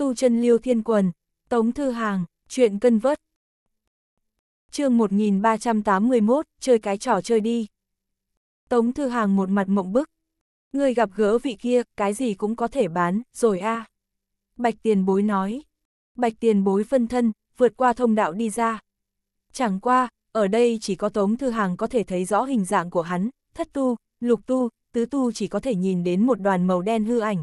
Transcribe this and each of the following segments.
tu chân liêu thiên quần, tống thư hàng, chuyện cân vớt. chương 1381, chơi cái trò chơi đi. Tống thư hàng một mặt mộng bức. Người gặp gỡ vị kia, cái gì cũng có thể bán, rồi a à. Bạch tiền bối nói. Bạch tiền bối phân thân, vượt qua thông đạo đi ra. Chẳng qua, ở đây chỉ có tống thư hàng có thể thấy rõ hình dạng của hắn, thất tu, lục tu, tứ tu chỉ có thể nhìn đến một đoàn màu đen hư ảnh,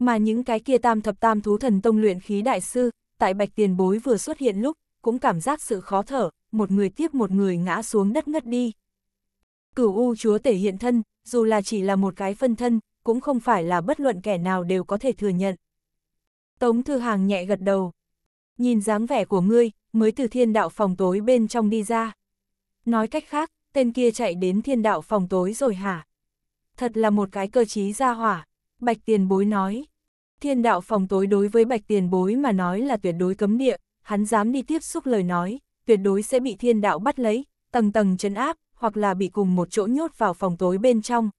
mà những cái kia tam thập tam thú thần tông luyện khí đại sư, tại bạch tiền bối vừa xuất hiện lúc, cũng cảm giác sự khó thở, một người tiếp một người ngã xuống đất ngất đi. Cửu U chúa tể hiện thân, dù là chỉ là một cái phân thân, cũng không phải là bất luận kẻ nào đều có thể thừa nhận. Tống Thư Hàng nhẹ gật đầu. Nhìn dáng vẻ của ngươi, mới từ thiên đạo phòng tối bên trong đi ra. Nói cách khác, tên kia chạy đến thiên đạo phòng tối rồi hả? Thật là một cái cơ chí ra hỏa. Bạch tiền bối nói, thiên đạo phòng tối đối với bạch tiền bối mà nói là tuyệt đối cấm địa, hắn dám đi tiếp xúc lời nói, tuyệt đối sẽ bị thiên đạo bắt lấy, tầng tầng chấn áp, hoặc là bị cùng một chỗ nhốt vào phòng tối bên trong.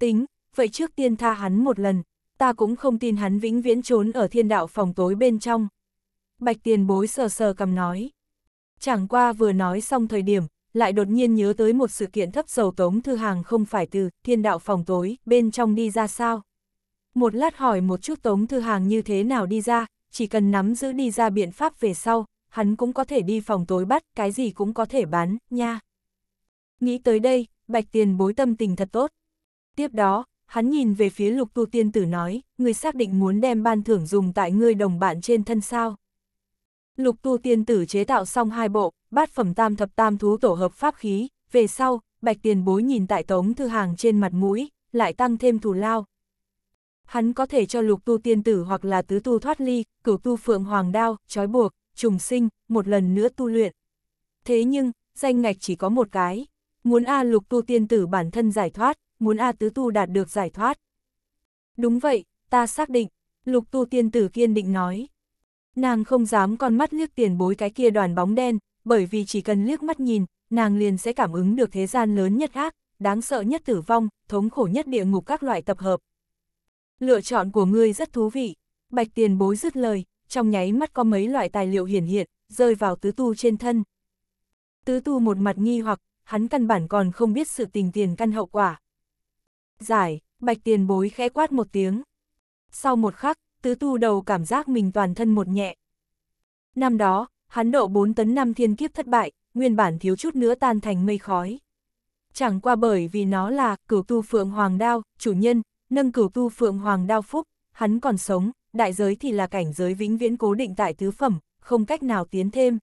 Tính, vậy trước tiên tha hắn một lần, ta cũng không tin hắn vĩnh viễn trốn ở thiên đạo phòng tối bên trong. Bạch tiền bối sờ sờ cầm nói. Chẳng qua vừa nói xong thời điểm, lại đột nhiên nhớ tới một sự kiện thấp dầu tống thư hàng không phải từ thiên đạo phòng tối, bên trong đi ra sao. Một lát hỏi một chút tống thư hàng như thế nào đi ra, chỉ cần nắm giữ đi ra biện pháp về sau, hắn cũng có thể đi phòng tối bắt, cái gì cũng có thể bán, nha. Nghĩ tới đây, bạch tiền bối tâm tình thật tốt. Tiếp đó, hắn nhìn về phía lục tu tiên tử nói, người xác định muốn đem ban thưởng dùng tại ngươi đồng bạn trên thân sao. Lục tu tiên tử chế tạo xong hai bộ, bát phẩm tam thập tam thú tổ hợp pháp khí, về sau, bạch tiền bối nhìn tại tống thư hàng trên mặt mũi, lại tăng thêm thù lao. Hắn có thể cho lục tu tiên tử hoặc là tứ tu thoát ly, cửu tu phượng hoàng đao, trói buộc, trùng sinh, một lần nữa tu luyện. Thế nhưng, danh ngạch chỉ có một cái. Muốn A lục tu tiên tử bản thân giải thoát, muốn A tứ tu đạt được giải thoát. Đúng vậy, ta xác định, lục tu tiên tử kiên định nói. Nàng không dám con mắt liếc tiền bối cái kia đoàn bóng đen, bởi vì chỉ cần liếc mắt nhìn, nàng liền sẽ cảm ứng được thế gian lớn nhất ác, đáng sợ nhất tử vong, thống khổ nhất địa ngục các loại tập hợp. Lựa chọn của ngươi rất thú vị, bạch tiền bối dứt lời, trong nháy mắt có mấy loại tài liệu hiển hiện, rơi vào tứ tu trên thân. Tứ tu một mặt nghi hoặc, hắn căn bản còn không biết sự tình tiền căn hậu quả. Giải, bạch tiền bối khẽ quát một tiếng. Sau một khắc, tứ tu đầu cảm giác mình toàn thân một nhẹ. Năm đó, hắn độ 4 tấn năm thiên kiếp thất bại, nguyên bản thiếu chút nữa tan thành mây khói. Chẳng qua bởi vì nó là cửu tu phượng hoàng đao, chủ nhân, nâng cửu tu phượng hoàng đao phúc, hắn còn sống, đại giới thì là cảnh giới vĩnh viễn cố định tại tứ phẩm, không cách nào tiến thêm.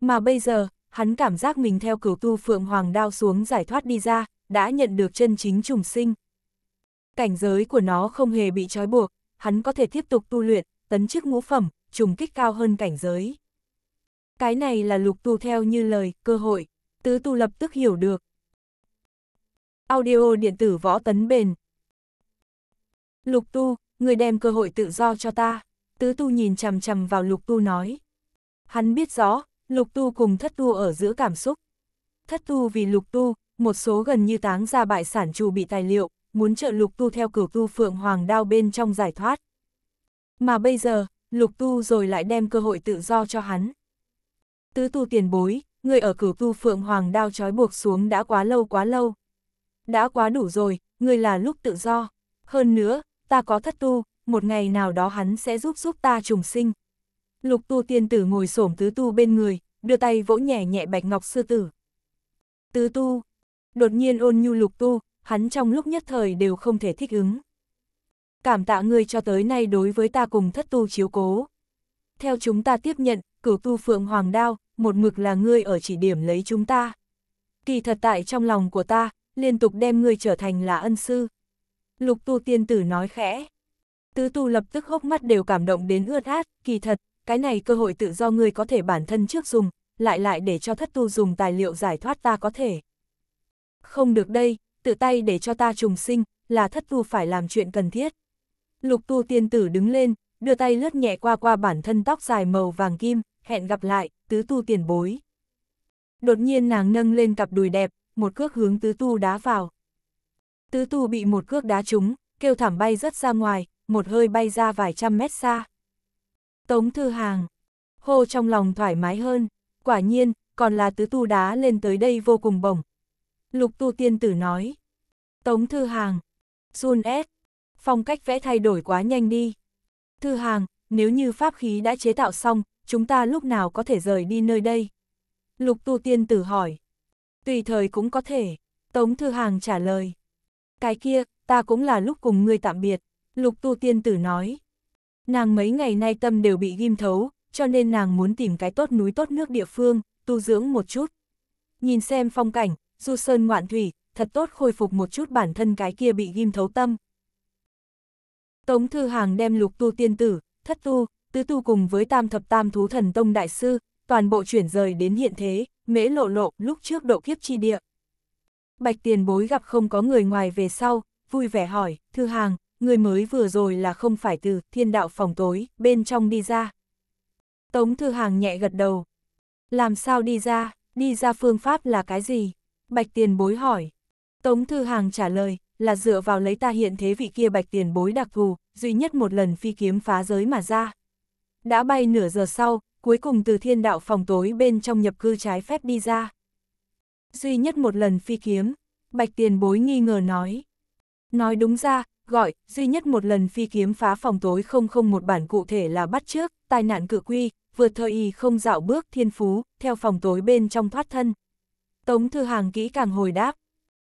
Mà bây giờ, hắn cảm giác mình theo cửu tu phượng hoàng đao xuống giải thoát đi ra, đã nhận được chân chính trùng sinh. Cảnh giới của nó không hề bị trói buộc, hắn có thể tiếp tục tu luyện, tấn chức ngũ phẩm, trùng kích cao hơn cảnh giới. Cái này là lục tu theo như lời, cơ hội, tứ tu lập tức hiểu được. Audio điện tử võ tấn bền. Lục tu, người đem cơ hội tự do cho ta. Tứ tu nhìn chằm chằm vào lục tu nói. Hắn biết rõ, lục tu cùng thất tu ở giữa cảm xúc. Thất tu vì lục tu, một số gần như táng ra bại sản trù bị tài liệu, muốn trợ lục tu theo cửu tu phượng hoàng đao bên trong giải thoát. Mà bây giờ, lục tu rồi lại đem cơ hội tự do cho hắn tứ tu tiền bối, người ở cửu tu phượng hoàng đao trói buộc xuống đã quá lâu quá lâu. Đã quá đủ rồi, người là lúc tự do. Hơn nữa, ta có thất tu, một ngày nào đó hắn sẽ giúp giúp ta trùng sinh. Lục tu tiên tử ngồi xổm tứ tu bên người, đưa tay vỗ nhẹ nhẹ bạch ngọc sư tử. Tứ tu, đột nhiên ôn nhu lục tu, hắn trong lúc nhất thời đều không thể thích ứng. Cảm tạ ngươi cho tới nay đối với ta cùng thất tu chiếu cố. Theo chúng ta tiếp nhận, cửu tu phượng hoàng đao, một mực là ngươi ở chỉ điểm lấy chúng ta. Kỳ thật tại trong lòng của ta, liên tục đem ngươi trở thành là ân sư. Lục tu tiên tử nói khẽ. Tứ tu lập tức hốc mắt đều cảm động đến ướt át, kỳ thật, cái này cơ hội tự do ngươi có thể bản thân trước dùng, lại lại để cho thất tu dùng tài liệu giải thoát ta có thể. Không được đây, tự tay để cho ta trùng sinh, là thất tu phải làm chuyện cần thiết. Lục tu tiên tử đứng lên, đưa tay lướt nhẹ qua qua bản thân tóc dài màu vàng kim, hẹn gặp lại, tứ tu tiền bối. Đột nhiên nàng nâng lên cặp đùi đẹp, một cước hướng tứ tu đá vào. Tứ tu bị một cước đá trúng, kêu thảm bay rất ra ngoài, một hơi bay ra vài trăm mét xa. Tống thư hàng, hô trong lòng thoải mái hơn, quả nhiên, còn là tứ tu đá lên tới đây vô cùng bổng. Lục tu tiên tử nói, Tống thư hàng, run ép, phong cách vẽ thay đổi quá nhanh đi. Thư hàng, nếu như pháp khí đã chế tạo xong, chúng ta lúc nào có thể rời đi nơi đây? Lục tu tiên tử hỏi. Tùy thời cũng có thể, Tống Thư Hàng trả lời. Cái kia, ta cũng là lúc cùng ngươi tạm biệt, lục tu tiên tử nói. Nàng mấy ngày nay tâm đều bị ghim thấu, cho nên nàng muốn tìm cái tốt núi tốt nước địa phương, tu dưỡng một chút. Nhìn xem phong cảnh, du sơn ngoạn thủy, thật tốt khôi phục một chút bản thân cái kia bị ghim thấu tâm. Tống Thư Hàng đem lục tu tiên tử, thất tu, tứ tu cùng với tam thập tam thú thần tông đại sư, toàn bộ chuyển rời đến hiện thế, mễ lộ lộ lúc trước độ kiếp chi địa. Bạch tiền bối gặp không có người ngoài về sau, vui vẻ hỏi, thư hàng, người mới vừa rồi là không phải từ thiên đạo phòng tối, bên trong đi ra. Tống thư hàng nhẹ gật đầu. Làm sao đi ra, đi ra phương pháp là cái gì? Bạch tiền bối hỏi. Tống thư hàng trả lời, là dựa vào lấy ta hiện thế vị kia bạch tiền bối đặc thù, duy nhất một lần phi kiếm phá giới mà ra. Đã bay nửa giờ sau, cuối cùng từ thiên đạo phòng tối bên trong nhập cư trái phép đi ra. Duy nhất một lần phi kiếm, Bạch Tiền Bối nghi ngờ nói. Nói đúng ra, gọi, duy nhất một lần phi kiếm phá phòng tối không không một bản cụ thể là bắt trước, tai nạn cự quy, vượt thời y không dạo bước thiên phú, theo phòng tối bên trong thoát thân. Tống Thư Hàng kỹ càng hồi đáp.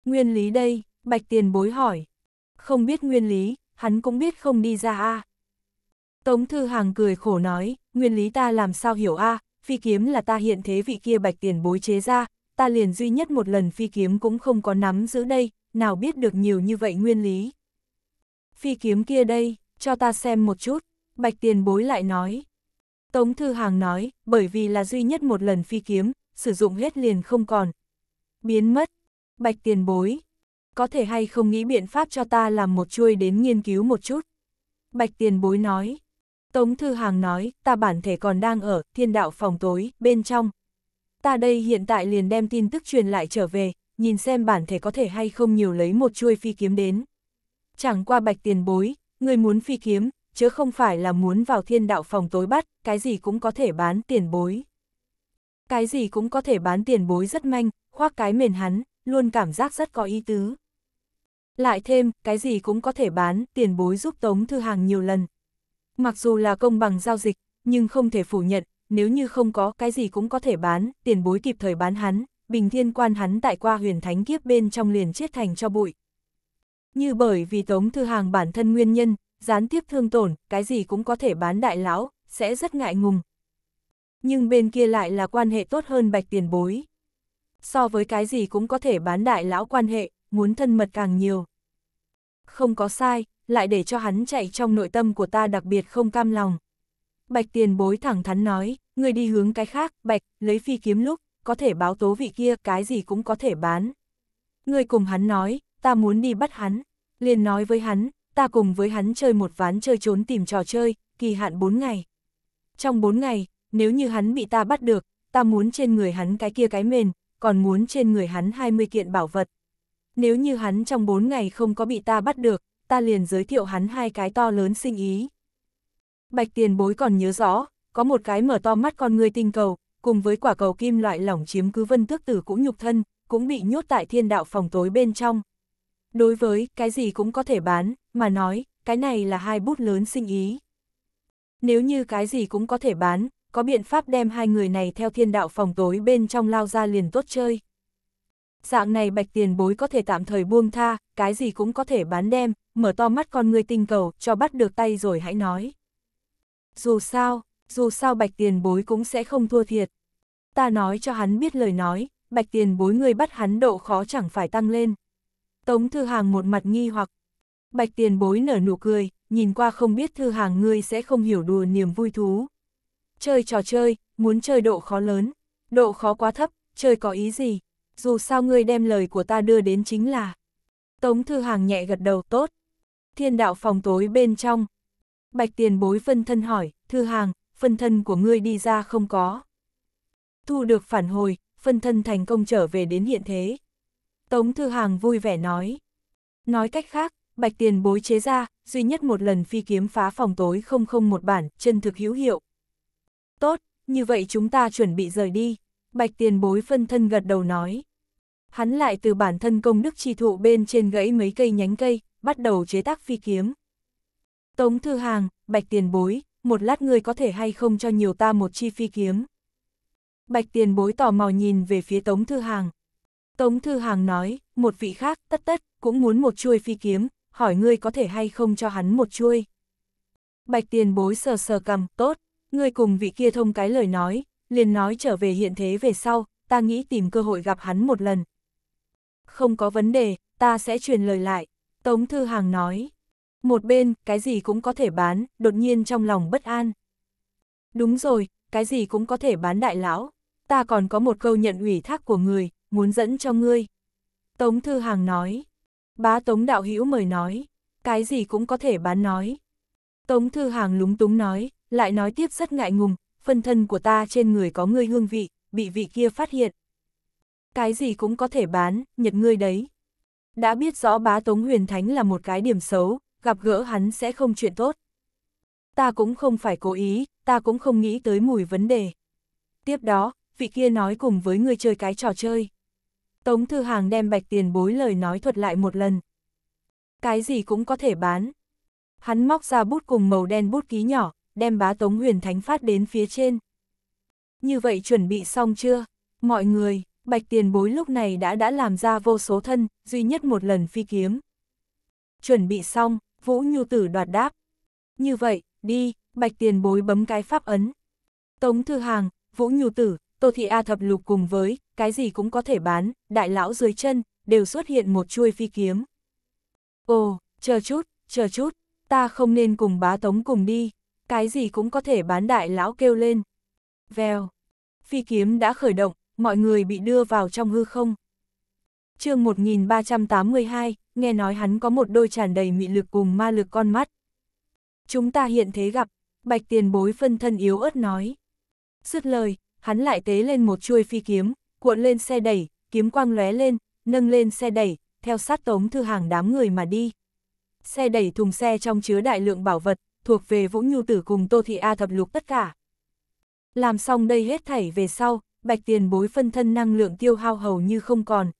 Nguyên lý đây, Bạch Tiền Bối hỏi. Không biết nguyên lý, hắn cũng biết không đi ra a à. Tống Thư Hàng cười khổ nói, nguyên lý ta làm sao hiểu a phi kiếm là ta hiện thế vị kia bạch tiền bối chế ra, ta liền duy nhất một lần phi kiếm cũng không có nắm giữ đây, nào biết được nhiều như vậy nguyên lý. Phi kiếm kia đây, cho ta xem một chút, bạch tiền bối lại nói. Tống Thư Hàng nói, bởi vì là duy nhất một lần phi kiếm, sử dụng hết liền không còn. Biến mất, bạch tiền bối, có thể hay không nghĩ biện pháp cho ta làm một chuôi đến nghiên cứu một chút. Bạch tiền bối nói, Tống Thư Hàng nói, ta bản thể còn đang ở thiên đạo phòng tối, bên trong. Ta đây hiện tại liền đem tin tức truyền lại trở về, nhìn xem bản thể có thể hay không nhiều lấy một chuôi phi kiếm đến. Chẳng qua bạch tiền bối, người muốn phi kiếm, chứ không phải là muốn vào thiên đạo phòng tối bắt, cái gì cũng có thể bán tiền bối. Cái gì cũng có thể bán tiền bối rất manh, khoác cái mền hắn, luôn cảm giác rất có ý tứ. Lại thêm, cái gì cũng có thể bán, tiền bối giúp Tống Thư Hàng nhiều lần, Mặc dù là công bằng giao dịch, nhưng không thể phủ nhận, nếu như không có cái gì cũng có thể bán, tiền bối kịp thời bán hắn, bình thiên quan hắn tại qua huyền thánh kiếp bên trong liền chết thành cho bụi. Như bởi vì Tống Thư Hàng bản thân nguyên nhân, gián tiếp thương tổn, cái gì cũng có thể bán đại lão, sẽ rất ngại ngùng. Nhưng bên kia lại là quan hệ tốt hơn bạch tiền bối. So với cái gì cũng có thể bán đại lão quan hệ, muốn thân mật càng nhiều. Không có sai, lại để cho hắn chạy trong nội tâm của ta đặc biệt không cam lòng. Bạch tiền bối thẳng thắn nói, người đi hướng cái khác, bạch, lấy phi kiếm lúc, có thể báo tố vị kia, cái gì cũng có thể bán. Người cùng hắn nói, ta muốn đi bắt hắn, liền nói với hắn, ta cùng với hắn chơi một ván chơi trốn tìm trò chơi, kỳ hạn 4 ngày. Trong 4 ngày, nếu như hắn bị ta bắt được, ta muốn trên người hắn cái kia cái mền, còn muốn trên người hắn 20 kiện bảo vật. Nếu như hắn trong 4 ngày không có bị ta bắt được, ta liền giới thiệu hắn hai cái to lớn sinh ý. Bạch tiền bối còn nhớ rõ, có một cái mở to mắt con người tinh cầu, cùng với quả cầu kim loại lỏng chiếm cứ vân tước tử cũng nhục thân, cũng bị nhốt tại thiên đạo phòng tối bên trong. Đối với, cái gì cũng có thể bán, mà nói, cái này là hai bút lớn sinh ý. Nếu như cái gì cũng có thể bán, có biện pháp đem hai người này theo thiên đạo phòng tối bên trong lao ra liền tốt chơi. Dạng này bạch tiền bối có thể tạm thời buông tha, cái gì cũng có thể bán đem, mở to mắt con người tinh cầu, cho bắt được tay rồi hãy nói. Dù sao, dù sao bạch tiền bối cũng sẽ không thua thiệt. Ta nói cho hắn biết lời nói, bạch tiền bối người bắt hắn độ khó chẳng phải tăng lên. Tống thư hàng một mặt nghi hoặc, bạch tiền bối nở nụ cười, nhìn qua không biết thư hàng ngươi sẽ không hiểu đùa niềm vui thú. Chơi trò chơi, muốn chơi độ khó lớn, độ khó quá thấp, chơi có ý gì, dù sao ngươi đem lời của ta đưa đến chính là, Tống Thư Hàng nhẹ gật đầu tốt. Thiên đạo phòng tối bên trong. Bạch tiền bối phân thân hỏi, Thư Hàng, phân thân của ngươi đi ra không có. Thu được phản hồi, phân thân thành công trở về đến hiện thế. Tống Thư Hàng vui vẻ nói. Nói cách khác, Bạch tiền bối chế ra, duy nhất một lần phi kiếm phá phòng tối không không một bản, chân thực hữu hiệu. Tốt, như vậy chúng ta chuẩn bị rời đi. Bạch tiền bối phân thân gật đầu nói. Hắn lại từ bản thân công đức chi thụ bên trên gãy mấy cây nhánh cây, bắt đầu chế tác phi kiếm. Tống Thư Hàng, Bạch Tiền Bối, một lát ngươi có thể hay không cho nhiều ta một chi phi kiếm. Bạch Tiền Bối tò mò nhìn về phía Tống Thư Hàng. Tống Thư Hàng nói, một vị khác, tất tất, cũng muốn một chuôi phi kiếm, hỏi ngươi có thể hay không cho hắn một chuôi. Bạch Tiền Bối sờ sờ cầm, tốt, ngươi cùng vị kia thông cái lời nói, liền nói trở về hiện thế về sau, ta nghĩ tìm cơ hội gặp hắn một lần, không có vấn đề, ta sẽ truyền lời lại. Tống Thư Hàng nói. Một bên, cái gì cũng có thể bán, đột nhiên trong lòng bất an. Đúng rồi, cái gì cũng có thể bán đại lão. Ta còn có một câu nhận ủy thác của người, muốn dẫn cho ngươi. Tống Thư Hàng nói. Bá Tống Đạo Hữu mời nói. Cái gì cũng có thể bán nói. Tống Thư Hàng lúng túng nói, lại nói tiếp rất ngại ngùng, phân thân của ta trên người có ngươi hương vị, bị vị kia phát hiện, cái gì cũng có thể bán, nhật ngươi đấy. Đã biết rõ bá Tống Huyền Thánh là một cái điểm xấu, gặp gỡ hắn sẽ không chuyện tốt. Ta cũng không phải cố ý, ta cũng không nghĩ tới mùi vấn đề. Tiếp đó, vị kia nói cùng với người chơi cái trò chơi. Tống Thư Hàng đem bạch tiền bối lời nói thuật lại một lần. Cái gì cũng có thể bán. Hắn móc ra bút cùng màu đen bút ký nhỏ, đem bá Tống Huyền Thánh phát đến phía trên. Như vậy chuẩn bị xong chưa, mọi người? bạch tiền bối lúc này đã đã làm ra vô số thân, duy nhất một lần phi kiếm. Chuẩn bị xong, Vũ Nhu Tử đoạt đáp. Như vậy, đi, bạch tiền bối bấm cái pháp ấn. Tống Thư Hàng, Vũ Nhu Tử, Tô Thị A Thập Lục cùng với, cái gì cũng có thể bán, đại lão dưới chân, đều xuất hiện một chuôi phi kiếm. Ồ, chờ chút, chờ chút, ta không nên cùng bá tống cùng đi, cái gì cũng có thể bán đại lão kêu lên. Vèo, phi kiếm đã khởi động, mọi người bị đưa vào trong hư không. chương 1382, nghe nói hắn có một đôi tràn đầy mị lực cùng ma lực con mắt. Chúng ta hiện thế gặp, bạch tiền bối phân thân yếu ớt nói. Dứt lời, hắn lại tế lên một chuôi phi kiếm, cuộn lên xe đẩy, kiếm quang lóe lên, nâng lên xe đẩy, theo sát tống thư hàng đám người mà đi. Xe đẩy thùng xe trong chứa đại lượng bảo vật, thuộc về Vũ Nhu Tử cùng Tô Thị A thập lục tất cả. Làm xong đây hết thảy về sau, bạch tiền bối phân thân năng lượng tiêu hao hầu như không còn.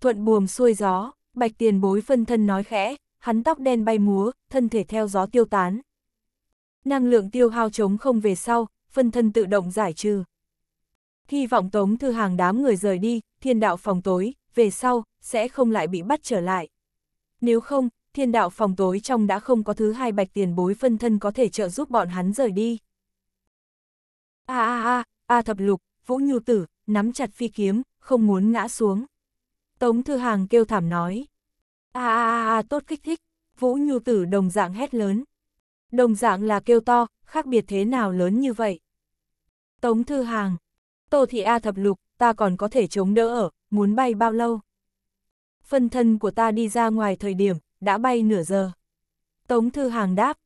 Thuận buồm xuôi gió, bạch tiền bối phân thân nói khẽ, hắn tóc đen bay múa, thân thể theo gió tiêu tán. Năng lượng tiêu hao chống không về sau, phân thân tự động giải trừ. Hy vọng tống thư hàng đám người rời đi, thiên đạo phòng tối, về sau, sẽ không lại bị bắt trở lại. Nếu không, thiên đạo phòng tối trong đã không có thứ hai bạch tiền bối phân thân có thể trợ giúp bọn hắn rời đi. A a a, a thập lục, Vũ Nhu Tử, nắm chặt phi kiếm, không muốn ngã xuống. Tống Thư Hàng kêu thảm nói. a a a tốt kích thích, Vũ Nhu Tử đồng dạng hét lớn. Đồng dạng là kêu to, khác biệt thế nào lớn như vậy? Tống Thư Hàng, Tô Thị A thập lục, ta còn có thể chống đỡ ở, muốn bay bao lâu? Phân thân của ta đi ra ngoài thời điểm, đã bay nửa giờ. Tống Thư Hàng đáp,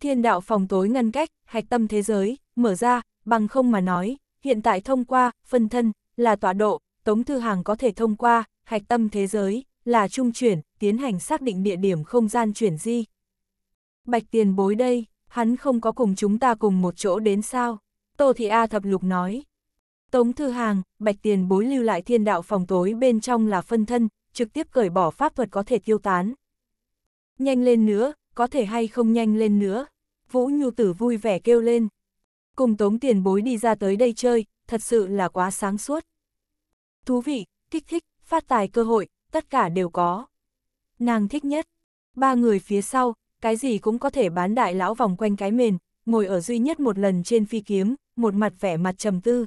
thiên đạo phòng tối ngăn cách, hạch tâm thế giới, mở ra, bằng không mà nói, hiện tại thông qua, phân thân, là tọa độ, Tống Thư Hàng có thể thông qua, hạch tâm thế giới, là trung chuyển, tiến hành xác định địa điểm không gian chuyển di. Bạch tiền bối đây, hắn không có cùng chúng ta cùng một chỗ đến sao? Tô Thị A Thập Lục nói. Tống Thư Hàng, Bạch tiền bối lưu lại thiên đạo phòng tối bên trong là phân thân, trực tiếp cởi bỏ pháp thuật có thể tiêu tán. Nhanh lên nữa, có thể hay không nhanh lên nữa. Vũ Nhu Tử vui vẻ kêu lên cùng tống tiền bối đi ra tới đây chơi, thật sự là quá sáng suốt. Thú vị, kích thích, phát tài cơ hội, tất cả đều có. Nàng thích nhất, ba người phía sau, cái gì cũng có thể bán đại lão vòng quanh cái mền, ngồi ở duy nhất một lần trên phi kiếm, một mặt vẻ mặt trầm tư.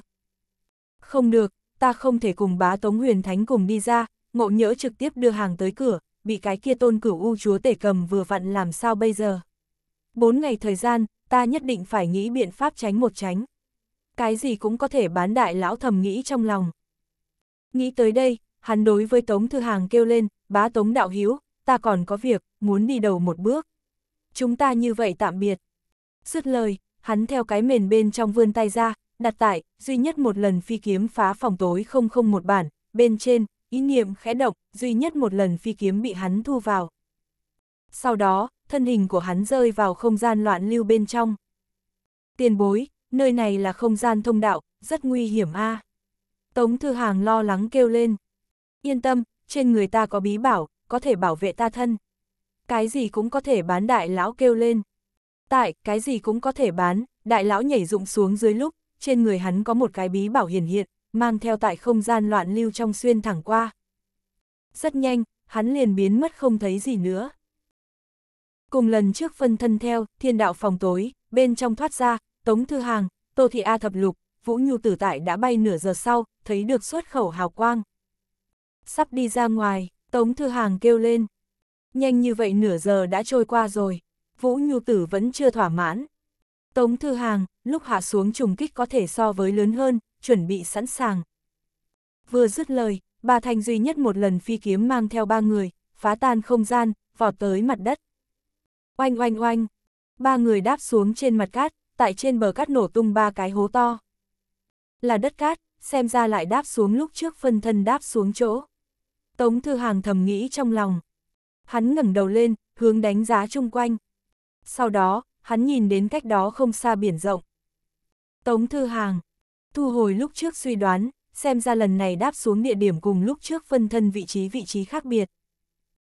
Không được, ta không thể cùng bá Tống Huyền Thánh cùng đi ra, ngộ nhỡ trực tiếp đưa hàng tới cửa, bị cái kia tôn cửu u chúa tể cầm vừa vặn làm sao bây giờ. Bốn ngày thời gian, ta nhất định phải nghĩ biện pháp tránh một tránh. Cái gì cũng có thể bán đại lão thầm nghĩ trong lòng. Nghĩ tới đây, hắn đối với Tống Thư Hàng kêu lên, bá Tống Đạo Hiếu, ta còn có việc, muốn đi đầu một bước. Chúng ta như vậy tạm biệt. Dứt lời, hắn theo cái mền bên trong vươn tay ra, đặt tại, duy nhất một lần phi kiếm phá phòng tối 001 bản, bên trên, ý niệm khẽ động, duy nhất một lần phi kiếm bị hắn thu vào. Sau đó, thân hình của hắn rơi vào không gian loạn lưu bên trong. Tiền bối, nơi này là không gian thông đạo, rất nguy hiểm a. À. Tống Thư Hàng lo lắng kêu lên. Yên tâm, trên người ta có bí bảo, có thể bảo vệ ta thân. Cái gì cũng có thể bán đại lão kêu lên. Tại, cái gì cũng có thể bán, đại lão nhảy rụng xuống dưới lúc, trên người hắn có một cái bí bảo hiển hiện, mang theo tại không gian loạn lưu trong xuyên thẳng qua. Rất nhanh, hắn liền biến mất không thấy gì nữa cùng lần trước phân thân theo, thiên đạo phòng tối, bên trong thoát ra, Tống Thư Hàng, Tô Thị A Thập Lục, Vũ Nhu Tử Tại đã bay nửa giờ sau, thấy được xuất khẩu hào quang. Sắp đi ra ngoài, Tống Thư Hàng kêu lên. Nhanh như vậy nửa giờ đã trôi qua rồi, Vũ Nhu Tử vẫn chưa thỏa mãn. Tống Thư Hàng, lúc hạ xuống trùng kích có thể so với lớn hơn, chuẩn bị sẵn sàng. Vừa dứt lời, bà Thành duy nhất một lần phi kiếm mang theo ba người, phá tan không gian, vọt tới mặt đất. Oanh oanh oanh, ba người đáp xuống trên mặt cát, tại trên bờ cát nổ tung ba cái hố to. Là đất cát, xem ra lại đáp xuống lúc trước phân thân đáp xuống chỗ. Tống Thư Hàng thầm nghĩ trong lòng. Hắn ngẩng đầu lên, hướng đánh giá chung quanh. Sau đó, hắn nhìn đến cách đó không xa biển rộng. Tống Thư Hàng, thu hồi lúc trước suy đoán, xem ra lần này đáp xuống địa điểm cùng lúc trước phân thân vị trí vị trí khác biệt.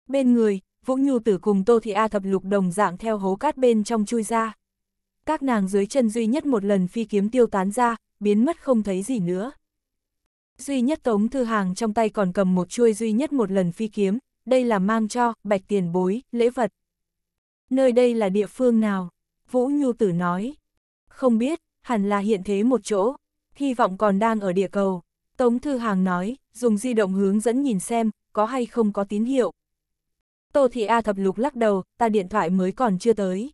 Bên người, Vũ Nhu Tử cùng Tô Thị A thập lục đồng dạng theo hố cát bên trong chui ra. Các nàng dưới chân duy nhất một lần phi kiếm tiêu tán ra, biến mất không thấy gì nữa. Duy nhất Tống Thư Hàng trong tay còn cầm một chuôi duy nhất một lần phi kiếm, đây là mang cho, bạch tiền bối, lễ vật. Nơi đây là địa phương nào? Vũ Nhu Tử nói. Không biết, hẳn là hiện thế một chỗ, hy vọng còn đang ở địa cầu. Tống Thư Hàng nói, dùng di động hướng dẫn nhìn xem, có hay không có tín hiệu. Tô Thị A thập lục lắc đầu, ta điện thoại mới còn chưa tới.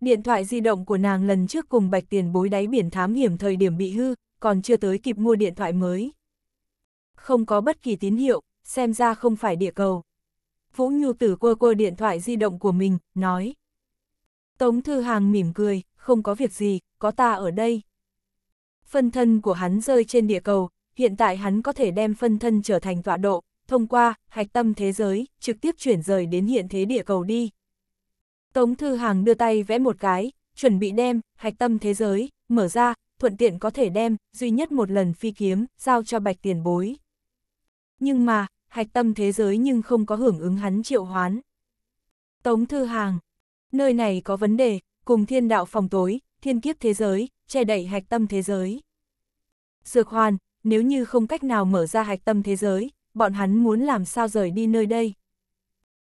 Điện thoại di động của nàng lần trước cùng bạch tiền bối đáy biển thám hiểm thời điểm bị hư, còn chưa tới kịp mua điện thoại mới. Không có bất kỳ tín hiệu, xem ra không phải địa cầu. Vũ Nhu Tử quơ quơ điện thoại di động của mình, nói. Tống Thư Hàng mỉm cười, không có việc gì, có ta ở đây. Phân thân của hắn rơi trên địa cầu, hiện tại hắn có thể đem phân thân trở thành tọa độ, thông qua hạch tâm thế giới, trực tiếp chuyển rời đến hiện thế địa cầu đi. Tống Thư Hàng đưa tay vẽ một cái, chuẩn bị đem hạch tâm thế giới mở ra, thuận tiện có thể đem duy nhất một lần phi kiếm giao cho Bạch Tiền Bối. Nhưng mà, hạch tâm thế giới nhưng không có hưởng ứng hắn triệu hoán. Tống Thư Hàng, nơi này có vấn đề, cùng thiên đạo phòng tối, thiên kiếp thế giới, che đậy hạch tâm thế giới. Dược hoàn, nếu như không cách nào mở ra hạch tâm thế giới, bọn hắn muốn làm sao rời đi nơi đây.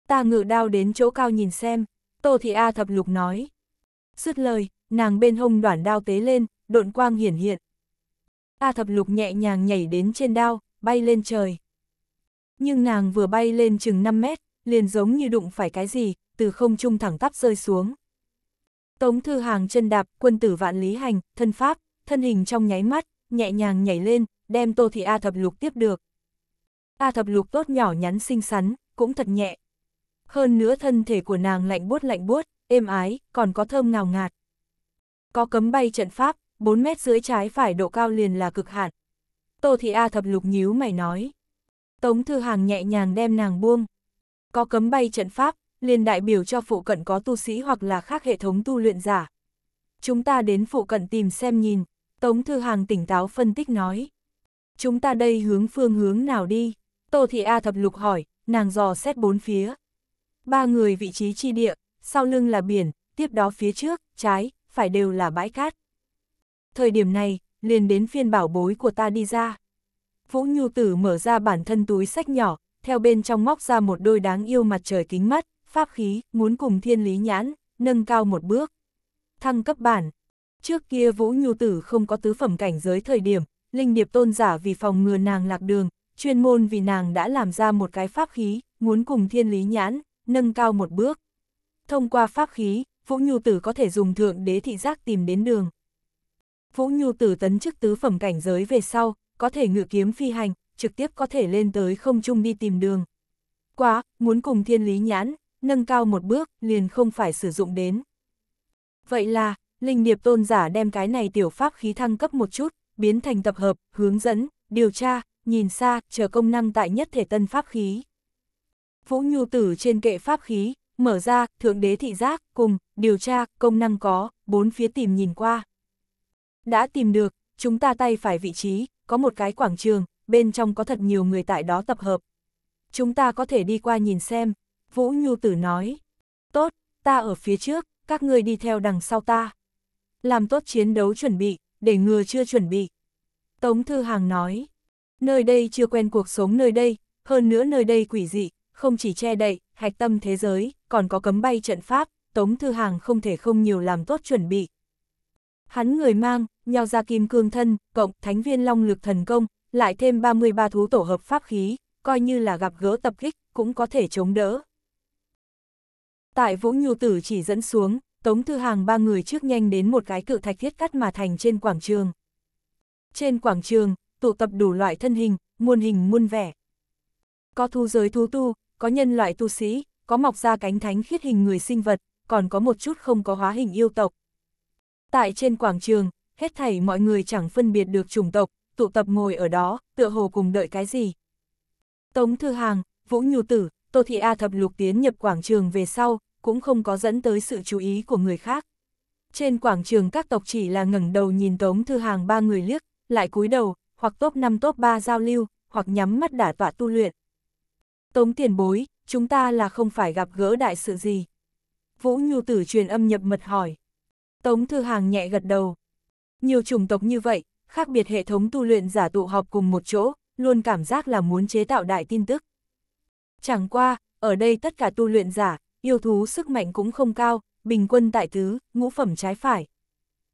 Ta ngự đao đến chỗ cao nhìn xem, Tô Thị A thập lục nói. Dứt lời, nàng bên hông đoạn đao tế lên, độn quang hiển hiện. A thập lục nhẹ nhàng nhảy đến trên đao, bay lên trời. Nhưng nàng vừa bay lên chừng 5 mét, liền giống như đụng phải cái gì, từ không trung thẳng tắp rơi xuống. Tống thư hàng chân đạp, quân tử vạn lý hành, thân pháp, thân hình trong nháy mắt, nhẹ nhàng nhảy lên, đem Tô Thị A thập lục tiếp được. A thập lục tốt nhỏ nhắn xinh xắn, cũng thật nhẹ. Hơn nữa thân thể của nàng lạnh buốt lạnh buốt, êm ái, còn có thơm ngào ngạt. Có cấm bay trận pháp, 4 mét dưới trái phải độ cao liền là cực hạn. Tô thị A thập lục nhíu mày nói. Tống thư hàng nhẹ nhàng đem nàng buông. Có cấm bay trận pháp, liền đại biểu cho phụ cận có tu sĩ hoặc là khác hệ thống tu luyện giả. Chúng ta đến phụ cận tìm xem nhìn, Tống Thư Hàng tỉnh táo phân tích nói. Chúng ta đây hướng phương hướng nào đi? Tô Thị A thập lục hỏi, nàng dò xét bốn phía. Ba người vị trí chi địa, sau lưng là biển, tiếp đó phía trước, trái, phải đều là bãi cát. Thời điểm này, liền đến phiên bảo bối của ta đi ra. Vũ Nhu Tử mở ra bản thân túi sách nhỏ, theo bên trong móc ra một đôi đáng yêu mặt trời kính mắt, pháp khí, muốn cùng thiên lý nhãn, nâng cao một bước. Thăng cấp bản. Trước kia Vũ Nhu Tử không có tứ phẩm cảnh giới thời điểm, linh điệp tôn giả vì phòng ngừa nàng lạc đường, chuyên môn vì nàng đã làm ra một cái pháp khí, muốn cùng thiên lý nhãn, nâng cao một bước. Thông qua pháp khí, Vũ Nhu Tử có thể dùng thượng đế thị giác tìm đến đường. Vũ Nhu Tử tấn chức tứ phẩm cảnh giới về sau, có thể ngự kiếm phi hành, trực tiếp có thể lên tới không trung đi tìm đường. Quá, muốn cùng thiên lý nhãn, nâng cao một bước, liền không phải sử dụng đến. Vậy là, linh điệp tôn giả đem cái này tiểu pháp khí thăng cấp một chút, biến thành tập hợp, hướng dẫn, điều tra, nhìn xa, chờ công năng tại nhất thể tân pháp khí. Vũ Nhu Tử trên kệ pháp khí, mở ra, thượng đế thị giác, cùng, điều tra, công năng có, bốn phía tìm nhìn qua. Đã tìm được, chúng ta tay phải vị trí, có một cái quảng trường, bên trong có thật nhiều người tại đó tập hợp. Chúng ta có thể đi qua nhìn xem, Vũ Nhu Tử nói. Tốt, ta ở phía trước, các ngươi đi theo đằng sau ta. Làm tốt chiến đấu chuẩn bị, để ngừa chưa chuẩn bị. Tống Thư Hàng nói, nơi đây chưa quen cuộc sống nơi đây, hơn nữa nơi đây quỷ dị, không chỉ che đậy, hạch tâm thế giới, còn có cấm bay trận pháp, Tống Thư Hàng không thể không nhiều làm tốt chuẩn bị. Hắn người mang, nhau ra kim cương thân, cộng thánh viên long lực thần công, lại thêm 33 thú tổ hợp pháp khí, coi như là gặp gỡ tập kích, cũng có thể chống đỡ. Tại Vũ Nhu Tử chỉ dẫn xuống, Tống Thư Hàng ba người trước nhanh đến một cái cự thạch thiết cắt mà thành trên quảng trường trên quảng trường, tụ tập đủ loại thân hình, muôn hình muôn vẻ. Có thu giới thú tu, có nhân loại tu sĩ, có mọc ra cánh thánh khiết hình người sinh vật, còn có một chút không có hóa hình yêu tộc. Tại trên quảng trường, hết thảy mọi người chẳng phân biệt được chủng tộc, tụ tập ngồi ở đó, tựa hồ cùng đợi cái gì. Tống Thư Hàng, Vũ Nhu Tử, Tô Thị A Thập Lục tiến nhập quảng trường về sau, cũng không có dẫn tới sự chú ý của người khác. Trên quảng trường các tộc chỉ là ngẩng đầu nhìn Tống Thư Hàng ba người liếc, lại cúi đầu, hoặc top 5 top 3 giao lưu, hoặc nhắm mắt đả tọa tu luyện. Tống tiền bối, chúng ta là không phải gặp gỡ đại sự gì. Vũ Nhu Tử truyền âm nhập mật hỏi. Tống Thư Hàng nhẹ gật đầu. Nhiều chủng tộc như vậy, khác biệt hệ thống tu luyện giả tụ họp cùng một chỗ, luôn cảm giác là muốn chế tạo đại tin tức. Chẳng qua, ở đây tất cả tu luyện giả, yêu thú sức mạnh cũng không cao, bình quân tại tứ ngũ phẩm trái phải.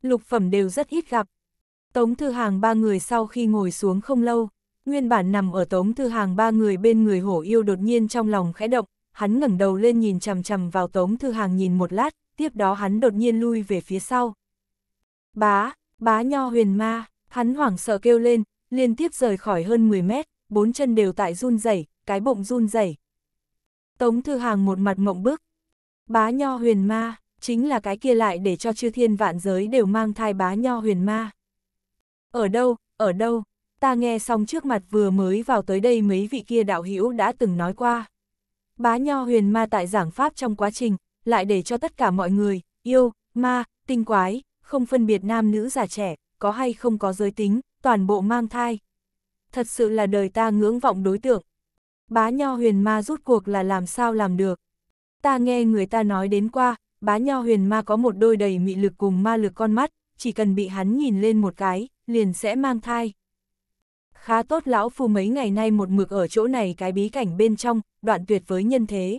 Lục phẩm đều rất ít gặp. Tống Thư Hàng ba người sau khi ngồi xuống không lâu, nguyên bản nằm ở Tống Thư Hàng ba người bên người hổ yêu đột nhiên trong lòng khẽ động, hắn ngẩng đầu lên nhìn chằm chằm vào Tống Thư Hàng nhìn một lát, tiếp đó hắn đột nhiên lui về phía sau. Bá, bá nho huyền ma, hắn hoảng sợ kêu lên, liên tiếp rời khỏi hơn 10 mét, bốn chân đều tại run rẩy, cái bụng run rẩy. Tống Thư Hàng một mặt mộng bức. Bá nho huyền ma, chính là cái kia lại để cho chư thiên vạn giới đều mang thai bá nho huyền ma. Ở đâu, ở đâu, ta nghe xong trước mặt vừa mới vào tới đây mấy vị kia đạo hữu đã từng nói qua. Bá Nho huyền ma tại giảng pháp trong quá trình, lại để cho tất cả mọi người, yêu, ma, tinh quái, không phân biệt nam nữ già trẻ, có hay không có giới tính, toàn bộ mang thai. Thật sự là đời ta ngưỡng vọng đối tượng. Bá Nho huyền ma rút cuộc là làm sao làm được. Ta nghe người ta nói đến qua, bá Nho huyền ma có một đôi đầy mị lực cùng ma lực con mắt, chỉ cần bị hắn nhìn lên một cái, liền sẽ mang thai. Khá tốt lão phu mấy ngày nay một mực ở chỗ này cái bí cảnh bên trong, đoạn tuyệt với nhân thế.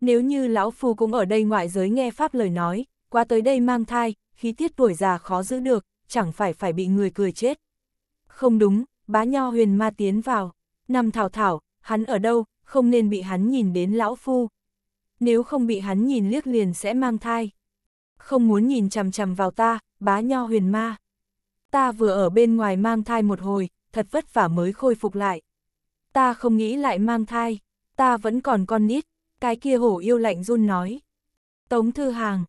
Nếu như lão phu cũng ở đây ngoại giới nghe pháp lời nói, qua tới đây mang thai, khí tiết tuổi già khó giữ được, chẳng phải phải bị người cười chết. Không đúng, bá nho huyền ma tiến vào, nằm thảo thảo, hắn ở đâu, không nên bị hắn nhìn đến lão phu. Nếu không bị hắn nhìn liếc liền sẽ mang thai. Không muốn nhìn chằm chằm vào ta, bá nho huyền ma. Ta vừa ở bên ngoài mang thai một hồi, thật vất vả mới khôi phục lại. Ta không nghĩ lại mang thai, ta vẫn còn con nít, cái kia hổ yêu lạnh run nói. Tống thư hàng,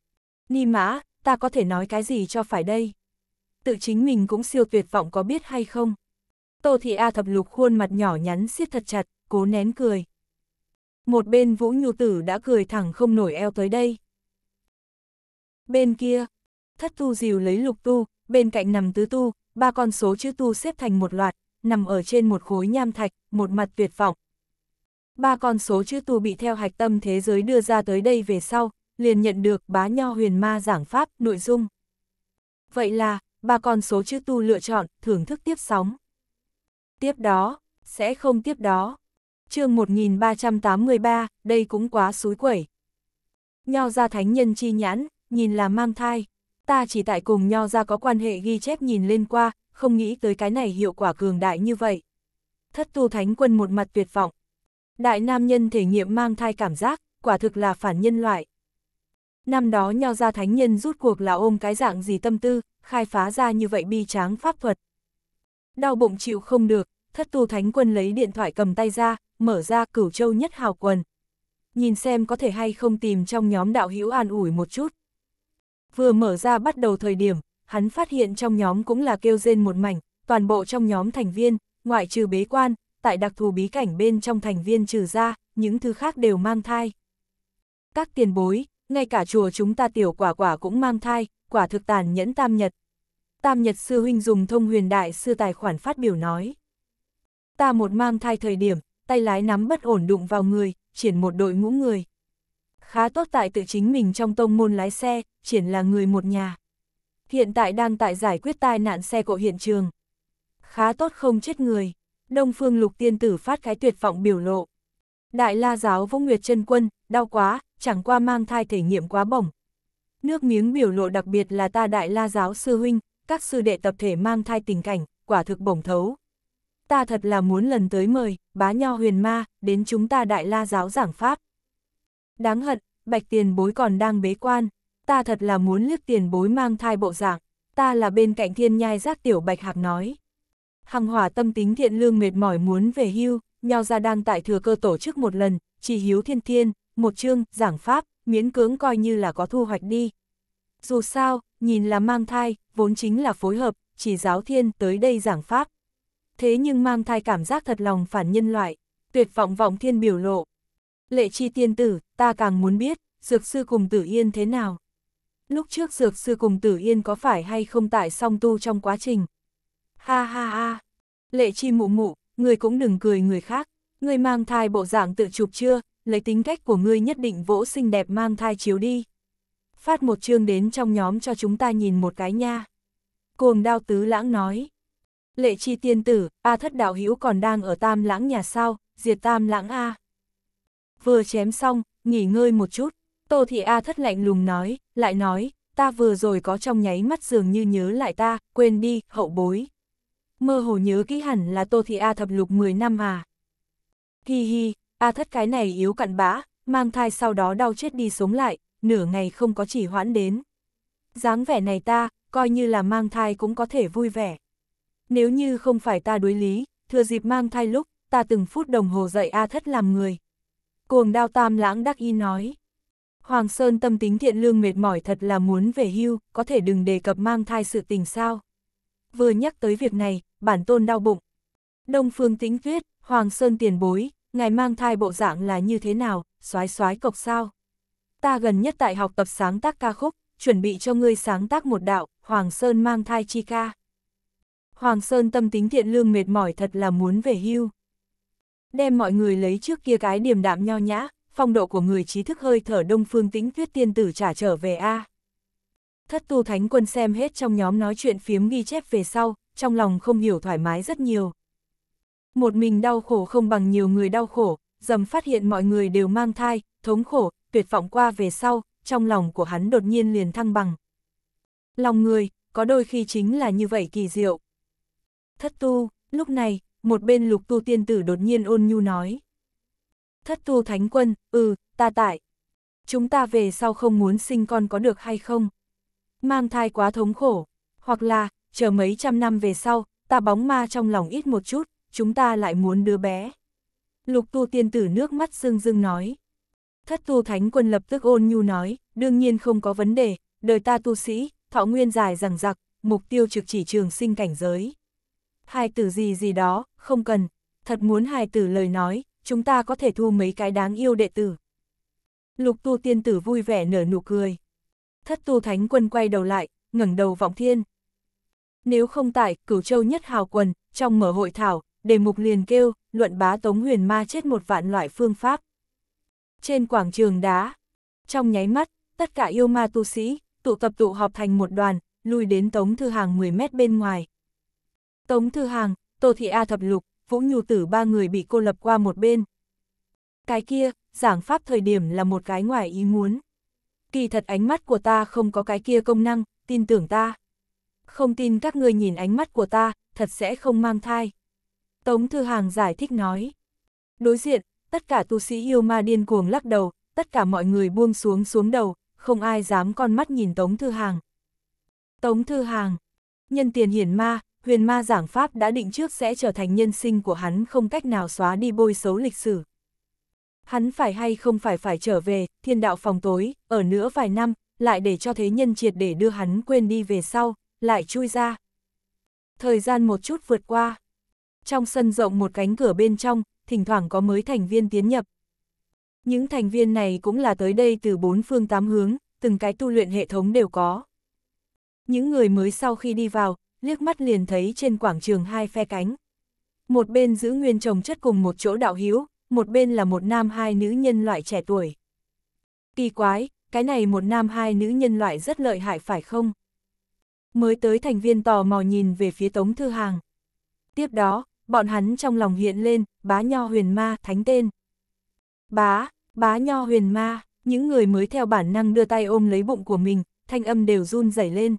ni mã, ta có thể nói cái gì cho phải đây? Tự chính mình cũng siêu tuyệt vọng có biết hay không? Tô thị A thập lục khuôn mặt nhỏ nhắn siết thật chặt, cố nén cười. Một bên vũ nhu tử đã cười thẳng không nổi eo tới đây. Bên kia, thất tu dìu lấy lục tu, bên cạnh nằm tứ tu, ba con số chữ tu xếp thành một loạt, nằm ở trên một khối nham thạch, một mặt tuyệt vọng. Ba con số chữ tu bị theo hạch tâm thế giới đưa ra tới đây về sau, liền nhận được bá nho huyền ma giảng pháp, nội dung. Vậy là, ba con số chữ tu lựa chọn, thưởng thức tiếp sóng. Tiếp đó, sẽ không tiếp đó. chương 1383, đây cũng quá suối quẩy. Nho ra thánh nhân chi nhãn, nhìn là mang thai, ta chỉ tại cùng nho ra có quan hệ ghi chép nhìn lên qua, không nghĩ tới cái này hiệu quả cường đại như vậy. Thất tu thánh quân một mặt tuyệt vọng. Đại nam nhân thể nghiệm mang thai cảm giác, quả thực là phản nhân loại. Năm đó nho ra thánh nhân rút cuộc là ôm cái dạng gì tâm tư, khai phá ra như vậy bi tráng pháp thuật. Đau bụng chịu không được, thất tu thánh quân lấy điện thoại cầm tay ra, mở ra cửu châu nhất hào quần. Nhìn xem có thể hay không tìm trong nhóm đạo hữu an ủi một chút. Vừa mở ra bắt đầu thời điểm, hắn phát hiện trong nhóm cũng là kêu rên một mảnh, toàn bộ trong nhóm thành viên, ngoại trừ bế quan, tại đặc thù bí cảnh bên trong thành viên trừ ra, những thứ khác đều mang thai. Các tiền bối, ngay cả chùa chúng ta tiểu quả quả cũng mang thai, quả thực tàn nhẫn tam nhật. Tam nhật sư huynh dùng thông huyền đại sư tài khoản phát biểu nói. Ta một mang thai thời điểm, tay lái nắm bất ổn đụng vào người, triển một đội ngũ người khá tốt tại tự chính mình trong tông môn lái xe, triển là người một nhà. Hiện tại đang tại giải quyết tai nạn xe cộ hiện trường. Khá tốt không chết người. Đông Phương Lục Tiên Tử phát cái tuyệt vọng biểu lộ. Đại La Giáo Vũ Nguyệt chân Quân, đau quá, chẳng qua mang thai thể nghiệm quá bổng. Nước miếng biểu lộ đặc biệt là ta Đại La Giáo Sư Huynh, các sư đệ tập thể mang thai tình cảnh, quả thực bổng thấu. Ta thật là muốn lần tới mời, bá nho huyền ma, đến chúng ta Đại La Giáo giảng Pháp. Đáng hận, bạch tiền bối còn đang bế quan, ta thật là muốn liếc tiền bối mang thai bộ dạng, ta là bên cạnh thiên nhai giác tiểu bạch hạc nói. Hằng hỏa tâm tính thiện lương mệt mỏi muốn về hưu, nhau ra đang tại thừa cơ tổ chức một lần, chỉ hiếu thiên thiên, một chương, giảng pháp, miễn cưỡng coi như là có thu hoạch đi. Dù sao, nhìn là mang thai, vốn chính là phối hợp, chỉ giáo thiên tới đây giảng pháp. Thế nhưng mang thai cảm giác thật lòng phản nhân loại, tuyệt vọng vọng thiên biểu lộ, lệ chi tiên tử, ta càng muốn biết, dược sư cùng tử yên thế nào. Lúc trước dược sư cùng tử yên có phải hay không tại song tu trong quá trình? Ha ha ha, lệ chi mụ mụ, người cũng đừng cười người khác, người mang thai bộ dạng tự chụp chưa, lấy tính cách của ngươi nhất định vỗ xinh đẹp mang thai chiếu đi. Phát một chương đến trong nhóm cho chúng ta nhìn một cái nha. Cuồng đao tứ lãng nói. Lệ chi tiên tử, A thất đạo hữu còn đang ở tam lãng nhà sao, diệt tam lãng A vừa chém xong, nghỉ ngơi một chút. Tô Thị A thất lạnh lùng nói, lại nói, ta vừa rồi có trong nháy mắt dường như nhớ lại ta, quên đi, hậu bối. Mơ hồ nhớ kỹ hẳn là Tô Thị A thập lục 10 năm à. Hi hi, A thất cái này yếu cặn bã, mang thai sau đó đau chết đi sống lại, nửa ngày không có chỉ hoãn đến. dáng vẻ này ta, coi như là mang thai cũng có thể vui vẻ. Nếu như không phải ta đối lý, thừa dịp mang thai lúc, ta từng phút đồng hồ dạy A thất làm người, Cuồng đao tam lãng đắc y nói. Hoàng Sơn tâm tính thiện lương mệt mỏi thật là muốn về hưu, có thể đừng đề cập mang thai sự tình sao. Vừa nhắc tới việc này, bản tôn đau bụng. Đông phương tĩnh tuyết, Hoàng Sơn tiền bối, ngài mang thai bộ dạng là như thế nào, xoái xoái cộc sao. Ta gần nhất tại học tập sáng tác ca khúc, chuẩn bị cho ngươi sáng tác một đạo, Hoàng Sơn mang thai chi ca. Hoàng Sơn tâm tính thiện lương mệt mỏi thật là muốn về hưu đem mọi người lấy trước kia cái điềm đạm nho nhã, phong độ của người trí thức hơi thở đông phương tĩnh tuyết tiên tử trả trở về A. Thất tu thánh quân xem hết trong nhóm nói chuyện phiếm ghi chép về sau, trong lòng không hiểu thoải mái rất nhiều. Một mình đau khổ không bằng nhiều người đau khổ, dầm phát hiện mọi người đều mang thai, thống khổ, tuyệt vọng qua về sau, trong lòng của hắn đột nhiên liền thăng bằng. Lòng người, có đôi khi chính là như vậy kỳ diệu. Thất tu, lúc này, một bên lục tu tiên tử đột nhiên ôn nhu nói. Thất tu thánh quân, ừ, ta tại. Chúng ta về sau không muốn sinh con có được hay không? Mang thai quá thống khổ, hoặc là, chờ mấy trăm năm về sau, ta bóng ma trong lòng ít một chút, chúng ta lại muốn đứa bé. Lục tu tiên tử nước mắt rưng rưng nói. Thất tu thánh quân lập tức ôn nhu nói, đương nhiên không có vấn đề, đời ta tu sĩ, thọ nguyên dài rằng giặc, mục tiêu trực chỉ trường sinh cảnh giới hài tử gì gì đó, không cần, thật muốn hài tử lời nói, chúng ta có thể thu mấy cái đáng yêu đệ tử. Lục tu tiên tử vui vẻ nở nụ cười. Thất tu thánh quân quay đầu lại, ngẩng đầu vọng thiên. Nếu không tại, cửu châu nhất hào quần, trong mở hội thảo, đề mục liền kêu, luận bá tống huyền ma chết một vạn loại phương pháp. Trên quảng trường đá, trong nháy mắt, tất cả yêu ma tu sĩ, tụ tập tụ họp thành một đoàn, lùi đến tống thư hàng 10 mét bên ngoài, Tống Thư Hàng, Tô Thị A Thập Lục, Vũ Nhu Tử ba người bị cô lập qua một bên. Cái kia, giảng pháp thời điểm là một cái ngoài ý muốn. Kỳ thật ánh mắt của ta không có cái kia công năng, tin tưởng ta. Không tin các ngươi nhìn ánh mắt của ta, thật sẽ không mang thai. Tống Thư Hàng giải thích nói. Đối diện, tất cả tu sĩ yêu ma điên cuồng lắc đầu, tất cả mọi người buông xuống xuống đầu, không ai dám con mắt nhìn Tống Thư Hàng. Tống Thư Hàng, nhân tiền hiển ma, huyền ma giảng Pháp đã định trước sẽ trở thành nhân sinh của hắn không cách nào xóa đi bôi xấu lịch sử. Hắn phải hay không phải phải trở về, thiên đạo phòng tối, ở nữa vài năm, lại để cho thế nhân triệt để đưa hắn quên đi về sau, lại chui ra. Thời gian một chút vượt qua. Trong sân rộng một cánh cửa bên trong, thỉnh thoảng có mới thành viên tiến nhập. Những thành viên này cũng là tới đây từ bốn phương tám hướng, từng cái tu luyện hệ thống đều có. Những người mới sau khi đi vào, liếc mắt liền thấy trên quảng trường hai phe cánh. Một bên giữ nguyên chồng chất cùng một chỗ đạo hiếu, một bên là một nam hai nữ nhân loại trẻ tuổi. Kỳ quái, cái này một nam hai nữ nhân loại rất lợi hại phải không? Mới tới thành viên tò mò nhìn về phía Tống Thư Hàng. Tiếp đó, bọn hắn trong lòng hiện lên, bá nho huyền ma, thánh tên. Bá, bá nho huyền ma, những người mới theo bản năng đưa tay ôm lấy bụng của mình, thanh âm đều run rẩy lên.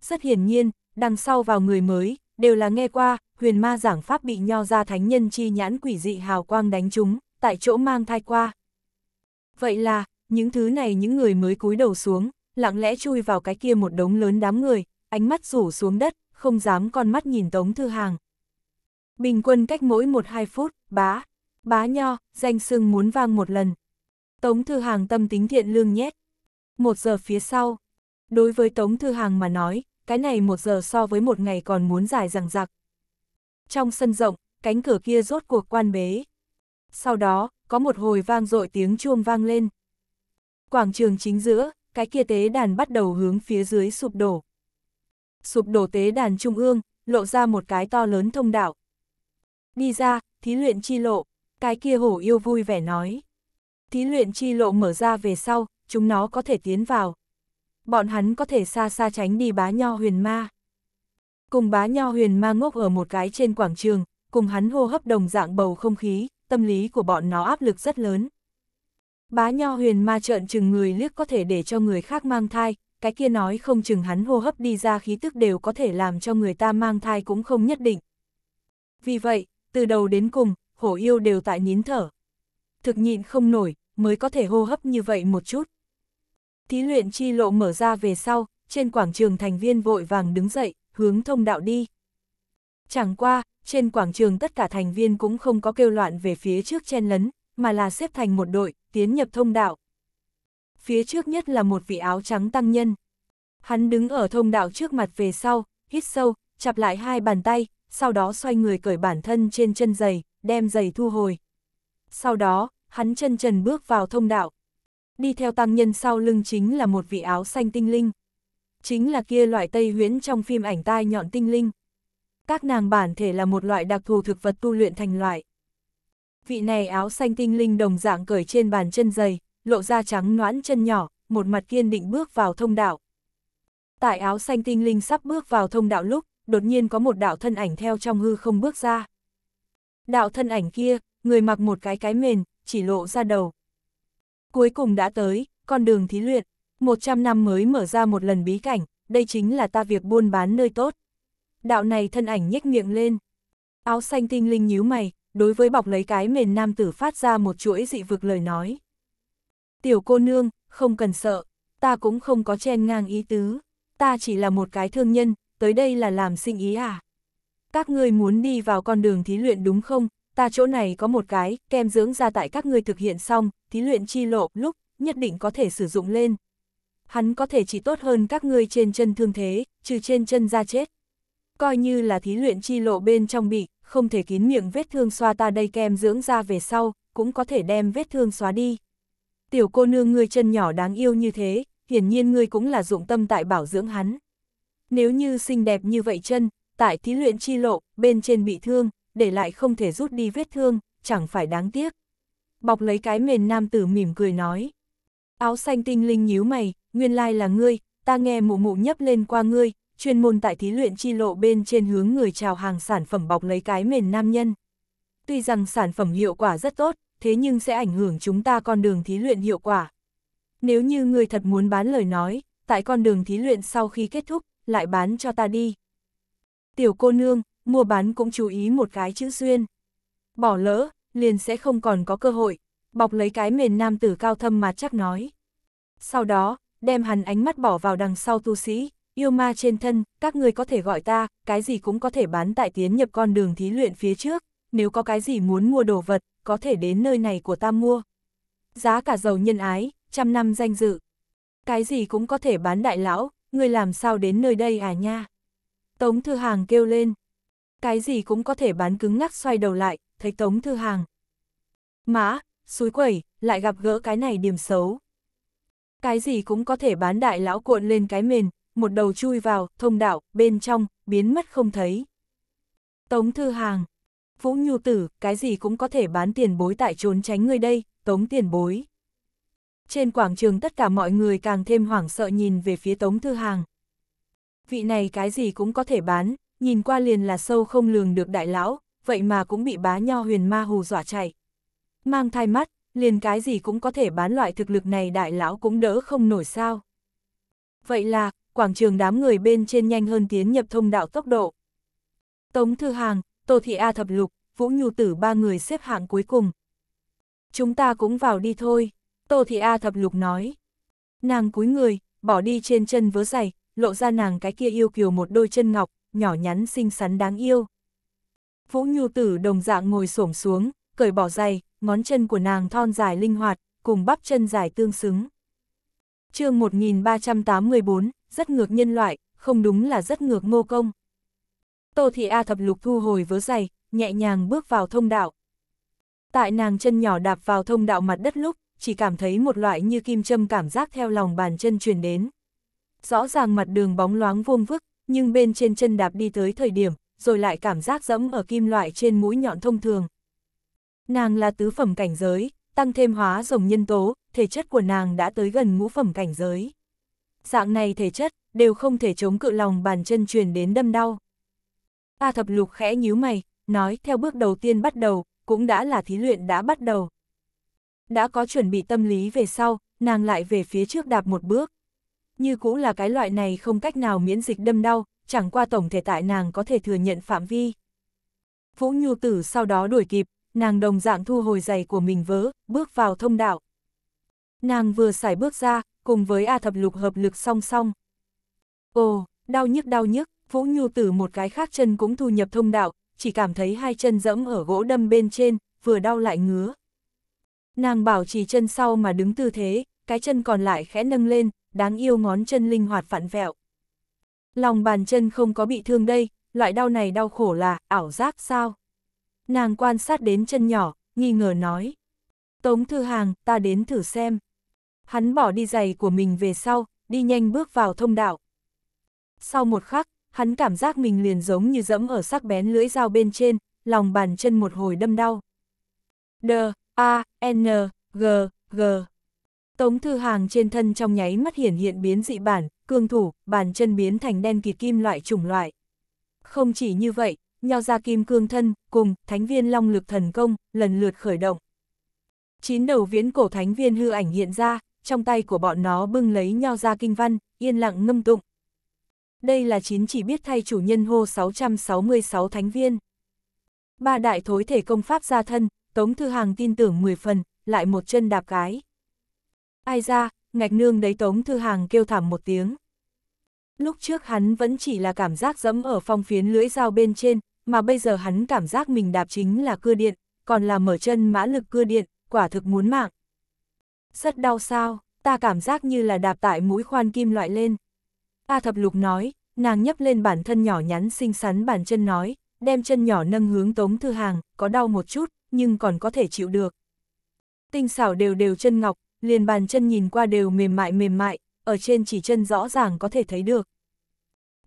Rất hiển nhiên, đằng sau vào người mới, đều là nghe qua, huyền ma giảng pháp bị nho ra thánh nhân chi nhãn quỷ dị hào quang đánh chúng, tại chỗ mang thai qua. Vậy là, những thứ này những người mới cúi đầu xuống, lặng lẽ chui vào cái kia một đống lớn đám người, ánh mắt rủ xuống đất, không dám con mắt nhìn Tống Thư Hàng. Bình quân cách mỗi một hai phút, bá, bá nho, danh sưng muốn vang một lần. Tống Thư Hàng tâm tính thiện lương nhét. Một giờ phía sau, đối với Tống Thư Hàng mà nói, cái này một giờ so với một ngày còn muốn dài rằng rặc. Trong sân rộng, cánh cửa kia rốt cuộc quan bế. Sau đó, có một hồi vang dội tiếng chuông vang lên. Quảng trường chính giữa, cái kia tế đàn bắt đầu hướng phía dưới sụp đổ. Sụp đổ tế đàn trung ương, lộ ra một cái to lớn thông đạo. Đi ra, thí luyện chi lộ, cái kia hổ yêu vui vẻ nói. Thí luyện chi lộ mở ra về sau, chúng nó có thể tiến vào bọn hắn có thể xa xa tránh đi bá nho huyền ma. Cùng bá nho huyền ma ngốc ở một cái trên quảng trường, cùng hắn hô hấp đồng dạng bầu không khí, tâm lý của bọn nó áp lực rất lớn. Bá nho huyền ma trợn chừng người liếc có thể để cho người khác mang thai, cái kia nói không chừng hắn hô hấp đi ra khí tức đều có thể làm cho người ta mang thai cũng không nhất định. Vì vậy, từ đầu đến cùng, hổ yêu đều tại nín thở. Thực nhịn không nổi, mới có thể hô hấp như vậy một chút, Thí luyện chi lộ mở ra về sau, trên quảng trường thành viên vội vàng đứng dậy, hướng thông đạo đi. Chẳng qua, trên quảng trường tất cả thành viên cũng không có kêu loạn về phía trước chen lấn, mà là xếp thành một đội, tiến nhập thông đạo. Phía trước nhất là một vị áo trắng tăng nhân. Hắn đứng ở thông đạo trước mặt về sau, hít sâu, chặp lại hai bàn tay, sau đó xoay người cởi bản thân trên chân giày, đem giày thu hồi. Sau đó, hắn chân trần bước vào thông đạo, đi theo tăng nhân sau lưng chính là một vị áo xanh tinh linh. Chính là kia loại tây huyễn trong phim ảnh tai nhọn tinh linh. Các nàng bản thể là một loại đặc thù thực vật tu luyện thành loại. Vị này áo xanh tinh linh đồng dạng cởi trên bàn chân dày, lộ ra trắng noãn chân nhỏ, một mặt kiên định bước vào thông đạo. Tại áo xanh tinh linh sắp bước vào thông đạo lúc, đột nhiên có một đạo thân ảnh theo trong hư không bước ra. Đạo thân ảnh kia, người mặc một cái cái mền, chỉ lộ ra đầu, Cuối cùng đã tới, con đường thí luyện, 100 năm mới mở ra một lần bí cảnh, đây chính là ta việc buôn bán nơi tốt. Đạo này thân ảnh nhếch miệng lên. Áo xanh tinh linh nhíu mày, đối với bọc lấy cái mền nam tử phát ra một chuỗi dị vực lời nói. Tiểu cô nương, không cần sợ, ta cũng không có chen ngang ý tứ, ta chỉ là một cái thương nhân, tới đây là làm sinh ý à. Các ngươi muốn đi vào con đường thí luyện đúng không, ta chỗ này có một cái, kem dưỡng ra tại các ngươi thực hiện xong, thí luyện chi lộ, lúc, nhất định có thể sử dụng lên. Hắn có thể chỉ tốt hơn các ngươi trên chân thương thế, trừ trên chân ra chết. Coi như là thí luyện chi lộ bên trong bị, không thể kín miệng vết thương xoa ta đây kem dưỡng ra về sau, cũng có thể đem vết thương xóa đi. Tiểu cô nương ngươi chân nhỏ đáng yêu như thế, hiển nhiên ngươi cũng là dụng tâm tại bảo dưỡng hắn. Nếu như xinh đẹp như vậy chân, tại thí luyện chi lộ, bên trên bị thương, để lại không thể rút đi vết thương, chẳng phải đáng tiếc. Bọc lấy cái mền nam tử mỉm cười nói. Áo xanh tinh linh nhíu mày, nguyên lai là ngươi, ta nghe mụ mụ nhấp lên qua ngươi, chuyên môn tại thí luyện chi lộ bên trên hướng người chào hàng sản phẩm bọc lấy cái mền nam nhân. Tuy rằng sản phẩm hiệu quả rất tốt, thế nhưng sẽ ảnh hưởng chúng ta con đường thí luyện hiệu quả. Nếu như người thật muốn bán lời nói, tại con đường thí luyện sau khi kết thúc, lại bán cho ta đi. Tiểu cô nương, mua bán cũng chú ý một cái chữ duyên. Bỏ lỡ, liền sẽ không còn có cơ hội, bọc lấy cái mền nam tử cao thâm mà chắc nói. Sau đó, đem hắn ánh mắt bỏ vào đằng sau tu sĩ, yêu ma trên thân, các người có thể gọi ta, cái gì cũng có thể bán tại tiến nhập con đường thí luyện phía trước, nếu có cái gì muốn mua đồ vật, có thể đến nơi này của ta mua. Giá cả giàu nhân ái, trăm năm danh dự. Cái gì cũng có thể bán đại lão, người làm sao đến nơi đây à nha? Tống Thư Hàng kêu lên cái gì cũng có thể bán cứng ngắc xoay đầu lại, thấy Tống Thư Hàng. mã, suối quẩy, lại gặp gỡ cái này điểm xấu. Cái gì cũng có thể bán đại lão cuộn lên cái mền, một đầu chui vào, thông đạo, bên trong, biến mất không thấy. Tống Thư Hàng, Vũ Nhu Tử, cái gì cũng có thể bán tiền bối tại trốn tránh người đây, Tống tiền bối. Trên quảng trường tất cả mọi người càng thêm hoảng sợ nhìn về phía Tống Thư Hàng. Vị này cái gì cũng có thể bán, nhìn qua liền là sâu không lường được đại lão, vậy mà cũng bị bá nho huyền ma hù dọa chạy. Mang thai mắt, liền cái gì cũng có thể bán loại thực lực này đại lão cũng đỡ không nổi sao. Vậy là, quảng trường đám người bên trên nhanh hơn tiến nhập thông đạo tốc độ. Tống Thư Hàng, Tô Thị A Thập Lục, Vũ Nhu Tử ba người xếp hạng cuối cùng. Chúng ta cũng vào đi thôi, Tô Thị A Thập Lục nói. Nàng cúi người, bỏ đi trên chân vớ giày, lộ ra nàng cái kia yêu kiều một đôi chân ngọc, nhỏ nhắn xinh xắn đáng yêu. Vũ Nhu Tử đồng dạng ngồi xổm xuống, cởi bỏ giày, ngón chân của nàng thon dài linh hoạt, cùng bắp chân dài tương xứng. chương 1384, rất ngược nhân loại, không đúng là rất ngược ngô công. Tô Thị A thập lục thu hồi vớ giày, nhẹ nhàng bước vào thông đạo. Tại nàng chân nhỏ đạp vào thông đạo mặt đất lúc, chỉ cảm thấy một loại như kim châm cảm giác theo lòng bàn chân truyền đến. Rõ ràng mặt đường bóng loáng vuông vức, nhưng bên trên chân đạp đi tới thời điểm, rồi lại cảm giác dẫm ở kim loại trên mũi nhọn thông thường. Nàng là tứ phẩm cảnh giới, tăng thêm hóa rồng nhân tố, thể chất của nàng đã tới gần ngũ phẩm cảnh giới. Dạng này thể chất, đều không thể chống cự lòng bàn chân truyền đến đâm đau. A thập lục khẽ nhíu mày, nói theo bước đầu tiên bắt đầu, cũng đã là thí luyện đã bắt đầu. Đã có chuẩn bị tâm lý về sau, nàng lại về phía trước đạp một bước như cũng là cái loại này không cách nào miễn dịch đâm đau, chẳng qua tổng thể tại nàng có thể thừa nhận phạm vi. Vũ Nhu Tử sau đó đuổi kịp, nàng đồng dạng thu hồi giày của mình vớ, bước vào thông đạo. Nàng vừa xài bước ra, cùng với A thập lục hợp lực song song. Ồ, đau nhức đau nhức, Vũ Nhu Tử một cái khác chân cũng thu nhập thông đạo, chỉ cảm thấy hai chân dẫm ở gỗ đâm bên trên, vừa đau lại ngứa. Nàng bảo trì chân sau mà đứng tư thế, cái chân còn lại khẽ nâng lên, đáng yêu ngón chân linh hoạt vặn vẹo. Lòng bàn chân không có bị thương đây, loại đau này đau khổ là ảo giác sao? Nàng quan sát đến chân nhỏ, nghi ngờ nói. Tống thư hàng, ta đến thử xem. Hắn bỏ đi giày của mình về sau, đi nhanh bước vào thông đạo. Sau một khắc, hắn cảm giác mình liền giống như dẫm ở sắc bén lưỡi dao bên trên, lòng bàn chân một hồi đâm đau. D, A, N, G, G. Tống Thư Hàng trên thân trong nháy mắt hiển hiện biến dị bản, cương thủ, bàn chân biến thành đen kịt kim loại chủng loại. Không chỉ như vậy, nho ra kim cương thân, cùng thánh viên long lực thần công, lần lượt khởi động. Chín đầu viễn cổ thánh viên hư ảnh hiện ra, trong tay của bọn nó bưng lấy nho ra kinh văn, yên lặng ngâm tụng. Đây là chín chỉ biết thay chủ nhân hô 666 thánh viên. Ba đại thối thể công pháp gia thân, Tống Thư Hàng tin tưởng 10 phần, lại một chân đạp cái. Ai ra, ngạch nương đấy Tống Thư Hàng kêu thảm một tiếng. Lúc trước hắn vẫn chỉ là cảm giác dẫm ở phong phiến lưỡi dao bên trên, mà bây giờ hắn cảm giác mình đạp chính là cưa điện, còn là mở chân mã lực cưa điện, quả thực muốn mạng. Rất đau sao, ta cảm giác như là đạp tại mũi khoan kim loại lên. A thập lục nói, nàng nhấp lên bản thân nhỏ nhắn xinh xắn bàn chân nói, đem chân nhỏ nâng hướng tống thư hàng, có đau một chút, nhưng còn có thể chịu được. Tinh xảo đều đều chân ngọc, liền bàn chân nhìn qua đều mềm mại mềm mại, ở trên chỉ chân rõ ràng có thể thấy được.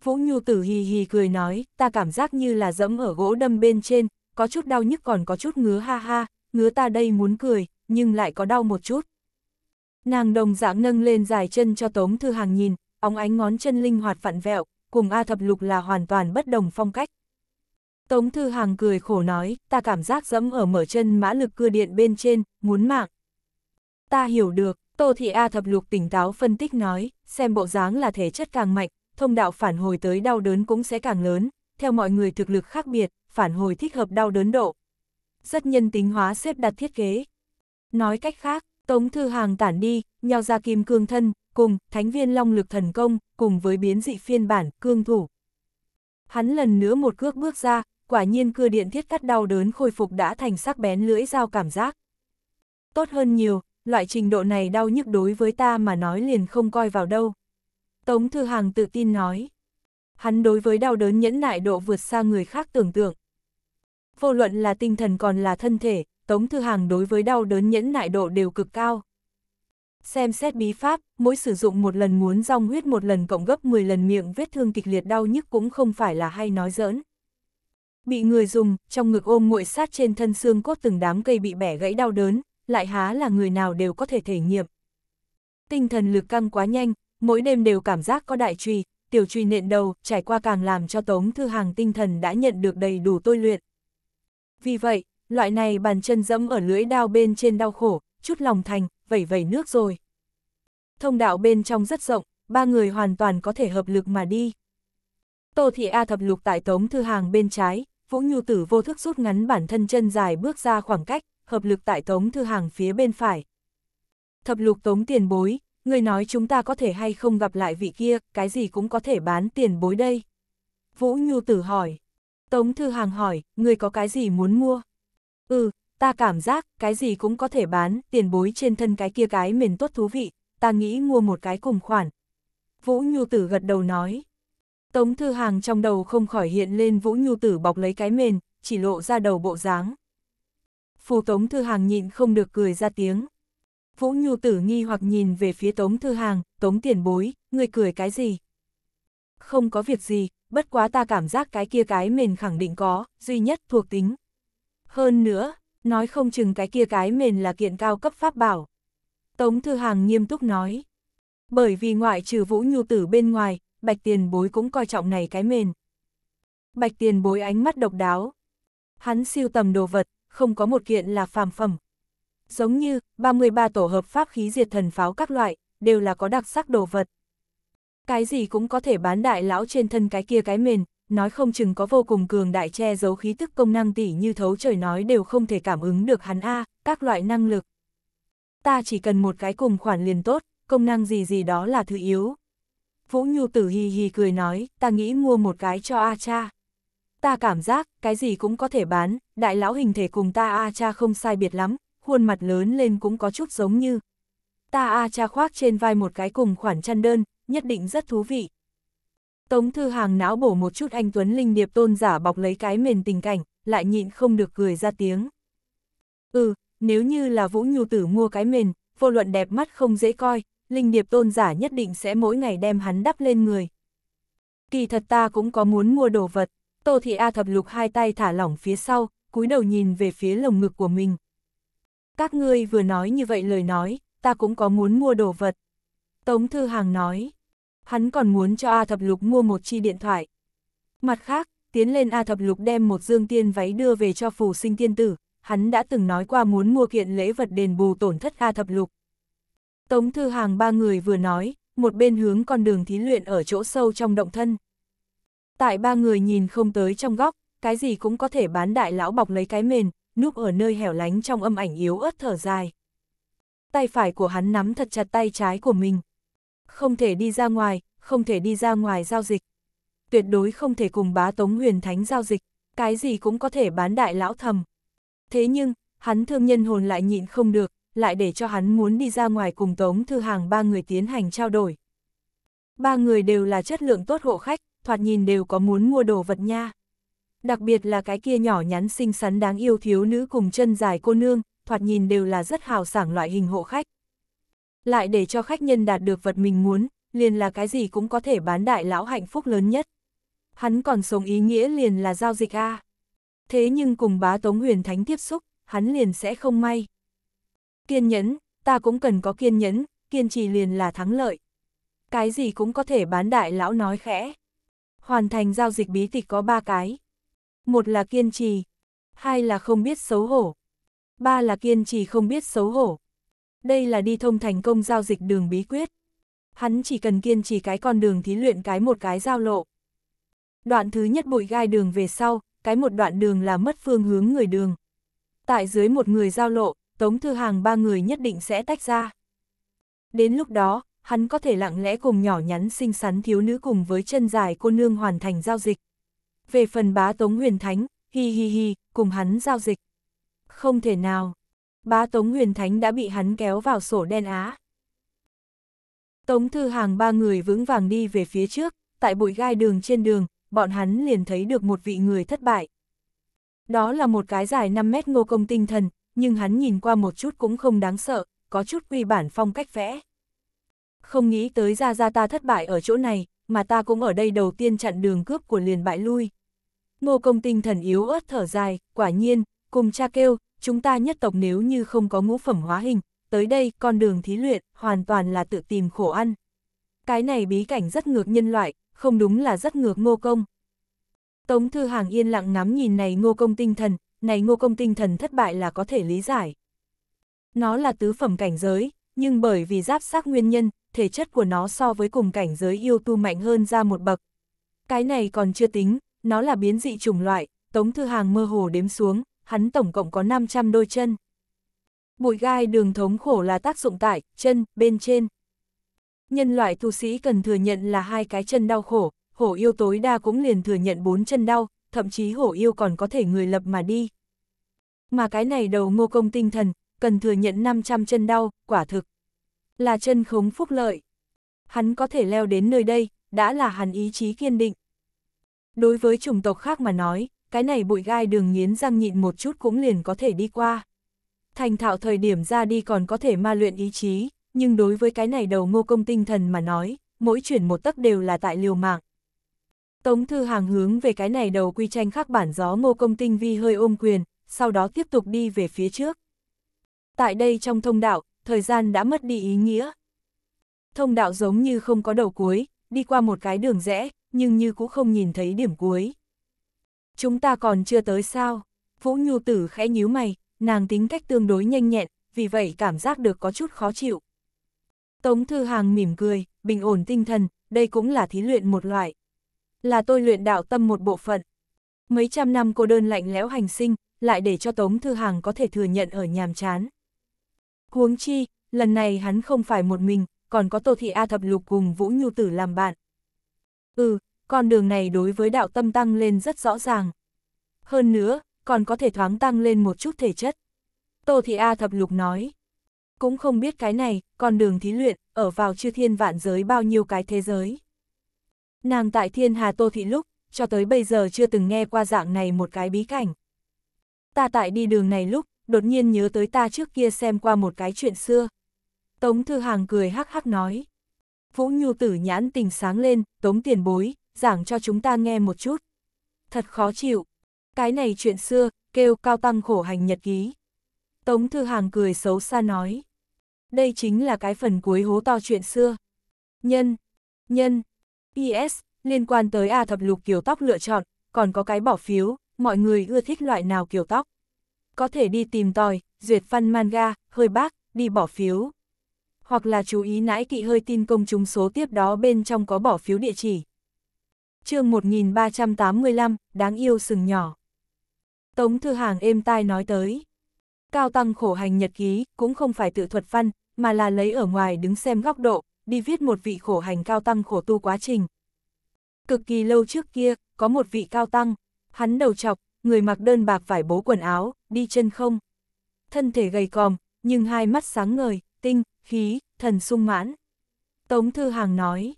Vũ Nhu tử hì hì cười nói, ta cảm giác như là dẫm ở gỗ đâm bên trên, có chút đau nhức còn có chút ngứa ha ha, ngứa ta đây muốn cười, nhưng lại có đau một chút. Nàng đồng dạng nâng lên dài chân cho Tống Thư Hàng nhìn, óng ánh ngón chân linh hoạt vặn vẹo, cùng A Thập Lục là hoàn toàn bất đồng phong cách. Tống Thư Hàng cười khổ nói, ta cảm giác dẫm ở mở chân mã lực cưa điện bên trên, muốn mạng. Ta hiểu được, Tô Thị A thập lục tỉnh táo phân tích nói, xem bộ dáng là thể chất càng mạnh, thông đạo phản hồi tới đau đớn cũng sẽ càng lớn, theo mọi người thực lực khác biệt, phản hồi thích hợp đau đớn độ. Rất nhân tính hóa xếp đặt thiết kế. Nói cách khác, Tống Thư Hàng tản đi, nhau ra kim cương thân, cùng Thánh viên Long lực thần công, cùng với biến dị phiên bản cương thủ. Hắn lần nữa một cước bước ra, quả nhiên cưa điện thiết cắt đau đớn khôi phục đã thành sắc bén lưỡi dao cảm giác. Tốt hơn nhiều, loại trình độ này đau nhức đối với ta mà nói liền không coi vào đâu. Tống Thư Hàng tự tin nói. Hắn đối với đau đớn nhẫn nại độ vượt xa người khác tưởng tượng. Vô luận là tinh thần còn là thân thể, Tống Thư Hàng đối với đau đớn nhẫn nại độ đều cực cao. Xem xét bí pháp, mỗi sử dụng một lần muốn rong huyết một lần cộng gấp 10 lần miệng vết thương kịch liệt đau nhức cũng không phải là hay nói giỡn. Bị người dùng, trong ngực ôm nguội sát trên thân xương cốt từng đám cây bị bẻ gãy đau đớn, lại há là người nào đều có thể thể nghiệm. Tinh thần lực căng quá nhanh, mỗi đêm đều cảm giác có đại truy, tiểu truy nện đầu, trải qua càng làm cho Tống Thư Hàng tinh thần đã nhận được đầy đủ tôi luyện. Vì vậy, loại này bàn chân dẫm ở lưỡi đao bên trên đau khổ, chút lòng thành, vẩy vẩy nước rồi. Thông đạo bên trong rất rộng, ba người hoàn toàn có thể hợp lực mà đi. Tô Thị A thập lục tại Tống Thư Hàng bên trái, Vũ Nhu Tử vô thức rút ngắn bản thân chân dài bước ra khoảng cách, hợp lực tại Tống Thư Hàng phía bên phải. Thập lục Tống tiền bối, người nói chúng ta có thể hay không gặp lại vị kia, cái gì cũng có thể bán tiền bối đây. Vũ Nhu Tử hỏi. Tống Thư Hàng hỏi, người có cái gì muốn mua? Ừ, ta cảm giác, cái gì cũng có thể bán, tiền bối trên thân cái kia cái mền tốt thú vị, ta nghĩ mua một cái cùng khoản. Vũ Nhu Tử gật đầu nói. Tống Thư Hàng trong đầu không khỏi hiện lên Vũ Nhu Tử bọc lấy cái mền, chỉ lộ ra đầu bộ dáng phù Tống Thư Hàng nhịn không được cười ra tiếng. Vũ Nhu tử nghi hoặc nhìn về phía Tống Thư Hàng, Tống tiền bối, người cười cái gì? Không có việc gì, bất quá ta cảm giác cái kia cái mền khẳng định có, duy nhất thuộc tính. Hơn nữa, nói không chừng cái kia cái mền là kiện cao cấp pháp bảo. Tống Thư Hàng nghiêm túc nói. Bởi vì ngoại trừ Vũ Nhu tử bên ngoài, Bạch Tiền Bối cũng coi trọng này cái mền. Bạch Tiền Bối ánh mắt độc đáo. Hắn siêu tầm đồ vật, không có một kiện là phàm phẩm. Giống như, 33 tổ hợp pháp khí diệt thần pháo các loại, đều là có đặc sắc đồ vật. Cái gì cũng có thể bán đại lão trên thân cái kia cái mền, nói không chừng có vô cùng cường đại che giấu khí tức công năng tỉ như thấu trời nói đều không thể cảm ứng được hắn A, các loại năng lực. Ta chỉ cần một cái cùng khoản liền tốt, công năng gì gì đó là thứ yếu. Vũ Nhu tử hì hì cười nói, ta nghĩ mua một cái cho A cha ta cảm giác, cái gì cũng có thể bán, đại lão hình thể cùng ta A cha không sai biệt lắm, khuôn mặt lớn lên cũng có chút giống như. Ta A cha khoác trên vai một cái cùng khoản chăn đơn, nhất định rất thú vị. Tống Thư Hàng não bổ một chút anh Tuấn Linh Điệp tôn giả bọc lấy cái mền tình cảnh, lại nhịn không được cười ra tiếng. Ừ, nếu như là Vũ Nhu Tử mua cái mền, vô luận đẹp mắt không dễ coi, Linh Điệp tôn giả nhất định sẽ mỗi ngày đem hắn đắp lên người. Kỳ thật ta cũng có muốn mua đồ vật, Tô Thị A thập lục hai tay thả lỏng phía sau, cúi đầu nhìn về phía lồng ngực của mình. Các ngươi vừa nói như vậy lời nói, ta cũng có muốn mua đồ vật. Tống Thư Hàng nói, hắn còn muốn cho A thập lục mua một chi điện thoại. Mặt khác, tiến lên A thập lục đem một dương tiên váy đưa về cho phù sinh tiên tử, hắn đã từng nói qua muốn mua kiện lễ vật đền bù tổn thất A thập lục. Tống Thư Hàng ba người vừa nói, một bên hướng con đường thí luyện ở chỗ sâu trong động thân. Tại ba người nhìn không tới trong góc, cái gì cũng có thể bán đại lão bọc lấy cái mền, núp ở nơi hẻo lánh trong âm ảnh yếu ớt thở dài. Tay phải của hắn nắm thật chặt tay trái của mình. Không thể đi ra ngoài, không thể đi ra ngoài giao dịch. Tuyệt đối không thể cùng bá tống huyền thánh giao dịch, cái gì cũng có thể bán đại lão thầm. Thế nhưng, hắn thương nhân hồn lại nhịn không được, lại để cho hắn muốn đi ra ngoài cùng tống thư hàng ba người tiến hành trao đổi. Ba người đều là chất lượng tốt hộ khách, thoạt nhìn đều có muốn mua đồ vật nha. Đặc biệt là cái kia nhỏ nhắn xinh xắn đáng yêu thiếu nữ cùng chân dài cô nương, thoạt nhìn đều là rất hào sảng loại hình hộ khách. Lại để cho khách nhân đạt được vật mình muốn, liền là cái gì cũng có thể bán đại lão hạnh phúc lớn nhất. Hắn còn sống ý nghĩa liền là giao dịch A. Thế nhưng cùng bá Tống Huyền Thánh tiếp xúc, hắn liền sẽ không may. Kiên nhẫn, ta cũng cần có kiên nhẫn, kiên trì liền là thắng lợi. Cái gì cũng có thể bán đại lão nói khẽ hoàn thành giao dịch bí tịch có ba cái. Một là kiên trì, hai là không biết xấu hổ, ba là kiên trì không biết xấu hổ. Đây là đi thông thành công giao dịch đường bí quyết. Hắn chỉ cần kiên trì cái con đường thí luyện cái một cái giao lộ. Đoạn thứ nhất bụi gai đường về sau, cái một đoạn đường là mất phương hướng người đường. Tại dưới một người giao lộ, Tống Thư Hàng ba người nhất định sẽ tách ra. Đến lúc đó, hắn có thể lặng lẽ cùng nhỏ nhắn xinh xắn thiếu nữ cùng với chân dài cô nương hoàn thành giao dịch. Về phần bá Tống Huyền Thánh, hi hi hi, cùng hắn giao dịch. Không thể nào. Bá Tống Huyền Thánh đã bị hắn kéo vào sổ đen á. Tống Thư Hàng ba người vững vàng đi về phía trước, tại bụi gai đường trên đường, bọn hắn liền thấy được một vị người thất bại. Đó là một cái dài 5 mét ngô công tinh thần, nhưng hắn nhìn qua một chút cũng không đáng sợ, có chút quy bản phong cách vẽ không nghĩ tới ra ra ta thất bại ở chỗ này, mà ta cũng ở đây đầu tiên chặn đường cướp của liền bại lui. Ngô công tinh thần yếu ớt thở dài, quả nhiên, cùng cha kêu, chúng ta nhất tộc nếu như không có ngũ phẩm hóa hình, tới đây con đường thí luyện, hoàn toàn là tự tìm khổ ăn. Cái này bí cảnh rất ngược nhân loại, không đúng là rất ngược ngô công. Tống Thư Hàng yên lặng ngắm nhìn này ngô công tinh thần, này ngô công tinh thần thất bại là có thể lý giải. Nó là tứ phẩm cảnh giới, nhưng bởi vì giáp xác nguyên nhân, thể chất của nó so với cùng cảnh giới yêu tu mạnh hơn ra một bậc. Cái này còn chưa tính, nó là biến dị chủng loại, Tống Thư Hàng mơ hồ đếm xuống, hắn tổng cộng có 500 đôi chân. Bụi gai đường thống khổ là tác dụng tại, chân, bên trên. Nhân loại tu sĩ cần thừa nhận là hai cái chân đau khổ, hổ yêu tối đa cũng liền thừa nhận bốn chân đau, thậm chí hổ yêu còn có thể người lập mà đi. Mà cái này đầu ngô công tinh thần, cần thừa nhận 500 chân đau, quả thực là chân khống phúc lợi. Hắn có thể leo đến nơi đây, đã là hắn ý chí kiên định. Đối với chủng tộc khác mà nói, cái này bụi gai đường nghiến răng nhịn một chút cũng liền có thể đi qua. Thành thạo thời điểm ra đi còn có thể ma luyện ý chí, nhưng đối với cái này đầu ngô công tinh thần mà nói, mỗi chuyển một tấc đều là tại liều mạng. Tống Thư Hàng hướng về cái này đầu quy tranh khắc bản gió ngô công tinh vi hơi ôm quyền, sau đó tiếp tục đi về phía trước. Tại đây trong thông đạo, thời gian đã mất đi ý nghĩa. Thông đạo giống như không có đầu cuối, đi qua một cái đường rẽ, nhưng như cũng không nhìn thấy điểm cuối. Chúng ta còn chưa tới sao? Vũ Nhu Tử khẽ nhíu mày, nàng tính cách tương đối nhanh nhẹn, vì vậy cảm giác được có chút khó chịu. Tống Thư Hàng mỉm cười, bình ổn tinh thần, đây cũng là thí luyện một loại. Là tôi luyện đạo tâm một bộ phận. Mấy trăm năm cô đơn lạnh lẽo hành sinh, lại để cho Tống Thư Hàng có thể thừa nhận ở nhàm chán. Huống chi, lần này hắn không phải một mình, còn có Tô Thị A Thập Lục cùng Vũ Nhu Tử làm bạn. Ừ, con đường này đối với đạo tâm tăng lên rất rõ ràng. Hơn nữa, còn có thể thoáng tăng lên một chút thể chất. Tô Thị A Thập Lục nói, cũng không biết cái này, con đường thí luyện, ở vào chư thiên vạn giới bao nhiêu cái thế giới. Nàng tại thiên hà Tô Thị lúc, cho tới bây giờ chưa từng nghe qua dạng này một cái bí cảnh. Ta tại đi đường này lúc, đột nhiên nhớ tới ta trước kia xem qua một cái chuyện xưa. Tống Thư Hàng cười hắc hắc nói. Vũ Nhu tử nhãn tình sáng lên, tống tiền bối, giảng cho chúng ta nghe một chút. Thật khó chịu. Cái này chuyện xưa, kêu cao tăng khổ hành nhật ký. Tống Thư Hàng cười xấu xa nói. Đây chính là cái phần cuối hố to chuyện xưa. Nhân, nhân, IS, liên quan tới A thập lục kiểu tóc lựa chọn, còn có cái bỏ phiếu, mọi người ưa thích loại nào kiểu tóc có thể đi tìm tòi, duyệt văn manga, hơi bác, đi bỏ phiếu. Hoặc là chú ý nãi kỵ hơi tin công chúng số tiếp đó bên trong có bỏ phiếu địa chỉ. chương 1385, đáng yêu sừng nhỏ. Tống Thư Hàng êm tai nói tới. Cao Tăng khổ hành nhật ký cũng không phải tự thuật văn, mà là lấy ở ngoài đứng xem góc độ, đi viết một vị khổ hành Cao Tăng khổ tu quá trình. Cực kỳ lâu trước kia, có một vị Cao Tăng, hắn đầu chọc, người mặc đơn bạc vải bố quần áo, đi chân không. Thân thể gầy còm, nhưng hai mắt sáng ngời, tinh, khí, thần sung mãn. Tống Thư Hàng nói,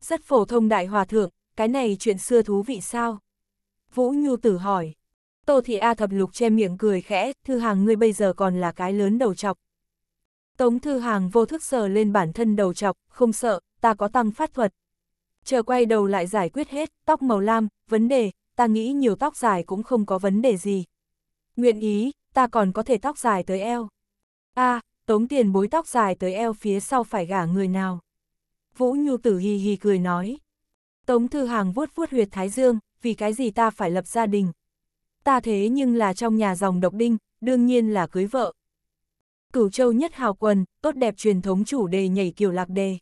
rất phổ thông đại hòa thượng, cái này chuyện xưa thú vị sao? Vũ Nhu tử hỏi, Tô Thị A thập lục che miệng cười khẽ, Thư Hàng ngươi bây giờ còn là cái lớn đầu chọc. Tống Thư Hàng vô thức sờ lên bản thân đầu chọc, không sợ, ta có tăng phát thuật. Chờ quay đầu lại giải quyết hết, tóc màu lam, vấn đề, ta nghĩ nhiều tóc dài cũng không có vấn đề gì. Nguyện ý, ta còn có thể tóc dài tới eo. a à, tống tiền bối tóc dài tới eo phía sau phải gả người nào. Vũ Nhu Tử hì hì cười nói. Tống Thư Hàng vuốt vuốt huyệt Thái Dương, vì cái gì ta phải lập gia đình. Ta thế nhưng là trong nhà dòng độc đinh, đương nhiên là cưới vợ. Cửu châu nhất hào quần, tốt đẹp truyền thống chủ đề nhảy kiều lạc đề.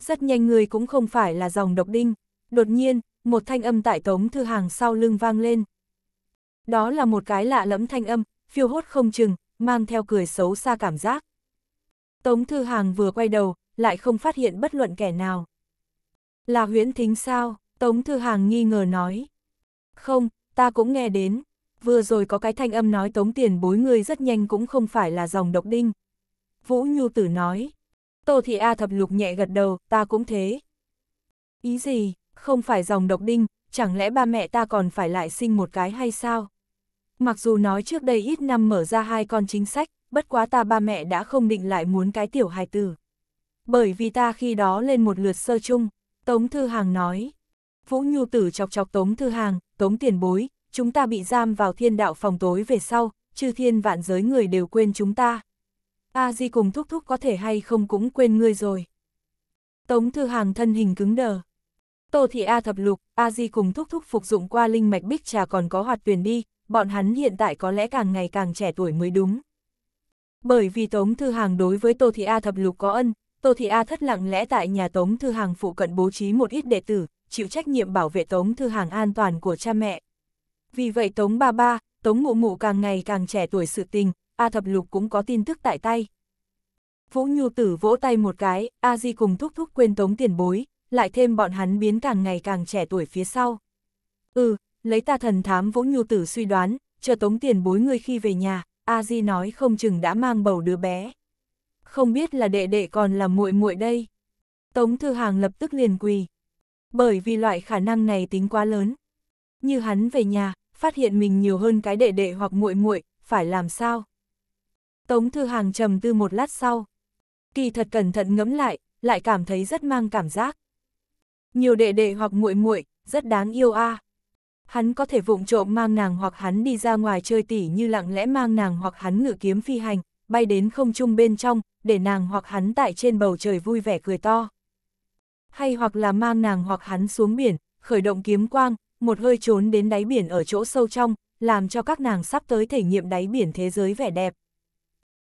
Rất nhanh người cũng không phải là dòng độc đinh. Đột nhiên, một thanh âm tại Tống Thư Hàng sau lưng vang lên. Đó là một cái lạ lẫm thanh âm, phiêu hốt không chừng, mang theo cười xấu xa cảm giác. Tống Thư Hàng vừa quay đầu, lại không phát hiện bất luận kẻ nào. Là huyễn thính sao? Tống Thư Hàng nghi ngờ nói. Không, ta cũng nghe đến. Vừa rồi có cái thanh âm nói tống tiền bối người rất nhanh cũng không phải là dòng độc đinh. Vũ Nhu Tử nói. Tô Thị A thập lục nhẹ gật đầu, ta cũng thế. Ý gì? Không phải dòng độc đinh, chẳng lẽ ba mẹ ta còn phải lại sinh một cái hay sao? Mặc dù nói trước đây ít năm mở ra hai con chính sách, bất quá ta ba mẹ đã không định lại muốn cái tiểu hài tử. Bởi vì ta khi đó lên một lượt sơ chung, Tống Thư Hàng nói. Vũ Nhu Tử chọc chọc Tống Thư Hàng, Tống Tiền Bối, chúng ta bị giam vào thiên đạo phòng tối về sau, chư thiên vạn giới người đều quên chúng ta. A Di cùng thúc thúc có thể hay không cũng quên ngươi rồi. Tống Thư Hàng thân hình cứng đờ, Tô Thị A thập lục, A Di cùng thúc thúc phục dụng qua linh mạch bích trà còn có hoạt tuyển đi, bọn hắn hiện tại có lẽ càng ngày càng trẻ tuổi mới đúng. Bởi vì Tống Thư Hàng đối với Tô Thị A thập lục có ân, Tô Thị A thất lặng lẽ tại nhà Tống Thư Hàng phụ cận bố trí một ít đệ tử, chịu trách nhiệm bảo vệ Tống Thư Hàng an toàn của cha mẹ. Vì vậy Tống Ba Ba, Tống Mụ Mụ càng ngày càng trẻ tuổi sự tình, A thập lục cũng có tin tức tại tay. Vũ Nhu Tử vỗ tay một cái, A Di cùng thúc thúc quên Tống tiền bối, lại thêm bọn hắn biến càng ngày càng trẻ tuổi phía sau. Ừ, lấy ta thần thám vũ nhu tử suy đoán, chờ tống tiền bối ngươi khi về nhà, A Di nói không chừng đã mang bầu đứa bé. Không biết là đệ đệ còn là muội muội đây. Tống Thư Hàng lập tức liền quỳ. Bởi vì loại khả năng này tính quá lớn. Như hắn về nhà, phát hiện mình nhiều hơn cái đệ đệ hoặc muội muội, phải làm sao? Tống Thư Hàng trầm tư một lát sau. Kỳ thật cẩn thận ngẫm lại, lại cảm thấy rất mang cảm giác. Nhiều đệ đệ hoặc muội muội rất đáng yêu a. À. Hắn có thể vụng trộm mang nàng hoặc hắn đi ra ngoài chơi tỉ như lặng lẽ mang nàng hoặc hắn ngự kiếm phi hành, bay đến không trung bên trong, để nàng hoặc hắn tại trên bầu trời vui vẻ cười to. Hay hoặc là mang nàng hoặc hắn xuống biển, khởi động kiếm quang, một hơi trốn đến đáy biển ở chỗ sâu trong, làm cho các nàng sắp tới thể nghiệm đáy biển thế giới vẻ đẹp.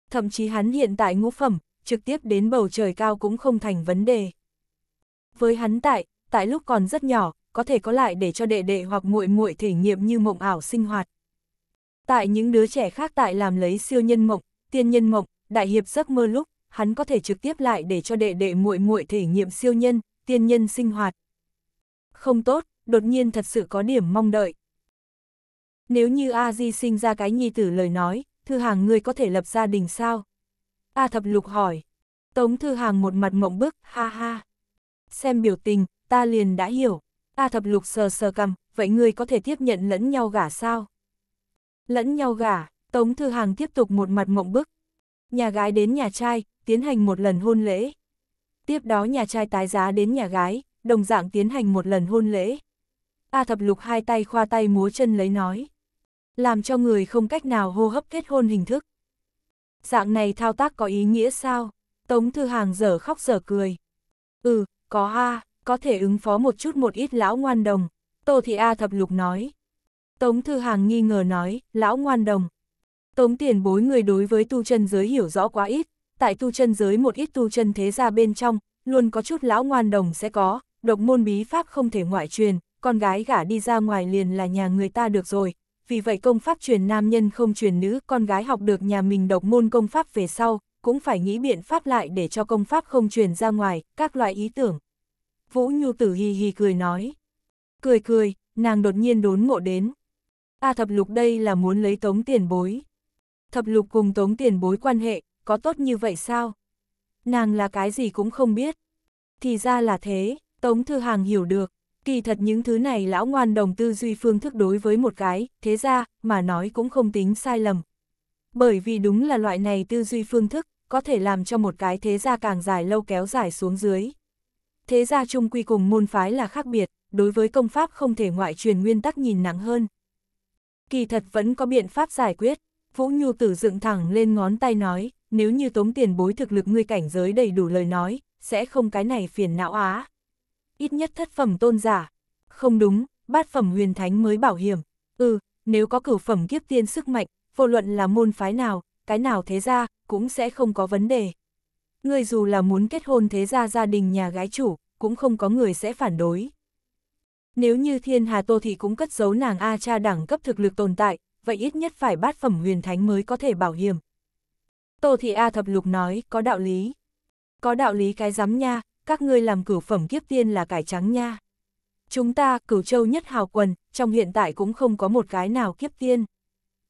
Thậm chí hắn hiện tại ngũ phẩm, trực tiếp đến bầu trời cao cũng không thành vấn đề. Với hắn tại, tại lúc còn rất nhỏ, có thể có lại để cho đệ đệ hoặc muội muội thể nghiệm như mộng ảo sinh hoạt. Tại những đứa trẻ khác tại làm lấy siêu nhân mộng, tiên nhân mộng, đại hiệp giấc mơ lúc, hắn có thể trực tiếp lại để cho đệ đệ muội muội thể nghiệm siêu nhân, tiên nhân sinh hoạt. Không tốt, đột nhiên thật sự có điểm mong đợi. Nếu như A Di sinh ra cái nhi tử lời nói, thư hàng ngươi có thể lập gia đình sao? A thập lục hỏi. Tống thư hàng một mặt mộng bức, ha ha. Xem biểu tình, ta liền đã hiểu. A thập lục sờ sờ cầm, vậy ngươi có thể tiếp nhận lẫn nhau gả sao? Lẫn nhau gả, Tống Thư Hàng tiếp tục một mặt mộng bức. Nhà gái đến nhà trai, tiến hành một lần hôn lễ. Tiếp đó nhà trai tái giá đến nhà gái, đồng dạng tiến hành một lần hôn lễ. A thập lục hai tay khoa tay múa chân lấy nói. Làm cho người không cách nào hô hấp kết hôn hình thức. Dạng này thao tác có ý nghĩa sao? Tống Thư Hàng dở khóc dở cười. Ừ, có ha có thể ứng phó một chút một ít lão ngoan đồng, Tô Thị A thập lục nói. Tống Thư Hàng nghi ngờ nói, lão ngoan đồng. Tống tiền bối người đối với tu chân giới hiểu rõ quá ít, tại tu chân giới một ít tu chân thế gia bên trong, luôn có chút lão ngoan đồng sẽ có, độc môn bí pháp không thể ngoại truyền, con gái gả đi ra ngoài liền là nhà người ta được rồi. Vì vậy công pháp truyền nam nhân không truyền nữ, con gái học được nhà mình độc môn công pháp về sau, cũng phải nghĩ biện pháp lại để cho công pháp không truyền ra ngoài, các loại ý tưởng, Vũ Nhu Tử hì hì cười nói. Cười cười, nàng đột nhiên đốn ngộ đến. A thập lục đây là muốn lấy tống tiền bối. Thập lục cùng tống tiền bối quan hệ, có tốt như vậy sao? Nàng là cái gì cũng không biết. Thì ra là thế, tống thư hàng hiểu được. Kỳ thật những thứ này lão ngoan đồng tư duy phương thức đối với một cái, thế ra, mà nói cũng không tính sai lầm. Bởi vì đúng là loại này tư duy phương thức, có thể làm cho một cái thế gia càng dài lâu kéo dài xuống dưới. Thế gia chung quy cùng môn phái là khác biệt, đối với công pháp không thể ngoại truyền nguyên tắc nhìn nặng hơn. Kỳ thật vẫn có biện pháp giải quyết, Vũ Nhu Tử dựng thẳng lên ngón tay nói, nếu như tống tiền bối thực lực ngươi cảnh giới đầy đủ lời nói, sẽ không cái này phiền não á. Ít nhất thất phẩm tôn giả. Không đúng, bát phẩm huyền thánh mới bảo hiểm. Ừ, nếu có cửu phẩm kiếp tiên sức mạnh, vô luận là môn phái nào, cái nào thế ra, cũng sẽ không có vấn đề ngươi dù là muốn kết hôn thế gia gia đình nhà gái chủ, cũng không có người sẽ phản đối. Nếu như thiên hà tô thì cũng cất giấu nàng A cha đẳng cấp thực lực tồn tại, vậy ít nhất phải bát phẩm huyền thánh mới có thể bảo hiểm. Tô thị A thập lục nói, có đạo lý. Có đạo lý cái giám nha, các ngươi làm cửu phẩm kiếp tiên là cải trắng nha. Chúng ta, cửu châu nhất hào quần, trong hiện tại cũng không có một cái nào kiếp tiên.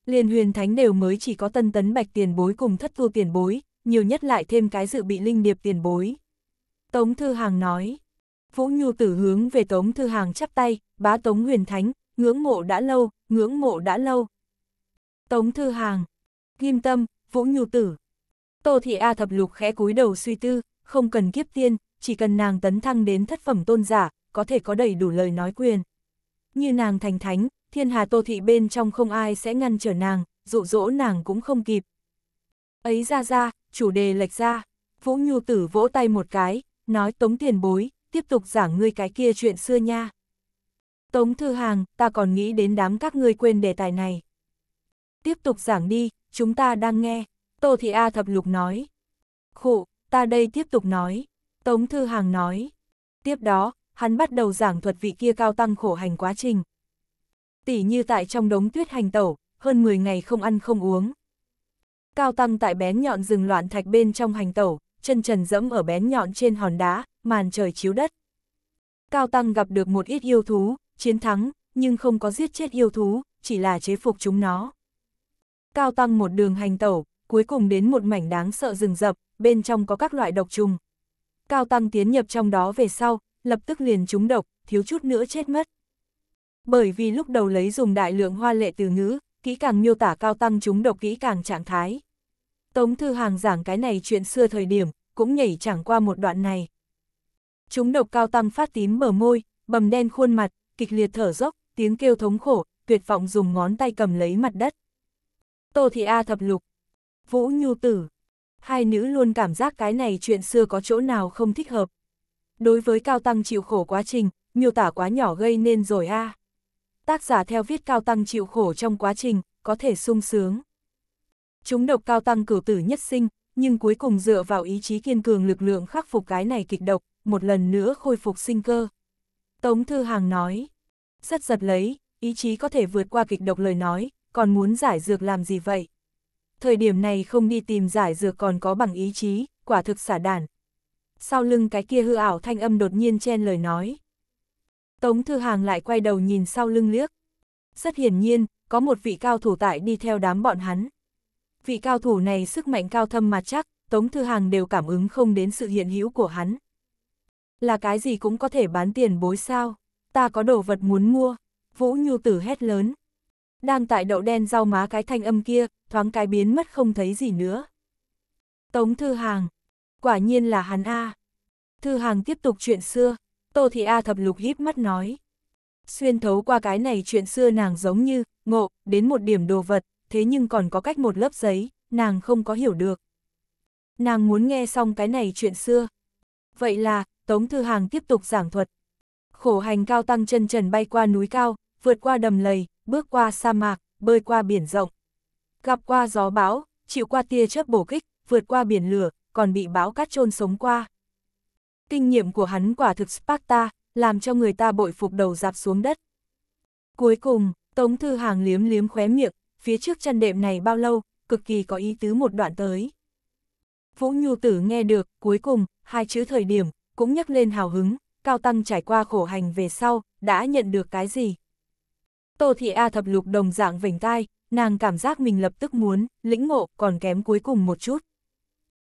Liền huyền thánh đều mới chỉ có tân tấn bạch tiền bối cùng thất thu tiền bối, nhiều nhất lại thêm cái dự bị linh điệp tiền bối. Tống Thư Hàng nói, Vũ Nhu tử hướng về Tống Thư Hàng chắp tay, bá Tống huyền thánh, ngưỡng mộ đã lâu, ngưỡng mộ đã lâu. Tống Thư Hàng, Kim Tâm, Vũ Nhu tử. Tô Thị A thập lục khẽ cúi đầu suy tư, không cần kiếp tiên, chỉ cần nàng tấn thăng đến thất phẩm tôn giả, có thể có đầy đủ lời nói quyền. Như nàng thành thánh, thiên hà Tô Thị bên trong không ai sẽ ngăn trở nàng, dụ dỗ nàng cũng không kịp. Ấy ra ra, chủ đề lệch ra, Vũ Nhu Tử vỗ tay một cái, nói Tống tiền bối, tiếp tục giảng ngươi cái kia chuyện xưa nha. Tống Thư Hàng, ta còn nghĩ đến đám các ngươi quên đề tài này. Tiếp tục giảng đi, chúng ta đang nghe, Tô Thị A Thập Lục nói. Khụ, ta đây tiếp tục nói, Tống Thư Hàng nói. Tiếp đó, hắn bắt đầu giảng thuật vị kia cao tăng khổ hành quá trình. Tỷ như tại trong đống tuyết hành tẩu, hơn 10 ngày không ăn không uống. Cao Tăng tại bén nhọn rừng loạn thạch bên trong hành tẩu, chân trần dẫm ở bén nhọn trên hòn đá, màn trời chiếu đất. Cao Tăng gặp được một ít yêu thú, chiến thắng, nhưng không có giết chết yêu thú, chỉ là chế phục chúng nó. Cao Tăng một đường hành tẩu, cuối cùng đến một mảnh đáng sợ rừng rập, bên trong có các loại độc trùng. Cao Tăng tiến nhập trong đó về sau, lập tức liền trúng độc, thiếu chút nữa chết mất. Bởi vì lúc đầu lấy dùng đại lượng hoa lệ từ ngữ, kỹ càng miêu tả cao tăng chúng độc kỹ càng trạng thái. Tống Thư Hàng giảng cái này chuyện xưa thời điểm, cũng nhảy chẳng qua một đoạn này. Chúng độc cao tăng phát tím bờ môi, bầm đen khuôn mặt, kịch liệt thở dốc, tiếng kêu thống khổ, tuyệt vọng dùng ngón tay cầm lấy mặt đất. Tô Thị A thập lục, Vũ Nhu Tử, hai nữ luôn cảm giác cái này chuyện xưa có chỗ nào không thích hợp. Đối với cao tăng chịu khổ quá trình, miêu tả quá nhỏ gây nên rồi a. À tác giả theo viết cao tăng chịu khổ trong quá trình, có thể sung sướng. Chúng độc cao tăng cửu tử nhất sinh, nhưng cuối cùng dựa vào ý chí kiên cường lực lượng khắc phục cái này kịch độc, một lần nữa khôi phục sinh cơ. Tống Thư Hàng nói, rất giật lấy, ý chí có thể vượt qua kịch độc lời nói, còn muốn giải dược làm gì vậy? Thời điểm này không đi tìm giải dược còn có bằng ý chí, quả thực xả đản. Sau lưng cái kia hư ảo thanh âm đột nhiên chen lời nói. Tống Thư Hàng lại quay đầu nhìn sau lưng liếc. Rất hiển nhiên, có một vị cao thủ tại đi theo đám bọn hắn. Vị cao thủ này sức mạnh cao thâm mà chắc, Tống Thư Hàng đều cảm ứng không đến sự hiện hữu của hắn. Là cái gì cũng có thể bán tiền bối sao, ta có đồ vật muốn mua, Vũ Nhu Tử hét lớn. Đang tại đậu đen rau má cái thanh âm kia, thoáng cái biến mất không thấy gì nữa. Tống Thư Hàng, quả nhiên là hắn A. Thư Hàng tiếp tục chuyện xưa, Tô Thị A thập lục híp mắt nói. Xuyên thấu qua cái này chuyện xưa nàng giống như, ngộ, đến một điểm đồ vật, thế nhưng còn có cách một lớp giấy, nàng không có hiểu được. Nàng muốn nghe xong cái này chuyện xưa. Vậy là, Tống Thư Hàng tiếp tục giảng thuật. Khổ hành cao tăng chân trần bay qua núi cao, vượt qua đầm lầy, bước qua sa mạc, bơi qua biển rộng. Gặp qua gió bão, chịu qua tia chớp bổ kích, vượt qua biển lửa, còn bị bão cát trôn sống qua kinh nghiệm của hắn quả thực Sparta, làm cho người ta bội phục đầu dạp xuống đất. Cuối cùng, Tống Thư Hàng liếm liếm khóe miệng, phía trước chân đệm này bao lâu, cực kỳ có ý tứ một đoạn tới. Vũ Nhu Tử nghe được, cuối cùng, hai chữ thời điểm, cũng nhắc lên hào hứng, Cao Tăng trải qua khổ hành về sau, đã nhận được cái gì. Tô Thị A thập lục đồng dạng vành tai, nàng cảm giác mình lập tức muốn, lĩnh ngộ, còn kém cuối cùng một chút.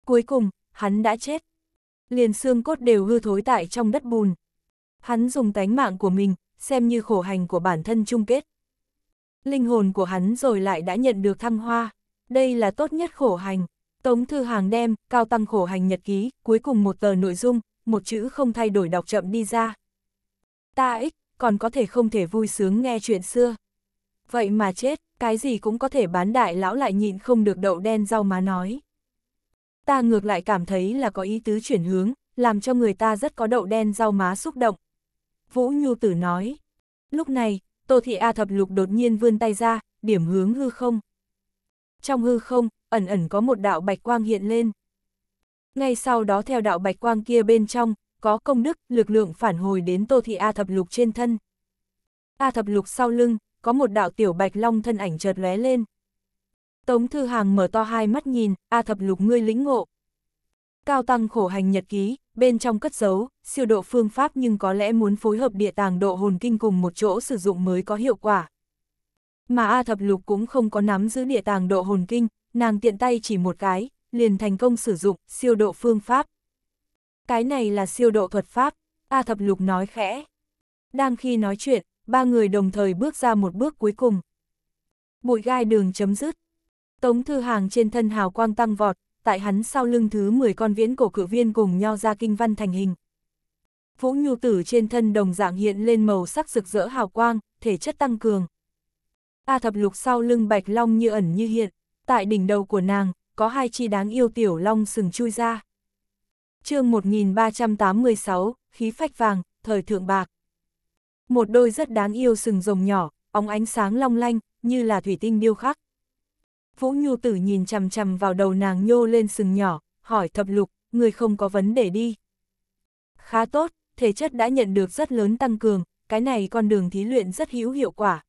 Cuối cùng, hắn đã chết, liền xương cốt đều hư thối tại trong đất bùn. Hắn dùng tánh mạng của mình, xem như khổ hành của bản thân chung kết. Linh hồn của hắn rồi lại đã nhận được thăng hoa, đây là tốt nhất khổ hành. Tống Thư Hàng đem, cao tăng khổ hành nhật ký, cuối cùng một tờ nội dung, một chữ không thay đổi đọc chậm đi ra. Ta ích, còn có thể không thể vui sướng nghe chuyện xưa. Vậy mà chết, cái gì cũng có thể bán đại lão lại nhịn không được đậu đen rau má nói ta ngược lại cảm thấy là có ý tứ chuyển hướng, làm cho người ta rất có đậu đen rau má xúc động. Vũ Nhu Tử nói. Lúc này, Tô Thị A Thập Lục đột nhiên vươn tay ra, điểm hướng hư không. Trong hư không, ẩn ẩn có một đạo bạch quang hiện lên. Ngay sau đó theo đạo bạch quang kia bên trong, có công đức, lực lượng phản hồi đến Tô Thị A Thập Lục trên thân. A Thập Lục sau lưng, có một đạo tiểu bạch long thân ảnh chợt lóe lên. Tống Thư Hàng mở to hai mắt nhìn, A Thập Lục ngươi lĩnh ngộ. Cao Tăng khổ hành nhật ký, bên trong cất giấu, siêu độ phương pháp nhưng có lẽ muốn phối hợp địa tàng độ hồn kinh cùng một chỗ sử dụng mới có hiệu quả. Mà A Thập Lục cũng không có nắm giữ địa tàng độ hồn kinh, nàng tiện tay chỉ một cái, liền thành công sử dụng siêu độ phương pháp. Cái này là siêu độ thuật pháp, A Thập Lục nói khẽ. Đang khi nói chuyện, ba người đồng thời bước ra một bước cuối cùng. Bụi gai đường chấm dứt. Tống Thư Hàng trên thân hào quang tăng vọt, tại hắn sau lưng thứ 10 con viễn cổ cử viên cùng nhau ra kinh văn thành hình. Vũ Nhu Tử trên thân đồng dạng hiện lên màu sắc rực rỡ hào quang, thể chất tăng cường. A thập lục sau lưng bạch long như ẩn như hiện, tại đỉnh đầu của nàng, có hai chi đáng yêu tiểu long sừng chui ra. chương 1386, khí phách vàng, thời thượng bạc. Một đôi rất đáng yêu sừng rồng nhỏ, óng ánh sáng long lanh, như là thủy tinh điêu khắc. Vũ Nhu Tử nhìn chằm chằm vào đầu nàng nhô lên sừng nhỏ, hỏi thập lục, người không có vấn đề đi. Khá tốt, thể chất đã nhận được rất lớn tăng cường, cái này con đường thí luyện rất hữu hiệu quả.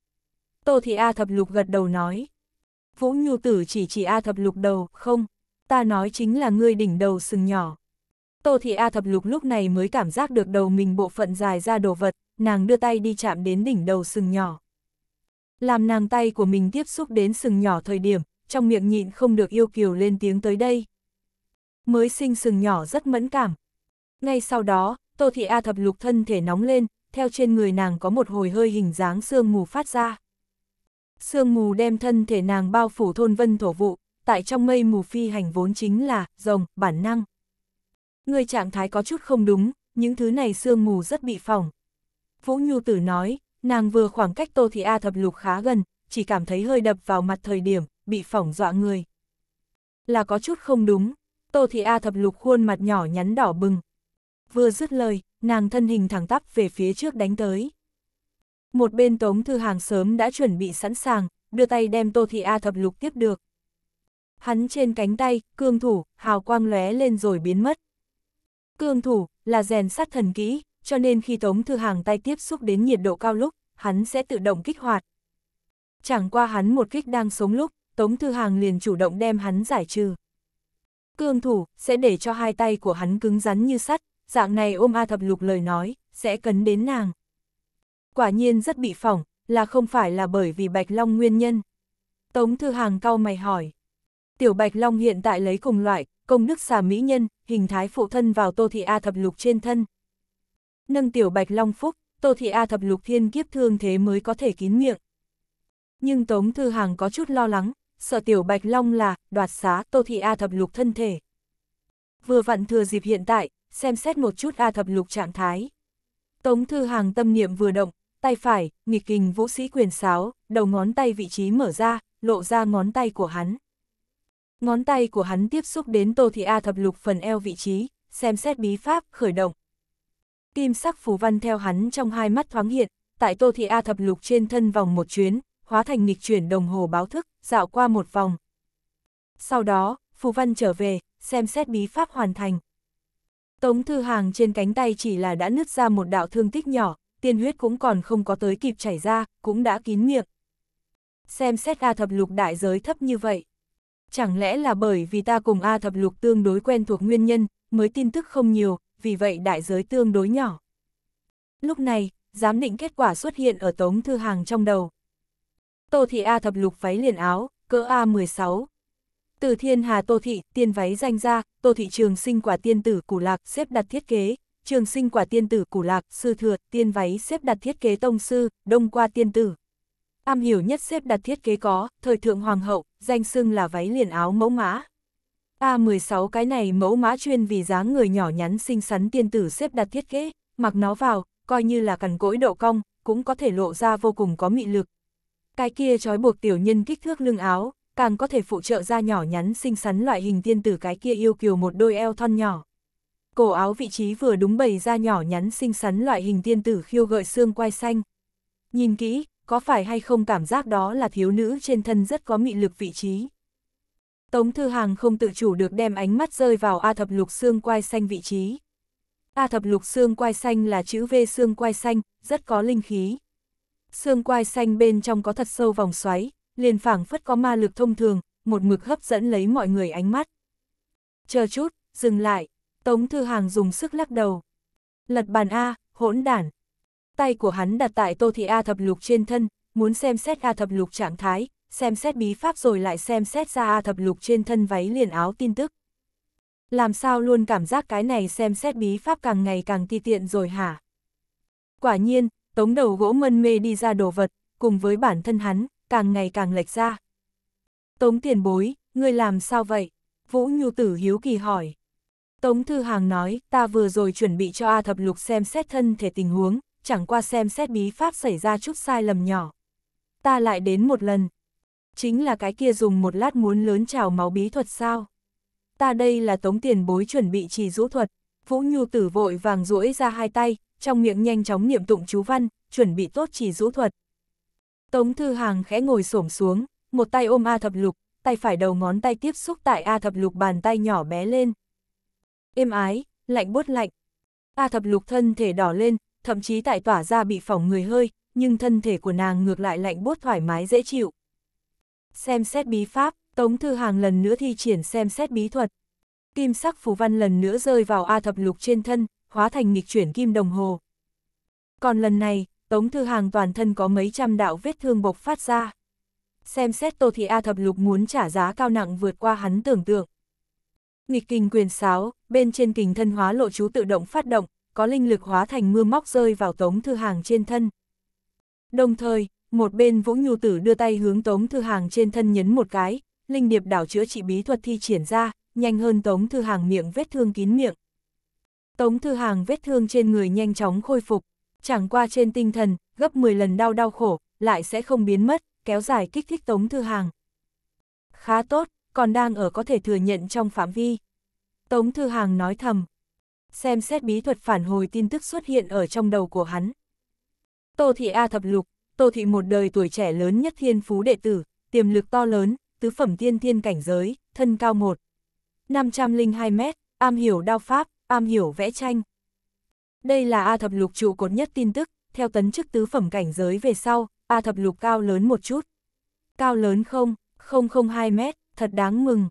Tô Thị A thập lục gật đầu nói. Vũ Nhu Tử chỉ chỉ A thập lục đầu, không, ta nói chính là ngươi đỉnh đầu sừng nhỏ. Tô Thị A thập lục lúc này mới cảm giác được đầu mình bộ phận dài ra đồ vật, nàng đưa tay đi chạm đến đỉnh đầu sừng nhỏ. Làm nàng tay của mình tiếp xúc đến sừng nhỏ thời điểm, trong miệng nhịn không được yêu kiều lên tiếng tới đây. Mới sinh sừng nhỏ rất mẫn cảm. Ngay sau đó, Tô Thị A thập lục thân thể nóng lên, theo trên người nàng có một hồi hơi hình dáng sương mù phát ra. Sương mù đem thân thể nàng bao phủ thôn vân thổ vụ, tại trong mây mù phi hành vốn chính là rồng, bản năng. Người trạng thái có chút không đúng, những thứ này sương mù rất bị phỏng. Vũ Nhu Tử nói, nàng vừa khoảng cách Tô Thị A thập lục khá gần, chỉ cảm thấy hơi đập vào mặt thời điểm, bị phỏng dọa người. Là có chút không đúng, Tô Thị A thập lục khuôn mặt nhỏ nhắn đỏ bừng. Vừa dứt lời, nàng thân hình thẳng tắp về phía trước đánh tới. Một bên Tống Thư Hàng sớm đã chuẩn bị sẵn sàng, đưa tay đem Tô Thị A thập lục tiếp được. Hắn trên cánh tay, cương thủ, hào quang lóe lên rồi biến mất. Cương thủ, là rèn sắt thần kỹ, cho nên khi Tống Thư Hàng tay tiếp xúc đến nhiệt độ cao lúc, hắn sẽ tự động kích hoạt. Chẳng qua hắn một kích đang sống lúc, Tống Thư Hàng liền chủ động đem hắn giải trừ. Cương thủ sẽ để cho hai tay của hắn cứng rắn như sắt, dạng này ôm A Thập Lục lời nói, sẽ cấn đến nàng. Quả nhiên rất bị phỏng, là không phải là bởi vì Bạch Long nguyên nhân. Tống Thư Hàng cau mày hỏi. Tiểu Bạch Long hiện tại lấy cùng loại, công đức xà mỹ nhân, hình thái phụ thân vào Tô Thị A Thập Lục trên thân. Nâng Tiểu Bạch Long phúc, Tô Thị A Thập Lục thiên kiếp thương thế mới có thể kín miệng. Nhưng Tống Thư Hàng có chút lo lắng, sở tiểu bạch long là, đoạt xá Tô Thị A thập lục thân thể. Vừa vặn thừa dịp hiện tại, xem xét một chút A thập lục trạng thái. Tống Thư Hàng tâm niệm vừa động, tay phải, nghịch kình vũ sĩ quyền sáo, đầu ngón tay vị trí mở ra, lộ ra ngón tay của hắn. Ngón tay của hắn tiếp xúc đến Tô Thị A thập lục phần eo vị trí, xem xét bí pháp, khởi động. Kim sắc phù văn theo hắn trong hai mắt thoáng hiện, tại Tô Thị A thập lục trên thân vòng một chuyến, hóa thành nghịch chuyển đồng hồ báo thức, dạo qua một vòng. Sau đó, Phù Văn trở về, xem xét bí pháp hoàn thành. Tống Thư Hàng trên cánh tay chỉ là đã nứt ra một đạo thương tích nhỏ, tiên huyết cũng còn không có tới kịp chảy ra, cũng đã kín miệng. Xem xét A thập lục đại giới thấp như vậy. Chẳng lẽ là bởi vì ta cùng A thập lục tương đối quen thuộc nguyên nhân, mới tin tức không nhiều, vì vậy đại giới tương đối nhỏ. Lúc này, giám định kết quả xuất hiện ở Tống Thư Hàng trong đầu. Tô Thị A thập lục váy liền áo, cỡ A16. Từ thiên hà Tô Thị, tiên váy danh ra, Tô Thị trường sinh quả tiên tử củ lạc xếp đặt thiết kế, trường sinh quả tiên tử củ lạc, sư thừa, tiên váy xếp đặt thiết kế tông sư, đông qua tiên tử. Am hiểu nhất xếp đặt thiết kế có, thời thượng hoàng hậu, danh xưng là váy liền áo mẫu mã. A16 cái này mẫu mã chuyên vì dáng người nhỏ nhắn xinh xắn tiên tử xếp đặt thiết kế, mặc nó vào, coi như là cằn cỗi độ cong, cũng có thể lộ ra vô cùng có mị lực, cái kia trói buộc tiểu nhân kích thước lưng áo, càng có thể phụ trợ da nhỏ nhắn xinh xắn loại hình tiên tử cái kia yêu kiều một đôi eo thon nhỏ. Cổ áo vị trí vừa đúng bầy da nhỏ nhắn xinh xắn loại hình tiên tử khiêu gợi xương quai xanh. Nhìn kỹ, có phải hay không cảm giác đó là thiếu nữ trên thân rất có mị lực vị trí. Tống Thư Hàng không tự chủ được đem ánh mắt rơi vào A thập lục xương quai xanh vị trí. A thập lục xương quai xanh là chữ V xương quai xanh, rất có linh khí xương quai xanh bên trong có thật sâu vòng xoáy, liền phảng phất có ma lực thông thường, một mực hấp dẫn lấy mọi người ánh mắt. Chờ chút, dừng lại, Tống Thư Hàng dùng sức lắc đầu. Lật bàn A, hỗn đản. Tay của hắn đặt tại Tô Thị A thập lục trên thân, muốn xem xét A thập lục trạng thái, xem xét bí pháp rồi lại xem xét ra A thập lục trên thân váy liền áo tin tức. Làm sao luôn cảm giác cái này xem xét bí pháp càng ngày càng ti tiện rồi hả? Quả nhiên, tống đầu gỗ mân mê đi ra đồ vật, cùng với bản thân hắn, càng ngày càng lệch ra. Tống tiền bối, ngươi làm sao vậy? Vũ Nhu Tử hiếu kỳ hỏi. Tống Thư Hàng nói, ta vừa rồi chuẩn bị cho A Thập Lục xem xét thân thể tình huống, chẳng qua xem xét bí pháp xảy ra chút sai lầm nhỏ. Ta lại đến một lần. Chính là cái kia dùng một lát muốn lớn trào máu bí thuật sao? Ta đây là tống tiền bối chuẩn bị trì rũ thuật, Vũ Nhu Tử vội vàng duỗi ra hai tay, trong miệng nhanh chóng niệm tụng chú văn, chuẩn bị tốt chỉ rũ thuật. Tống Thư Hàng khẽ ngồi xổm xuống, một tay ôm A Thập Lục, tay phải đầu ngón tay tiếp xúc tại A Thập Lục bàn tay nhỏ bé lên. Êm ái, lạnh buốt lạnh. A Thập Lục thân thể đỏ lên, thậm chí tại tỏa ra bị phỏng người hơi, nhưng thân thể của nàng ngược lại lạnh buốt thoải mái dễ chịu. Xem xét bí pháp, Tống Thư Hàng lần nữa thi triển xem xét bí thuật, kim sắc phù văn lần nữa rơi vào A thập lục trên thân, hóa thành nghịch chuyển kim đồng hồ. Còn lần này, Tống Thư Hàng toàn thân có mấy trăm đạo vết thương bộc phát ra. Xem xét Tô Thị A thập lục muốn trả giá cao nặng vượt qua hắn tưởng tượng. Nghịch kình quyền sáo, bên trên kình thân hóa lộ chú tự động phát động, có linh lực hóa thành mưa móc rơi vào Tống Thư Hàng trên thân. Đồng thời, một bên Vũ Nhu Tử đưa tay hướng Tống Thư Hàng trên thân nhấn một cái, linh điệp đảo chữa trị bí thuật thi triển ra, nhanh hơn Tống Thư Hàng miệng vết thương kín miệng. Tống Thư Hàng vết thương trên người nhanh chóng khôi phục, chẳng qua trên tinh thần, gấp 10 lần đau đau khổ, lại sẽ không biến mất, kéo dài kích thích Tống Thư Hàng. Khá tốt, còn đang ở có thể thừa nhận trong phạm vi. Tống Thư Hàng nói thầm. Xem xét bí thuật phản hồi tin tức xuất hiện ở trong đầu của hắn. Tô Thị A Thập Lục, Tô Thị một đời tuổi trẻ lớn nhất thiên phú đệ tử, tiềm lực to lớn, tứ phẩm tiên thiên cảnh giới, thân cao một. 502 mét, am hiểu đao pháp, am hiểu vẽ tranh. Đây là A thập lục trụ cột nhất tin tức, theo tấn chức tứ phẩm cảnh giới về sau, A thập lục cao lớn một chút. Cao lớn không, 002 mét, thật đáng mừng.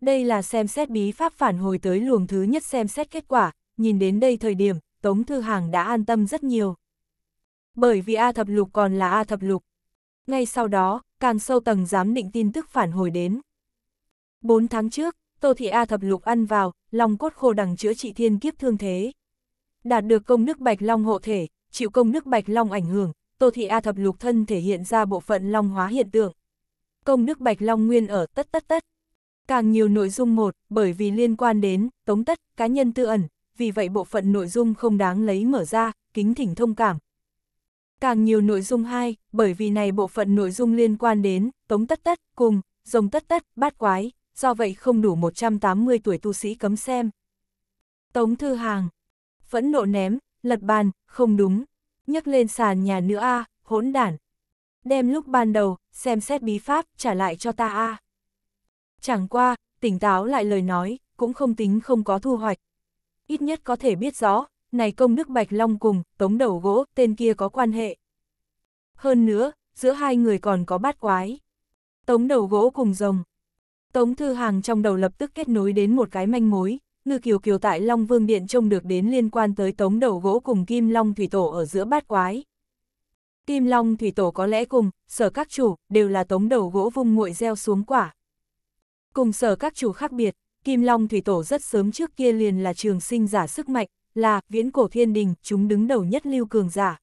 Đây là xem xét bí pháp phản hồi tới luồng thứ nhất xem xét kết quả, nhìn đến đây thời điểm, Tống Thư Hàng đã an tâm rất nhiều. Bởi vì A thập lục còn là A thập lục. Ngay sau đó, càng sâu tầng giám định tin tức phản hồi đến. 4 tháng trước, Tô Thị A thập lục ăn vào, lòng cốt khô đằng chữa trị thiên kiếp thương thế. Đạt được công nước bạch long hộ thể, chịu công nước bạch long ảnh hưởng, Tô Thị A thập lục thân thể hiện ra bộ phận long hóa hiện tượng. Công nước bạch long nguyên ở tất tất tất. Càng nhiều nội dung một, bởi vì liên quan đến, tống tất, cá nhân tư ẩn, vì vậy bộ phận nội dung không đáng lấy mở ra, kính thỉnh thông cảm. Càng nhiều nội dung hai, bởi vì này bộ phận nội dung liên quan đến, tống tất tất, cùng, rồng tất tất, bát quái, do vậy không đủ 180 tuổi tu sĩ cấm xem. Tống Thư Hàng, phẫn nộ ném, lật bàn, không đúng, nhấc lên sàn nhà nữa a, hỗn đản. Đem lúc ban đầu, xem xét bí pháp, trả lại cho ta a. À. Chẳng qua, tỉnh táo lại lời nói, cũng không tính không có thu hoạch. Ít nhất có thể biết rõ, này công đức Bạch Long cùng, tống đầu gỗ, tên kia có quan hệ. Hơn nữa, giữa hai người còn có bát quái. Tống đầu gỗ cùng rồng, Tống Thư Hàng trong đầu lập tức kết nối đến một cái manh mối, ngư kiều kiều tại Long Vương Điện trông được đến liên quan tới tống đầu gỗ cùng Kim Long Thủy Tổ ở giữa bát quái. Kim Long Thủy Tổ có lẽ cùng, sở các chủ, đều là tống đầu gỗ vung nguội gieo xuống quả. Cùng sở các chủ khác biệt, Kim Long Thủy Tổ rất sớm trước kia liền là trường sinh giả sức mạnh, là viễn cổ thiên đình, chúng đứng đầu nhất lưu cường giả.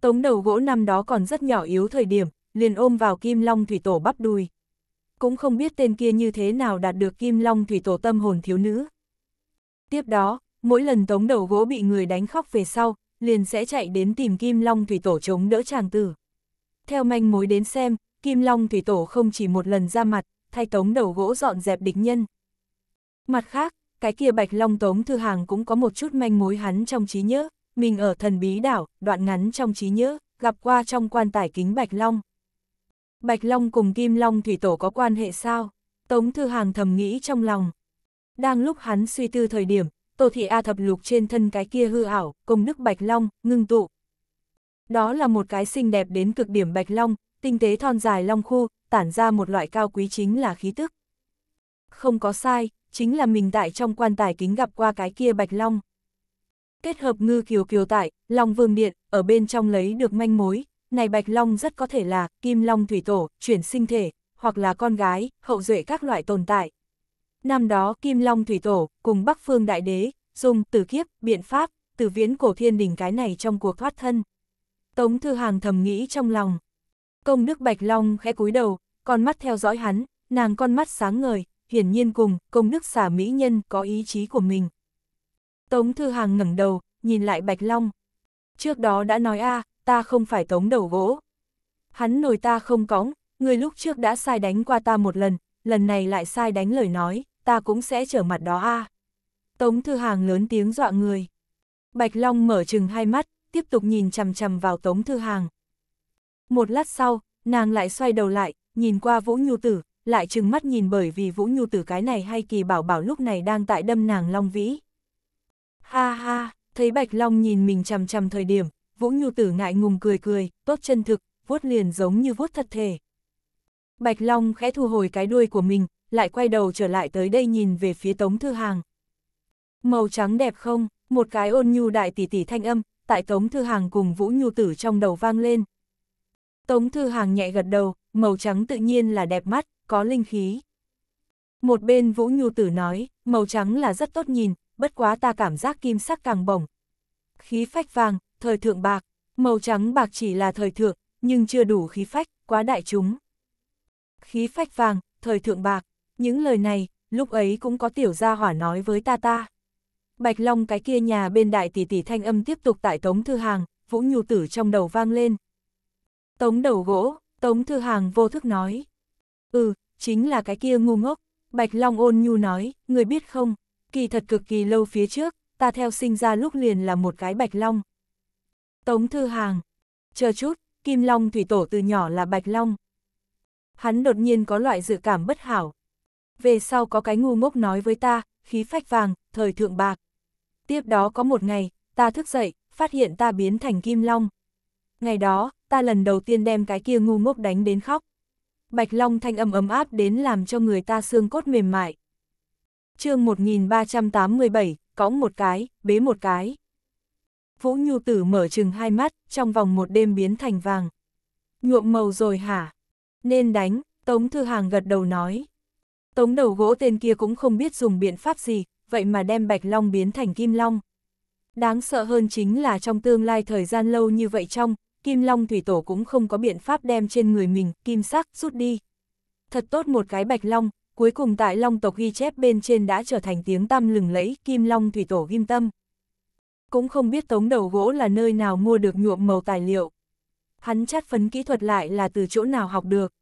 Tống đầu gỗ năm đó còn rất nhỏ yếu thời điểm, liền ôm vào Kim Long Thủy Tổ bắp đùi cũng không biết tên kia như thế nào đạt được kim long thủy tổ tâm hồn thiếu nữ. Tiếp đó, mỗi lần tống đầu gỗ bị người đánh khóc về sau, liền sẽ chạy đến tìm kim long thủy tổ chống đỡ chàng tử. Theo manh mối đến xem, kim long thủy tổ không chỉ một lần ra mặt, thay tống đầu gỗ dọn dẹp địch nhân. Mặt khác, cái kia bạch long tống thư hàng cũng có một chút manh mối hắn trong trí nhớ, mình ở thần bí đảo, đoạn ngắn trong trí nhớ, gặp qua trong quan tài kính bạch long. Bạch Long cùng Kim Long Thủy Tổ có quan hệ sao? Tống Thư Hàng thầm nghĩ trong lòng. Đang lúc hắn suy tư thời điểm, Tô Thị A thập lục trên thân cái kia hư ảo, công đức Bạch Long, ngưng tụ. Đó là một cái xinh đẹp đến cực điểm Bạch Long, tinh tế thon dài Long khu, tản ra một loại cao quý chính là khí tức. Không có sai, chính là mình tại trong quan tài kính gặp qua cái kia Bạch Long. Kết hợp ngư kiều kiều tại, Long Vương Điện, ở bên trong lấy được manh mối, này Bạch Long rất có thể là Kim Long Thủy Tổ, chuyển sinh thể, hoặc là con gái, hậu duệ các loại tồn tại. Năm đó Kim Long Thủy Tổ, cùng Bắc Phương Đại Đế, dùng từ kiếp, biện pháp, từ viễn cổ thiên đình cái này trong cuộc thoát thân. Tống Thư Hàng thầm nghĩ trong lòng. Công đức Bạch Long khẽ cúi đầu, con mắt theo dõi hắn, nàng con mắt sáng ngời, hiển nhiên cùng công đức xả mỹ nhân có ý chí của mình. Tống Thư Hàng ngẩng đầu, nhìn lại Bạch Long. Trước đó đã nói a à, ta không phải tống đầu gỗ. Hắn nồi ta không cóng, người lúc trước đã sai đánh qua ta một lần, lần này lại sai đánh lời nói, ta cũng sẽ trở mặt đó a. Tống Thư Hàng lớn tiếng dọa người. Bạch Long mở chừng hai mắt, tiếp tục nhìn chằm chằm vào Tống Thư Hàng. Một lát sau, nàng lại xoay đầu lại, nhìn qua Vũ Nhu Tử, lại trừng mắt nhìn bởi vì Vũ Nhu Tử cái này hay kỳ bảo bảo lúc này đang tại đâm nàng Long Vĩ. Ha ha, thấy Bạch Long nhìn mình chằm chằm thời điểm, Vũ Nhu Tử ngại ngùng cười cười, tốt chân thực, vuốt liền giống như vuốt thật thể. Bạch Long khẽ thu hồi cái đuôi của mình, lại quay đầu trở lại tới đây nhìn về phía Tống Thư Hàng. Màu trắng đẹp không, một cái ôn nhu đại tỷ tỷ thanh âm, tại Tống Thư Hàng cùng Vũ Nhu Tử trong đầu vang lên. Tống Thư Hàng nhẹ gật đầu, màu trắng tự nhiên là đẹp mắt, có linh khí. Một bên Vũ Nhu Tử nói, màu trắng là rất tốt nhìn, bất quá ta cảm giác kim sắc càng bổng. Khí phách vàng, thời thượng bạc, màu trắng bạc chỉ là thời thượng, nhưng chưa đủ khí phách, quá đại chúng. Khí phách vàng, thời thượng bạc, những lời này, lúc ấy cũng có tiểu gia hỏa nói với ta ta. Bạch Long cái kia nhà bên đại tỷ tỷ thanh âm tiếp tục tại tống thư hàng, vũ nhu tử trong đầu vang lên. Tống đầu gỗ, tống thư hàng vô thức nói. Ừ, chính là cái kia ngu ngốc, Bạch Long ôn nhu nói, người biết không, kỳ thật cực kỳ lâu phía trước, ta theo sinh ra lúc liền là một cái Bạch Long, Tống Thư Hàng. Chờ chút, Kim Long thủy tổ từ nhỏ là Bạch Long. Hắn đột nhiên có loại dự cảm bất hảo. Về sau có cái ngu ngốc nói với ta, khí phách vàng, thời thượng bạc. Tiếp đó có một ngày, ta thức dậy, phát hiện ta biến thành Kim Long. Ngày đó, ta lần đầu tiên đem cái kia ngu ngốc đánh đến khóc. Bạch Long thanh âm ấm áp đến làm cho người ta xương cốt mềm mại. chương 1387, cõng một cái, bế một cái. Vũ Nhu Tử mở chừng hai mắt, trong vòng một đêm biến thành vàng. Nhuộm màu rồi hả? Nên đánh, Tống Thư Hàng gật đầu nói. Tống đầu gỗ tên kia cũng không biết dùng biện pháp gì, vậy mà đem Bạch Long biến thành Kim Long. Đáng sợ hơn chính là trong tương lai thời gian lâu như vậy trong, Kim Long Thủy Tổ cũng không có biện pháp đem trên người mình, kim sắc, rút đi. Thật tốt một cái Bạch Long, cuối cùng tại Long tộc ghi chép bên trên đã trở thành tiếng tăm lừng lẫy, Kim Long Thủy Tổ ghim tâm. Cũng không biết tống đầu gỗ là nơi nào mua được nhuộm màu tài liệu. Hắn chát phấn kỹ thuật lại là từ chỗ nào học được.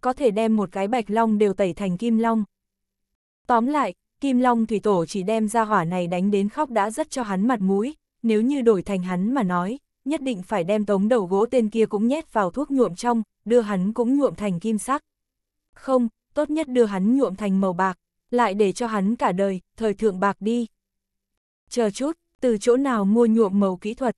Có thể đem một cái bạch long đều tẩy thành kim long. Tóm lại, kim long thủy tổ chỉ đem ra hỏa này đánh đến khóc đã rất cho hắn mặt mũi. Nếu như đổi thành hắn mà nói, nhất định phải đem tống đầu gỗ tên kia cũng nhét vào thuốc nhuộm trong, đưa hắn cũng nhuộm thành kim sắc. Không, tốt nhất đưa hắn nhuộm thành màu bạc, lại để cho hắn cả đời, thời thượng bạc đi. Chờ chút, từ chỗ nào mua nhuộm màu kỹ thuật.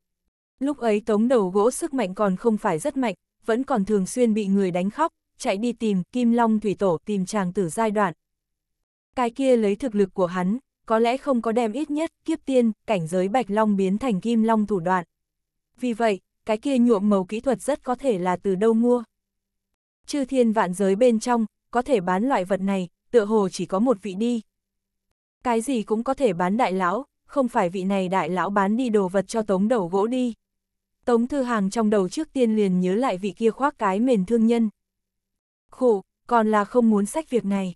Lúc ấy tống đầu gỗ sức mạnh còn không phải rất mạnh, vẫn còn thường xuyên bị người đánh khóc, chạy đi tìm kim long thủy tổ tìm chàng tử giai đoạn. Cái kia lấy thực lực của hắn, có lẽ không có đem ít nhất kiếp tiên, cảnh giới bạch long biến thành kim long thủ đoạn. Vì vậy, cái kia nhuộm màu kỹ thuật rất có thể là từ đâu mua. Chư thiên vạn giới bên trong, có thể bán loại vật này, tựa hồ chỉ có một vị đi. Cái gì cũng có thể bán đại lão, không phải vị này đại lão bán đi đồ vật cho tống đầu gỗ đi. Tống thư hàng trong đầu trước tiên liền nhớ lại vị kia khoác cái mền thương nhân. Khổ, còn là không muốn sách việc này.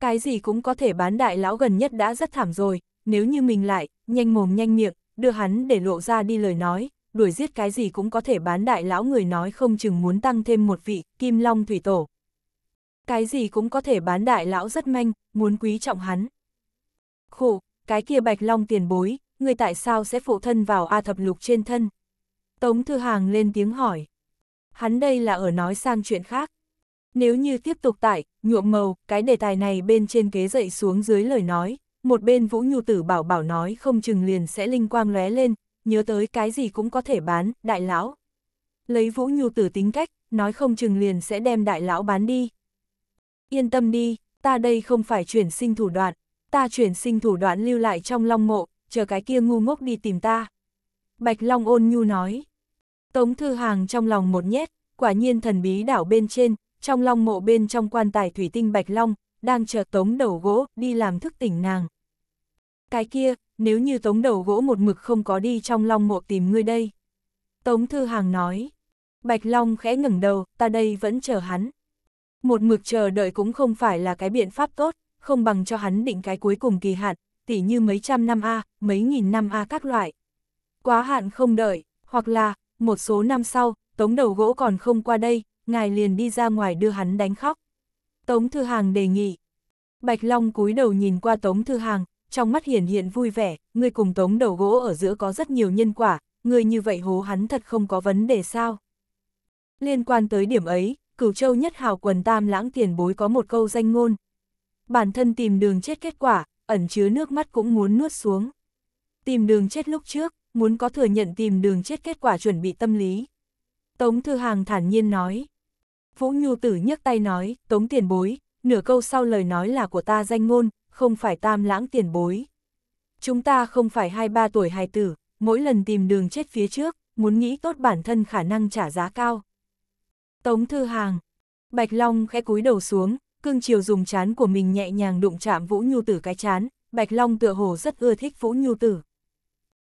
Cái gì cũng có thể bán đại lão gần nhất đã rất thảm rồi, nếu như mình lại, nhanh mồm nhanh miệng, đưa hắn để lộ ra đi lời nói, đuổi giết cái gì cũng có thể bán đại lão người nói không chừng muốn tăng thêm một vị, kim long thủy tổ. Cái gì cũng có thể bán đại lão rất manh, muốn quý trọng hắn. Khổ, cái kia bạch long tiền bối, người tại sao sẽ phụ thân vào A thập lục trên thân? Tống Thư Hàng lên tiếng hỏi. Hắn đây là ở nói sang chuyện khác. Nếu như tiếp tục tải, nhuộm màu, cái đề tài này bên trên kế dậy xuống dưới lời nói, một bên Vũ Nhu Tử bảo bảo nói không chừng liền sẽ linh quang lóe lên, nhớ tới cái gì cũng có thể bán, đại lão. Lấy Vũ Nhu Tử tính cách, nói không chừng liền sẽ đem đại lão bán đi. Yên tâm đi, ta đây không phải chuyển sinh thủ đoạn, ta chuyển sinh thủ đoạn lưu lại trong long mộ, chờ cái kia ngu ngốc đi tìm ta. Bạch Long ôn nhu nói. Tống Thư Hàng trong lòng một nhét, quả nhiên thần bí đảo bên trên, trong long mộ bên trong quan tài thủy tinh Bạch Long, đang chờ tống đầu gỗ đi làm thức tỉnh nàng. Cái kia, nếu như tống đầu gỗ một mực không có đi trong long mộ tìm ngươi đây. Tống Thư Hàng nói. Bạch Long khẽ ngẩng đầu, ta đây vẫn chờ hắn. Một mực chờ đợi cũng không phải là cái biện pháp tốt, không bằng cho hắn định cái cuối cùng kỳ hạn, tỉ như mấy trăm năm A, mấy nghìn năm A các loại. Quá hạn không đợi, hoặc là, một số năm sau, tống đầu gỗ còn không qua đây, ngài liền đi ra ngoài đưa hắn đánh khóc. Tống Thư Hàng đề nghị. Bạch Long cúi đầu nhìn qua Tống Thư Hàng, trong mắt hiển hiện vui vẻ, người cùng Tống đầu gỗ ở giữa có rất nhiều nhân quả, người như vậy hố hắn thật không có vấn đề sao. Liên quan tới điểm ấy, cửu châu nhất hào quần tam lãng tiền bối có một câu danh ngôn, bản thân tìm đường chết kết quả, ẩn chứa nước mắt cũng muốn nuốt xuống. Tìm đường chết lúc trước, muốn có thừa nhận tìm đường chết kết quả chuẩn bị tâm lý. Tống Thư Hàng thản nhiên nói. Vũ Nhu Tử nhấc tay nói, Tống tiền bối, nửa câu sau lời nói là của ta danh ngôn, không phải tam lãng tiền bối. Chúng ta không phải hai ba tuổi hài tử, mỗi lần tìm đường chết phía trước, muốn nghĩ tốt bản thân khả năng trả giá cao. Tống Thư Hàng, Bạch Long khẽ cúi đầu xuống, cương chiều dùng chán của mình nhẹ nhàng đụng chạm Vũ Nhu Tử cái chán, Bạch Long tựa hồ rất ưa thích Vũ Nhu Tử.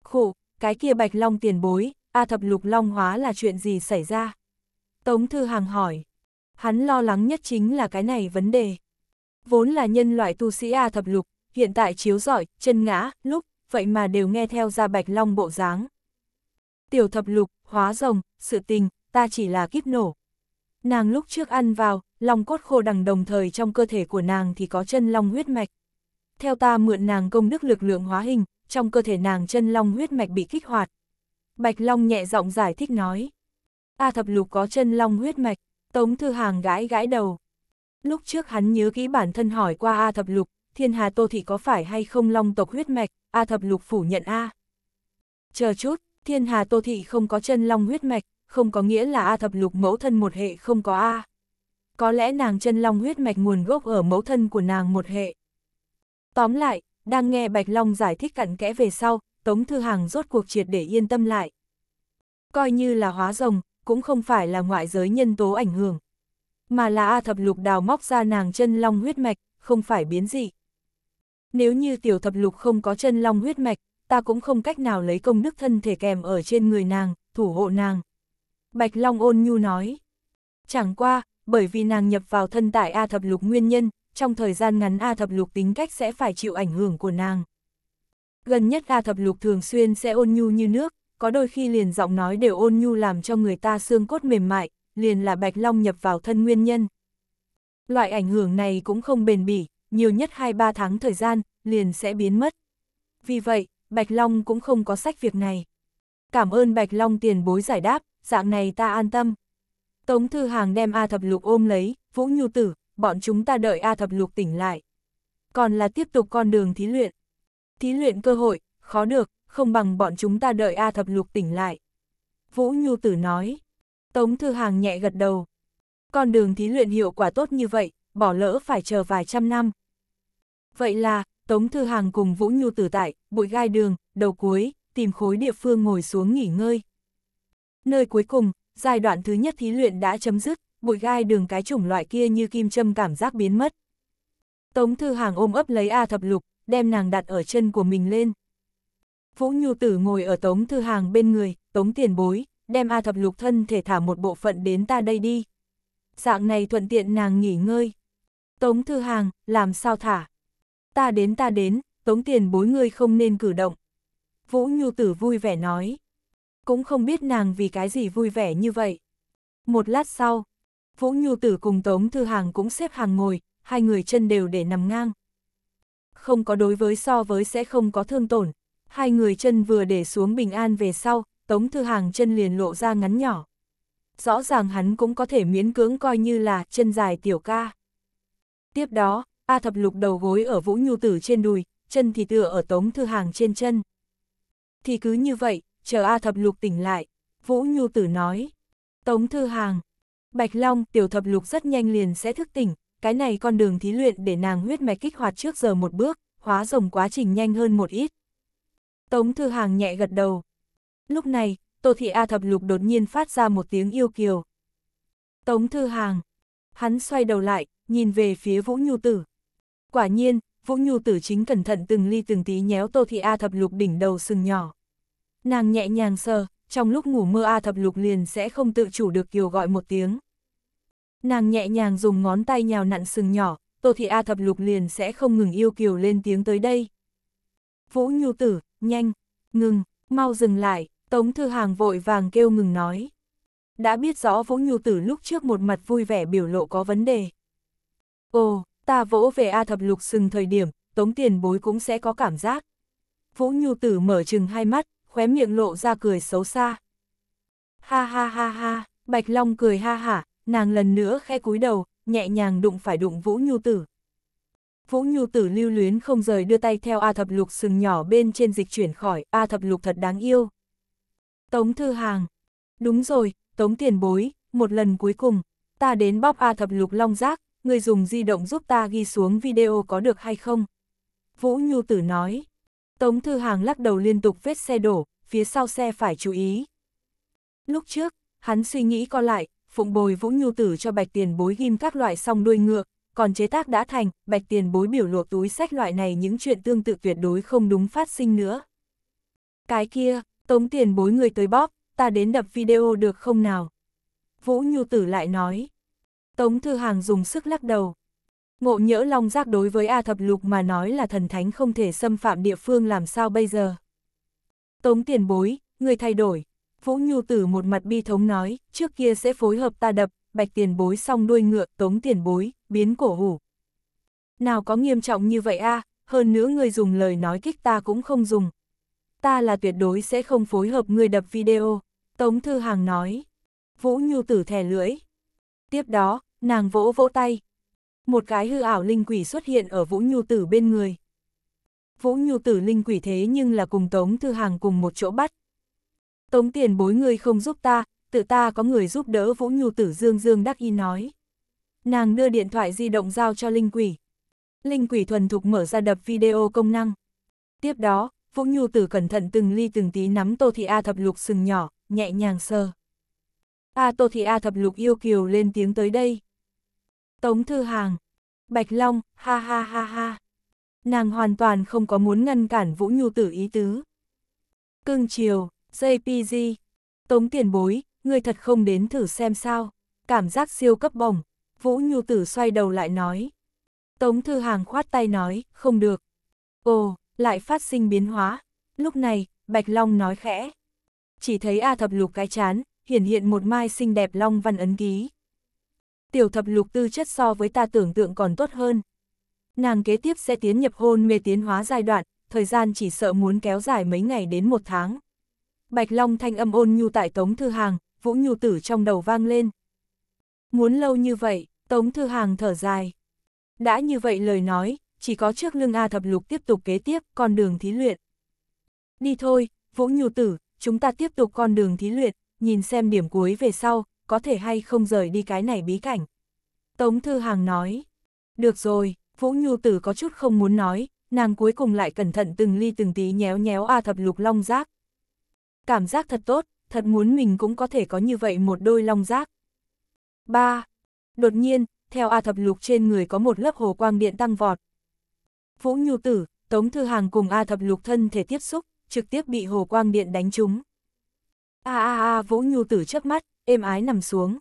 Khổ, cái kia Bạch Long tiền bối, A Thập Lục Long hóa là chuyện gì xảy ra? Tống Thư Hàng hỏi. Hắn lo lắng nhất chính là cái này vấn đề. Vốn là nhân loại tu sĩ A Thập Lục, hiện tại chiếu giỏi, chân ngã, lúc, vậy mà đều nghe theo ra Bạch Long bộ dáng. Tiểu Thập Lục, hóa rồng, sự tình, ta chỉ là kiếp nổ. Nàng lúc trước ăn vào, long cốt khô đằng đồng thời trong cơ thể của nàng thì có chân long huyết mạch. Theo ta mượn nàng công đức lực lượng hóa hình, trong cơ thể nàng chân long huyết mạch bị kích hoạt. Bạch Long nhẹ giọng giải thích nói. A thập lục có chân long huyết mạch, Tống Thư Hàng gãi gãi đầu. Lúc trước hắn nhớ kỹ bản thân hỏi qua A thập lục, thiên hà tô thị có phải hay không long tộc huyết mạch, A thập lục phủ nhận A. Chờ chút, thiên hà tô thị không có chân long huyết mạch, không có nghĩa là A thập lục mẫu thân một hệ không có A có lẽ nàng chân long huyết mạch nguồn gốc ở mẫu thân của nàng một hệ. Tóm lại, đang nghe Bạch Long giải thích cặn kẽ về sau, Tống Thư Hàng rốt cuộc triệt để yên tâm lại. Coi như là hóa rồng, cũng không phải là ngoại giới nhân tố ảnh hưởng. Mà là A thập lục đào móc ra nàng chân long huyết mạch, không phải biến dị. Nếu như tiểu thập lục không có chân long huyết mạch, ta cũng không cách nào lấy công đức thân thể kèm ở trên người nàng, thủ hộ nàng. Bạch Long ôn nhu nói. Chẳng qua, bởi vì nàng nhập vào thân tại A thập lục nguyên nhân, trong thời gian ngắn A thập lục tính cách sẽ phải chịu ảnh hưởng của nàng. Gần nhất A thập lục thường xuyên sẽ ôn nhu như nước, có đôi khi liền giọng nói đều ôn nhu làm cho người ta xương cốt mềm mại, liền là bạch long nhập vào thân nguyên nhân. Loại ảnh hưởng này cũng không bền bỉ, nhiều nhất 2-3 tháng thời gian, liền sẽ biến mất. Vì vậy, Bạch Long cũng không có sách việc này. Cảm ơn Bạch Long tiền bối giải đáp, dạng này ta an tâm. Tống Thư Hàng đem A Thập Lục ôm lấy, Vũ Nhu Tử, bọn chúng ta đợi A Thập Lục tỉnh lại. Còn là tiếp tục con đường thí luyện. Thí luyện cơ hội, khó được, không bằng bọn chúng ta đợi A Thập Lục tỉnh lại. Vũ Nhu Tử nói. Tống Thư Hàng nhẹ gật đầu. Con đường thí luyện hiệu quả tốt như vậy, bỏ lỡ phải chờ vài trăm năm. Vậy là, Tống Thư Hàng cùng Vũ Nhu Tử tại, bụi gai đường, đầu cuối, tìm khối địa phương ngồi xuống nghỉ ngơi. Nơi cuối cùng, giai đoạn thứ nhất thí luyện đã chấm dứt, bụi gai đường cái chủng loại kia như kim châm cảm giác biến mất. Tống Thư Hàng ôm ấp lấy A Thập Lục, đem nàng đặt ở chân của mình lên. Vũ Nhu Tử ngồi ở Tống Thư Hàng bên người, Tống Tiền Bối, đem A Thập Lục thân thể thả một bộ phận đến ta đây đi. Dạng này thuận tiện nàng nghỉ ngơi. Tống Thư Hàng, làm sao thả? Ta đến ta đến, Tống Tiền Bối ngươi không nên cử động. Vũ Nhu Tử vui vẻ nói cũng không biết nàng vì cái gì vui vẻ như vậy. Một lát sau, Vũ Nhu Tử cùng Tống Thư Hàng cũng xếp hàng ngồi, hai người chân đều để nằm ngang. Không có đối với so với sẽ không có thương tổn, hai người chân vừa để xuống bình an về sau, Tống Thư Hàng chân liền lộ ra ngắn nhỏ. Rõ ràng hắn cũng có thể miễn cưỡng coi như là chân dài tiểu ca. Tiếp đó, A thập lục đầu gối ở Vũ Nhu Tử trên đùi, chân thì tựa ở Tống Thư Hàng trên chân. Thì cứ như vậy, chờ A Thập Lục tỉnh lại, Vũ Nhu Tử nói. Tống Thư Hàng, Bạch Long, Tiểu Thập Lục rất nhanh liền sẽ thức tỉnh, cái này con đường thí luyện để nàng huyết mạch kích hoạt trước giờ một bước, hóa rồng quá trình nhanh hơn một ít. Tống Thư Hàng nhẹ gật đầu. Lúc này, Tô Thị A Thập Lục đột nhiên phát ra một tiếng yêu kiều. Tống Thư Hàng, hắn xoay đầu lại, nhìn về phía Vũ Nhu Tử. Quả nhiên, Vũ Nhu Tử chính cẩn thận từng ly từng tí nhéo Tô Thị A Thập Lục đỉnh đầu sừng nhỏ. Nàng nhẹ nhàng sờ, trong lúc ngủ mơ A thập lục liền sẽ không tự chủ được kiều gọi một tiếng. Nàng nhẹ nhàng dùng ngón tay nhào nặn sừng nhỏ, Tô Thị A thập lục liền sẽ không ngừng yêu kiều lên tiếng tới đây. Vũ Nhu Tử, nhanh, ngừng, mau dừng lại, Tống Thư Hàng vội vàng kêu ngừng nói. Đã biết rõ Vũ Nhu Tử lúc trước một mặt vui vẻ biểu lộ có vấn đề. Ồ, ta vỗ về A thập lục sừng thời điểm, Tống Tiền Bối cũng sẽ có cảm giác. Vũ Nhu Tử mở chừng hai mắt, khóe miệng lộ ra cười xấu xa. Ha ha ha ha, Bạch Long cười ha hả, nàng lần nữa khe cúi đầu, nhẹ nhàng đụng phải đụng Vũ Nhu Tử. Vũ Nhu Tử lưu luyến không rời đưa tay theo A Thập Lục sừng nhỏ bên trên dịch chuyển khỏi, A Thập Lục thật đáng yêu. Tống Thư Hàng. Đúng rồi, Tống Tiền Bối, một lần cuối cùng, ta đến bóp A Thập Lục Long rác người dùng di động giúp ta ghi xuống video có được hay không? Vũ Nhu Tử nói. Tống Thư Hàng lắc đầu liên tục vết xe đổ, phía sau xe phải chú ý. Lúc trước, hắn suy nghĩ co lại, phụng bồi vũ nhu tử cho bạch tiền bối ghim các loại song đuôi ngựa, còn chế tác đã thành, bạch tiền bối biểu luộc túi sách loại này những chuyện tương tự tuyệt đối không đúng phát sinh nữa. Cái kia, tống tiền bối người tới bóp, ta đến đập video được không nào? Vũ nhu tử lại nói. Tống Thư Hàng dùng sức lắc đầu. Ngộ nhỡ Long Giác đối với A Thập Lục mà nói là thần thánh không thể xâm phạm địa phương làm sao bây giờ. Tống tiền bối, người thay đổi. Vũ Nhu Tử một mặt bi thống nói, trước kia sẽ phối hợp ta đập, bạch tiền bối xong đuôi ngựa, tống tiền bối, biến cổ hủ. Nào có nghiêm trọng như vậy a hơn nữa người dùng lời nói kích ta cũng không dùng. Ta là tuyệt đối sẽ không phối hợp người đập video, Tống Thư Hàng nói. Vũ Nhu Tử thẻ lưỡi. Tiếp đó, nàng vỗ vỗ tay, một cái hư ảo linh quỷ xuất hiện ở Vũ Nhu Tử bên người. Vũ Nhu Tử linh quỷ thế nhưng là cùng Tống Thư Hàng cùng một chỗ bắt. Tống tiền bối người không giúp ta, tự ta có người giúp đỡ Vũ Nhu Tử Dương Dương đắc y nói. Nàng đưa điện thoại di động giao cho linh quỷ. Linh quỷ thuần thục mở ra đập video công năng. Tiếp đó, Vũ Nhu Tử cẩn thận từng ly từng tí nắm Tô Thị A thập lục sừng nhỏ, nhẹ nhàng sơ A Tô Thị A thập lục yêu kiều lên tiếng tới đây. Tống Thư Hàng, Bạch Long, ha ha ha ha. Nàng hoàn toàn không có muốn ngăn cản Vũ Nhu Tử ý tứ. Cưng chiều, JPG, Tống Tiền Bối, người thật không đến thử xem sao, cảm giác siêu cấp bổng. Vũ Nhu Tử xoay đầu lại nói. Tống Thư Hàng khoát tay nói, không được. Ồ, lại phát sinh biến hóa. Lúc này, Bạch Long nói khẽ. Chỉ thấy A thập lục cái chán, hiển hiện một mai xinh đẹp Long văn ấn ký tiểu thập lục tư chất so với ta tưởng tượng còn tốt hơn. Nàng kế tiếp sẽ tiến nhập hôn mê tiến hóa giai đoạn, thời gian chỉ sợ muốn kéo dài mấy ngày đến một tháng. Bạch Long thanh âm ôn nhu tại Tống Thư Hàng, Vũ Nhu Tử trong đầu vang lên. Muốn lâu như vậy, Tống Thư Hàng thở dài. Đã như vậy lời nói, chỉ có trước lưng A thập lục tiếp tục kế tiếp con đường thí luyện. Đi thôi, Vũ Nhu Tử, chúng ta tiếp tục con đường thí luyện, nhìn xem điểm cuối về sau, có thể hay không rời đi cái này bí cảnh. Tống Thư Hàng nói, được rồi, Vũ Nhu Tử có chút không muốn nói, nàng cuối cùng lại cẩn thận từng ly từng tí nhéo nhéo A thập lục long giác. Cảm giác thật tốt, thật muốn mình cũng có thể có như vậy một đôi long giác. 3. Đột nhiên, theo A thập lục trên người có một lớp hồ quang điện tăng vọt. Vũ Nhu Tử, Tống Thư Hàng cùng A thập lục thân thể tiếp xúc, trực tiếp bị hồ quang điện đánh trúng. A a a Vũ Nhu Tử chớp mắt, êm ái nằm xuống.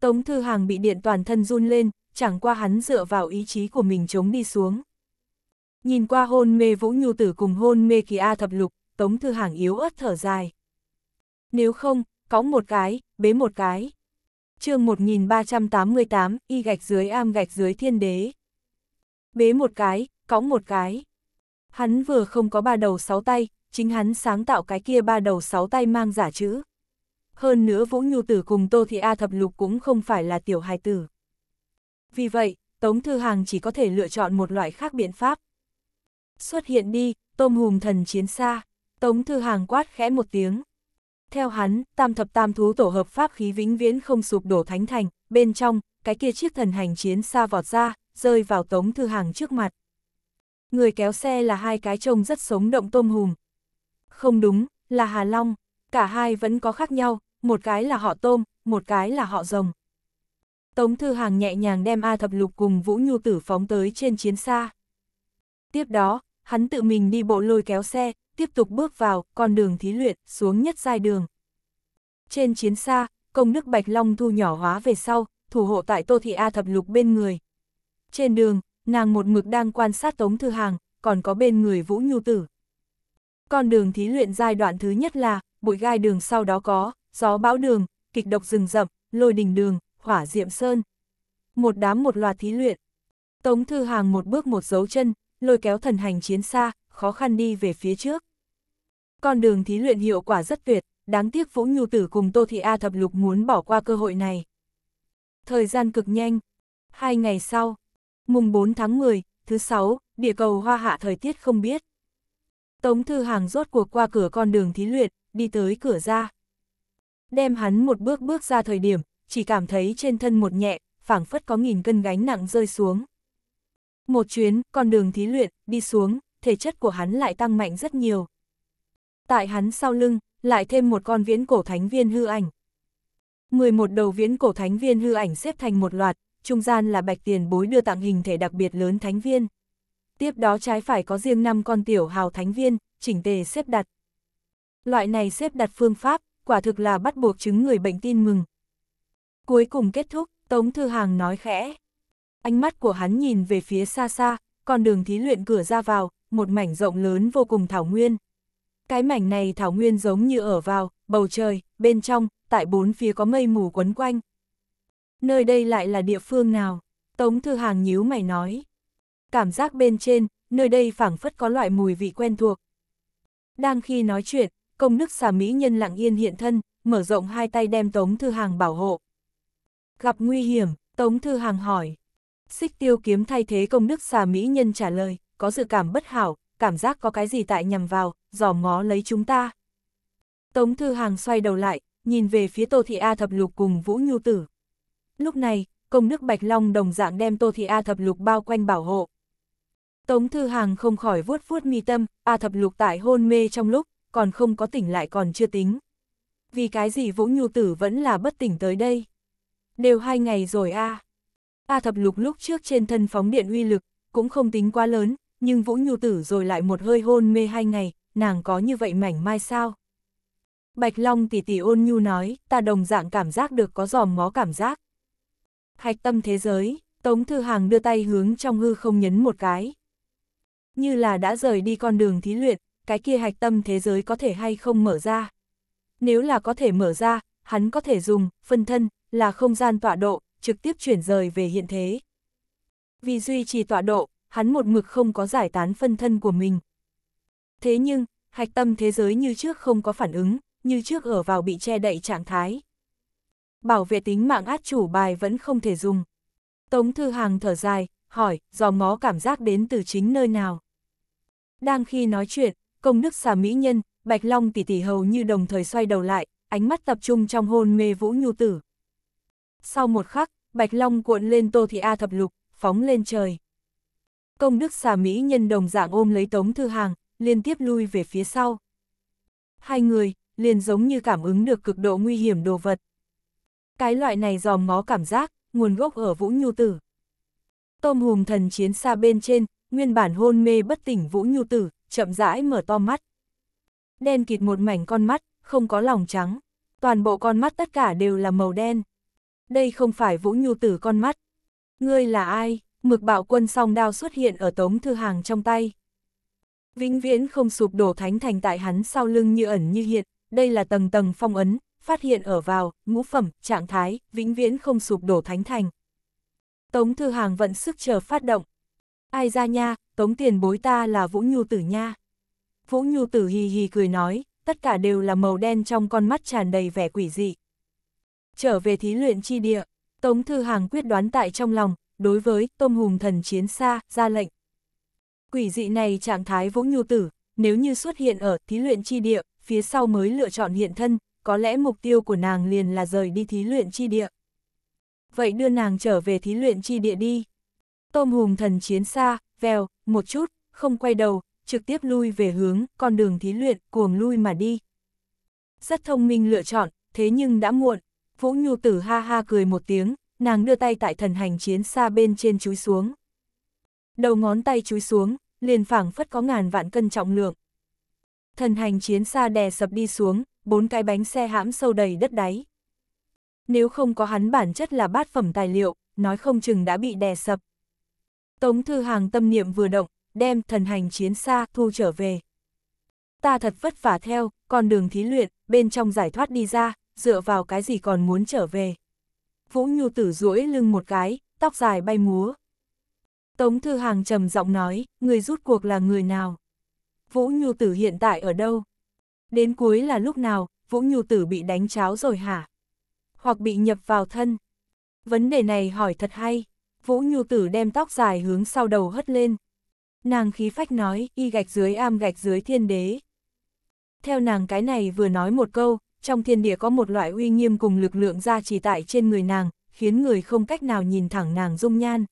Tống Thư Hàng bị điện toàn thân run lên, chẳng qua hắn dựa vào ý chí của mình chống đi xuống. Nhìn qua hôn mê Vũ Nhu Tử cùng hôn mê Kỳ A Thập Lục, Tống Thư Hàng yếu ớt thở dài. Nếu không, cõng một cái, bế một cái. chương 1388, y gạch dưới am gạch dưới thiên đế. Bế một cái, cõng một cái. Hắn vừa không có ba đầu sáu tay, chính hắn sáng tạo cái kia ba đầu sáu tay mang giả chữ hơn nữa Vũ Nhu Tử cùng Tô Thị A Thập Lục cũng không phải là tiểu hài tử. Vì vậy, Tống Thư Hàng chỉ có thể lựa chọn một loại khác biện pháp. Xuất hiện đi, tôm hùm thần chiến xa, Tống Thư Hàng quát khẽ một tiếng. Theo hắn, tam thập tam thú tổ hợp pháp khí vĩnh viễn không sụp đổ thánh thành, bên trong, cái kia chiếc thần hành chiến xa vọt ra, rơi vào Tống Thư Hàng trước mặt. Người kéo xe là hai cái trông rất sống động tôm hùm. Không đúng, là Hà Long, cả hai vẫn có khác nhau, một cái là họ tôm, một cái là họ rồng. Tống Thư Hàng nhẹ nhàng đem A Thập Lục cùng Vũ Nhu Tử phóng tới trên chiến xa. Tiếp đó, hắn tự mình đi bộ lôi kéo xe, tiếp tục bước vào con đường thí luyện xuống nhất giai đường. Trên chiến xa, công đức Bạch Long thu nhỏ hóa về sau, thủ hộ tại Tô Thị A Thập Lục bên người. Trên đường, nàng một mực đang quan sát Tống Thư Hàng, còn có bên người Vũ Nhu Tử. Con đường thí luyện giai đoạn thứ nhất là, bụi gai đường sau đó có, gió bão đường, kịch độc rừng rậm, lôi đình đường, hỏa diệm sơn. Một đám một loạt thí luyện. Tống Thư Hàng một bước một dấu chân, lôi kéo thần hành chiến xa, khó khăn đi về phía trước. Con đường thí luyện hiệu quả rất tuyệt, đáng tiếc Vũ Nhu Tử cùng Tô Thị A Thập Lục muốn bỏ qua cơ hội này. Thời gian cực nhanh. Hai ngày sau, mùng 4 tháng 10, thứ sáu, địa cầu hoa hạ thời tiết không biết. Tống Thư Hàng rốt cuộc qua cửa con đường thí luyện, đi tới cửa ra đem hắn một bước bước ra thời điểm, chỉ cảm thấy trên thân một nhẹ, phảng phất có nghìn cân gánh nặng rơi xuống. Một chuyến, con đường thí luyện, đi xuống, thể chất của hắn lại tăng mạnh rất nhiều. Tại hắn sau lưng, lại thêm một con viễn cổ thánh viên hư ảnh. 11 đầu viễn cổ thánh viên hư ảnh xếp thành một loạt, trung gian là bạch tiền bối đưa tặng hình thể đặc biệt lớn thánh viên. Tiếp đó trái phải có riêng 5 con tiểu hào thánh viên, chỉnh tề xếp đặt. Loại này xếp đặt phương pháp, quả thực là bắt buộc chứng người bệnh tin mừng. Cuối cùng kết thúc, Tống Thư Hàng nói khẽ. Ánh mắt của hắn nhìn về phía xa xa, con đường thí luyện cửa ra vào, một mảnh rộng lớn vô cùng thảo nguyên. Cái mảnh này thảo nguyên giống như ở vào, bầu trời, bên trong, tại bốn phía có mây mù quấn quanh. Nơi đây lại là địa phương nào? Tống Thư Hàng nhíu mày nói. Cảm giác bên trên, nơi đây phảng phất có loại mùi vị quen thuộc. Đang khi nói chuyện, công đức xà mỹ nhân lặng yên hiện thân, mở rộng hai tay đem Tống Thư Hàng bảo hộ. Gặp nguy hiểm, Tống Thư Hàng hỏi. Xích tiêu kiếm thay thế công đức xà mỹ nhân trả lời, có dự cảm bất hảo, cảm giác có cái gì tại nhằm vào, dòm ngó lấy chúng ta. Tống Thư Hàng xoay đầu lại, nhìn về phía Tô Thị A Thập Lục cùng Vũ Nhu Tử. Lúc này, công đức Bạch Long đồng dạng đem Tô Thị A Thập Lục bao quanh bảo hộ. Tống Thư Hàng không khỏi vuốt vuốt mi tâm, A Thập Lục tại hôn mê trong lúc, còn không có tỉnh lại còn chưa tính. Vì cái gì Vũ Nhu Tử vẫn là bất tỉnh tới đây? Đều hai ngày rồi a. À? A thập lục lúc trước trên thân phóng điện uy lực, cũng không tính quá lớn, nhưng Vũ Nhu Tử rồi lại một hơi hôn mê hai ngày, nàng có như vậy mảnh mai sao? Bạch Long tỷ tỷ ôn nhu nói, ta đồng dạng cảm giác được có giòm ngó cảm giác. Hạch tâm thế giới, Tống Thư Hàng đưa tay hướng trong hư không nhấn một cái. Như là đã rời đi con đường thí luyện, cái kia hạch tâm thế giới có thể hay không mở ra. Nếu là có thể mở ra, hắn có thể dùng, phân thân, là không gian tọa độ, trực tiếp chuyển rời về hiện thế. Vì duy trì tọa độ, hắn một mực không có giải tán phân thân của mình. Thế nhưng, hạch tâm thế giới như trước không có phản ứng, như trước ở vào bị che đậy trạng thái. Bảo vệ tính mạng át chủ bài vẫn không thể dùng. Tống Thư Hàng thở dài, hỏi, dò ngó cảm giác đến từ chính nơi nào. Đang khi nói chuyện, công đức xà mỹ nhân, Bạch Long tỷ tỷ hầu như đồng thời xoay đầu lại, ánh mắt tập trung trong hôn mê Vũ Nhu Tử. Sau một khắc, Bạch Long cuộn lên Tô Thị A thập lục, phóng lên trời. Công đức xà mỹ nhân đồng dạng ôm lấy Tống Thư Hàng, liên tiếp lui về phía sau. Hai người, liền giống như cảm ứng được cực độ nguy hiểm đồ vật. Cái loại này dòm ngó cảm giác, nguồn gốc ở Vũ Nhu Tử. Tôm hùm thần chiến xa bên trên, nguyên bản hôn mê bất tỉnh Vũ Nhu Tử, chậm rãi mở to mắt. Đen kịt một mảnh con mắt, không có lòng trắng. Toàn bộ con mắt tất cả đều là màu đen. Đây không phải Vũ Nhu Tử con mắt. Ngươi là ai? Mực bạo quân song đao xuất hiện ở tống thư hàng trong tay. Vĩnh viễn không sụp đổ thánh thành tại hắn sau lưng như ẩn như hiện. Đây là tầng tầng phong ấn, phát hiện ở vào, ngũ phẩm, trạng thái, vĩnh viễn không sụp đổ thánh thành. Tống Thư Hàng vận sức chờ phát động ai ra nha, tống tiền bối ta là Vũ Nhu Tử nha. Vũ Nhu Tử hì hì cười nói, tất cả đều là màu đen trong con mắt tràn đầy vẻ quỷ dị. Trở về thí luyện chi địa, Tống Thư Hàng quyết đoán tại trong lòng, đối với Tôm Hùng Thần Chiến Xa, ra lệnh. Quỷ dị này trạng thái Vũ Nhu Tử, nếu như xuất hiện ở thí luyện chi địa, phía sau mới lựa chọn hiện thân, có lẽ mục tiêu của nàng liền là rời đi thí luyện chi địa. Vậy đưa nàng trở về thí luyện chi địa đi. Tôm hùm thần chiến xa, vèo, một chút, không quay đầu, trực tiếp lui về hướng, con đường thí luyện, cuồng lui mà đi. Rất thông minh lựa chọn, thế nhưng đã muộn, Vũ Nhu Tử ha ha cười một tiếng, nàng đưa tay tại thần hành chiến xa bên trên chúi xuống. Đầu ngón tay chúi xuống, liền phảng phất có ngàn vạn cân trọng lượng. Thần hành chiến xa đè sập đi xuống, bốn cái bánh xe hãm sâu đầy đất đáy. Nếu không có hắn bản chất là bát phẩm tài liệu, nói không chừng đã bị đè sập. Tống Thư Hàng tâm niệm vừa động, đem thần hành chiến xa thu trở về. Ta thật vất vả theo, con đường thí luyện, bên trong giải thoát đi ra, dựa vào cái gì còn muốn trở về. Vũ Nhu tử duỗi lưng một cái, tóc dài bay múa. Tống Thư Hàng trầm giọng nói, người rút cuộc là người nào? Vũ Nhu tử hiện tại ở đâu? Đến cuối là lúc nào, Vũ Nhu tử bị đánh cháo rồi hả? Hoặc bị nhập vào thân? Vấn đề này hỏi thật hay. Vũ Nhu Tử đem tóc dài hướng sau đầu hất lên. Nàng khí phách nói, y gạch dưới am gạch dưới thiên đế. Theo nàng cái này vừa nói một câu, trong thiên địa có một loại uy nghiêm cùng lực lượng ra chỉ tại trên người nàng, khiến người không cách nào nhìn thẳng nàng dung nhan.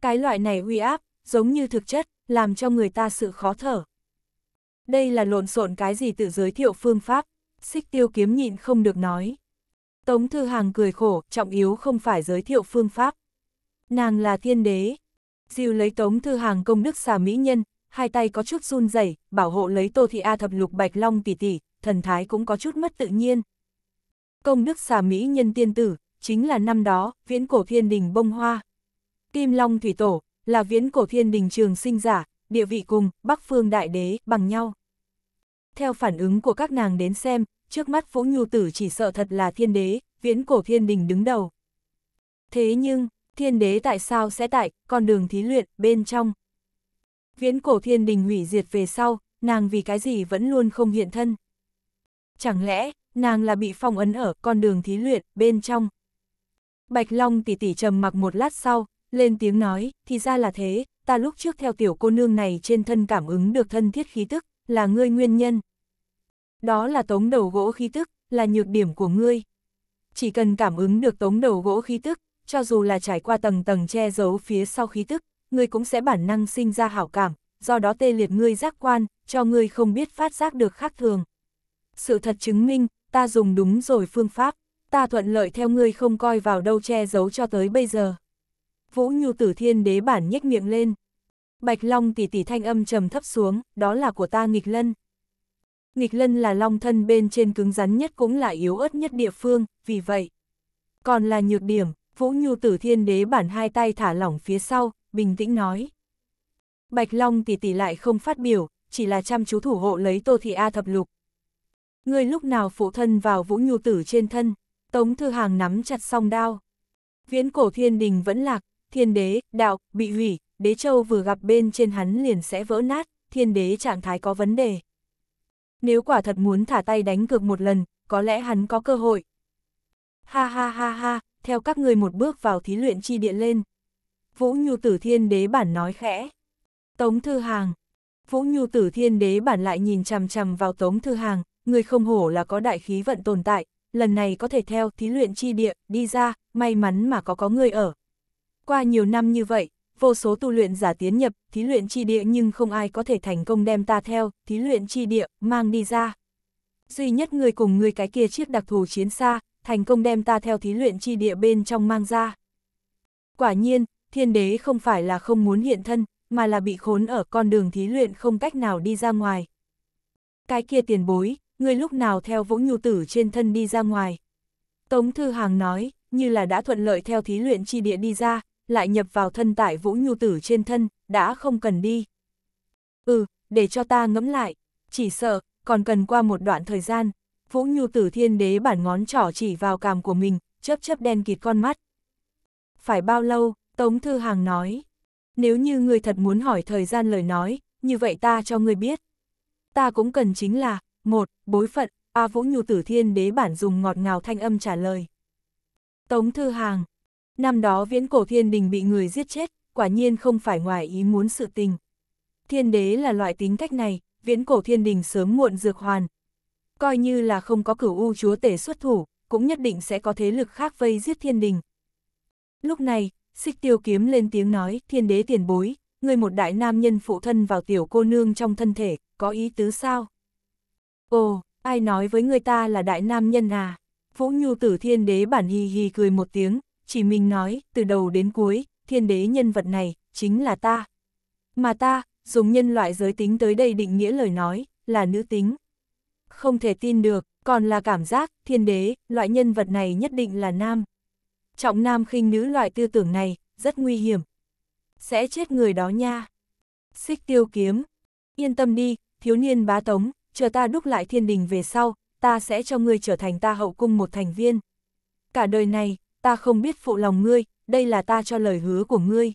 Cái loại này uy áp, giống như thực chất, làm cho người ta sự khó thở. Đây là lộn xộn cái gì tự giới thiệu phương pháp, xích tiêu kiếm nhịn không được nói. Tống Thư Hàng cười khổ, trọng yếu không phải giới thiệu phương pháp nàng là thiên đế. Diêu lấy tống thư hàng công đức xà mỹ nhân, hai tay có chút run rẩy, bảo hộ lấy Tô Thị A thập lục bạch long tỷ tỷ, thần thái cũng có chút mất tự nhiên. Công đức xà mỹ nhân tiên tử, chính là năm đó, viễn cổ thiên đình bông hoa. Kim Long Thủy Tổ, là viễn cổ thiên đình trường sinh giả, địa vị cùng, Bắc Phương Đại Đế, bằng nhau. Theo phản ứng của các nàng đến xem, trước mắt Vũ Nhu Tử chỉ sợ thật là thiên đế, viễn cổ thiên đình đứng đầu. Thế nhưng, Thiên đế tại sao sẽ tại con đường thí luyện bên trong? Viễn cổ thiên đình hủy diệt về sau, nàng vì cái gì vẫn luôn không hiện thân? Chẳng lẽ, nàng là bị phong ấn ở con đường thí luyện bên trong? Bạch Long tỉ tỉ trầm mặc một lát sau, lên tiếng nói, thì ra là thế, ta lúc trước theo tiểu cô nương này trên thân cảm ứng được thân thiết khí tức, là ngươi nguyên nhân. Đó là tống đầu gỗ khí tức, là nhược điểm của ngươi. Chỉ cần cảm ứng được tống đầu gỗ khí tức, cho dù là trải qua tầng tầng che giấu phía sau khí tức, ngươi cũng sẽ bản năng sinh ra hảo cảm, do đó tê liệt ngươi giác quan, cho ngươi không biết phát giác được khác thường. Sự thật chứng minh, ta dùng đúng rồi phương pháp, ta thuận lợi theo ngươi không coi vào đâu che giấu cho tới bây giờ. Vũ Nhu Tử Thiên Đế bản nhếch miệng lên. Bạch Long tỷ tỷ thanh âm trầm thấp xuống, đó là của ta nghịch lân. Nghịch lân là long thân bên trên cứng rắn nhất cũng là yếu ớt nhất địa phương, vì vậy. Còn là nhược điểm, Vũ Nhu Tử Thiên Đế bản hai tay thả lỏng phía sau, bình tĩnh nói. Bạch Long tỷ tỷ lại không phát biểu, chỉ là chăm chú thủ hộ lấy Tô Thị A thập lục. Người lúc nào phụ thân vào Vũ Nhu Tử trên thân, Tống Thư Hàng nắm chặt song đao. Viễn cổ thiên đình vẫn lạc, thiên đế, đạo, bị hủy, đế châu vừa gặp bên trên hắn liền sẽ vỡ nát, thiên đế trạng thái có vấn đề. Nếu quả thật muốn thả tay đánh cược một lần, có lẽ hắn có cơ hội. Ha ha ha ha, theo các ngươi một bước vào thí luyện chi địa lên. Vũ Nhu Tử Thiên Đế bản nói khẽ. Tống Thư Hàng. Vũ Nhu Tử Thiên Đế bản lại nhìn chằm chằm vào Tống Thư Hàng, người không hổ là có đại khí vận tồn tại, lần này có thể theo thí luyện chi địa, đi ra, may mắn mà có có người ở. Qua nhiều năm như vậy, vô số tu luyện giả tiến nhập, thí luyện chi địa nhưng không ai có thể thành công đem ta theo, thí luyện chi địa, mang đi ra. Duy nhất người cùng người cái kia chiếc đặc thù chiến xa, thành công đem ta theo thí luyện chi địa bên trong mang ra. Quả nhiên, thiên đế không phải là không muốn hiện thân, mà là bị khốn ở con đường thí luyện không cách nào đi ra ngoài. Cái kia tiền bối, ngươi lúc nào theo vũ nhu tử trên thân đi ra ngoài. Tống Thư Hàng nói, như là đã thuận lợi theo thí luyện chi địa đi ra, lại nhập vào thân tại vũ nhu tử trên thân, đã không cần đi. Ừ, để cho ta ngẫm lại, chỉ sợ, còn cần qua một đoạn thời gian, Vũ Nhu Tử Thiên Đế bản ngón trỏ chỉ vào càm của mình, chớp chớp đen kịt con mắt. Phải bao lâu, Tống Thư Hàng nói. Nếu như người thật muốn hỏi thời gian lời nói, như vậy ta cho người biết. Ta cũng cần chính là, một, bối phận, A à, Vũ Nhu Tử Thiên Đế bản dùng ngọt ngào thanh âm trả lời. Tống Thư Hàng, năm đó viễn cổ thiên đình bị người giết chết, quả nhiên không phải ngoài ý muốn sự tình. Thiên đế là loại tính cách này, viễn cổ thiên đình sớm muộn dược hoàn, coi như là không có cửu u chúa tể xuất thủ, cũng nhất định sẽ có thế lực khác vây giết thiên đình. Lúc này, xích tiêu kiếm lên tiếng nói, thiên đế tiền bối, người một đại nam nhân phụ thân vào tiểu cô nương trong thân thể, có ý tứ sao? Ồ, ai nói với người ta là đại nam nhân à? Vũ Nhu tử thiên đế bản hì hì cười một tiếng, chỉ mình nói, từ đầu đến cuối, thiên đế nhân vật này, chính là ta. Mà ta, dùng nhân loại giới tính tới đây định nghĩa lời nói, là nữ tính, không thể tin được, còn là cảm giác, thiên đế, loại nhân vật này nhất định là nam. Trọng nam khinh nữ loại tư tưởng này, rất nguy hiểm. Sẽ chết người đó nha. Xích tiêu kiếm. Yên tâm đi, thiếu niên bá tống, chờ ta đúc lại thiên đình về sau, ta sẽ cho ngươi trở thành ta hậu cung một thành viên. Cả đời này, ta không biết phụ lòng ngươi, đây là ta cho lời hứa của ngươi.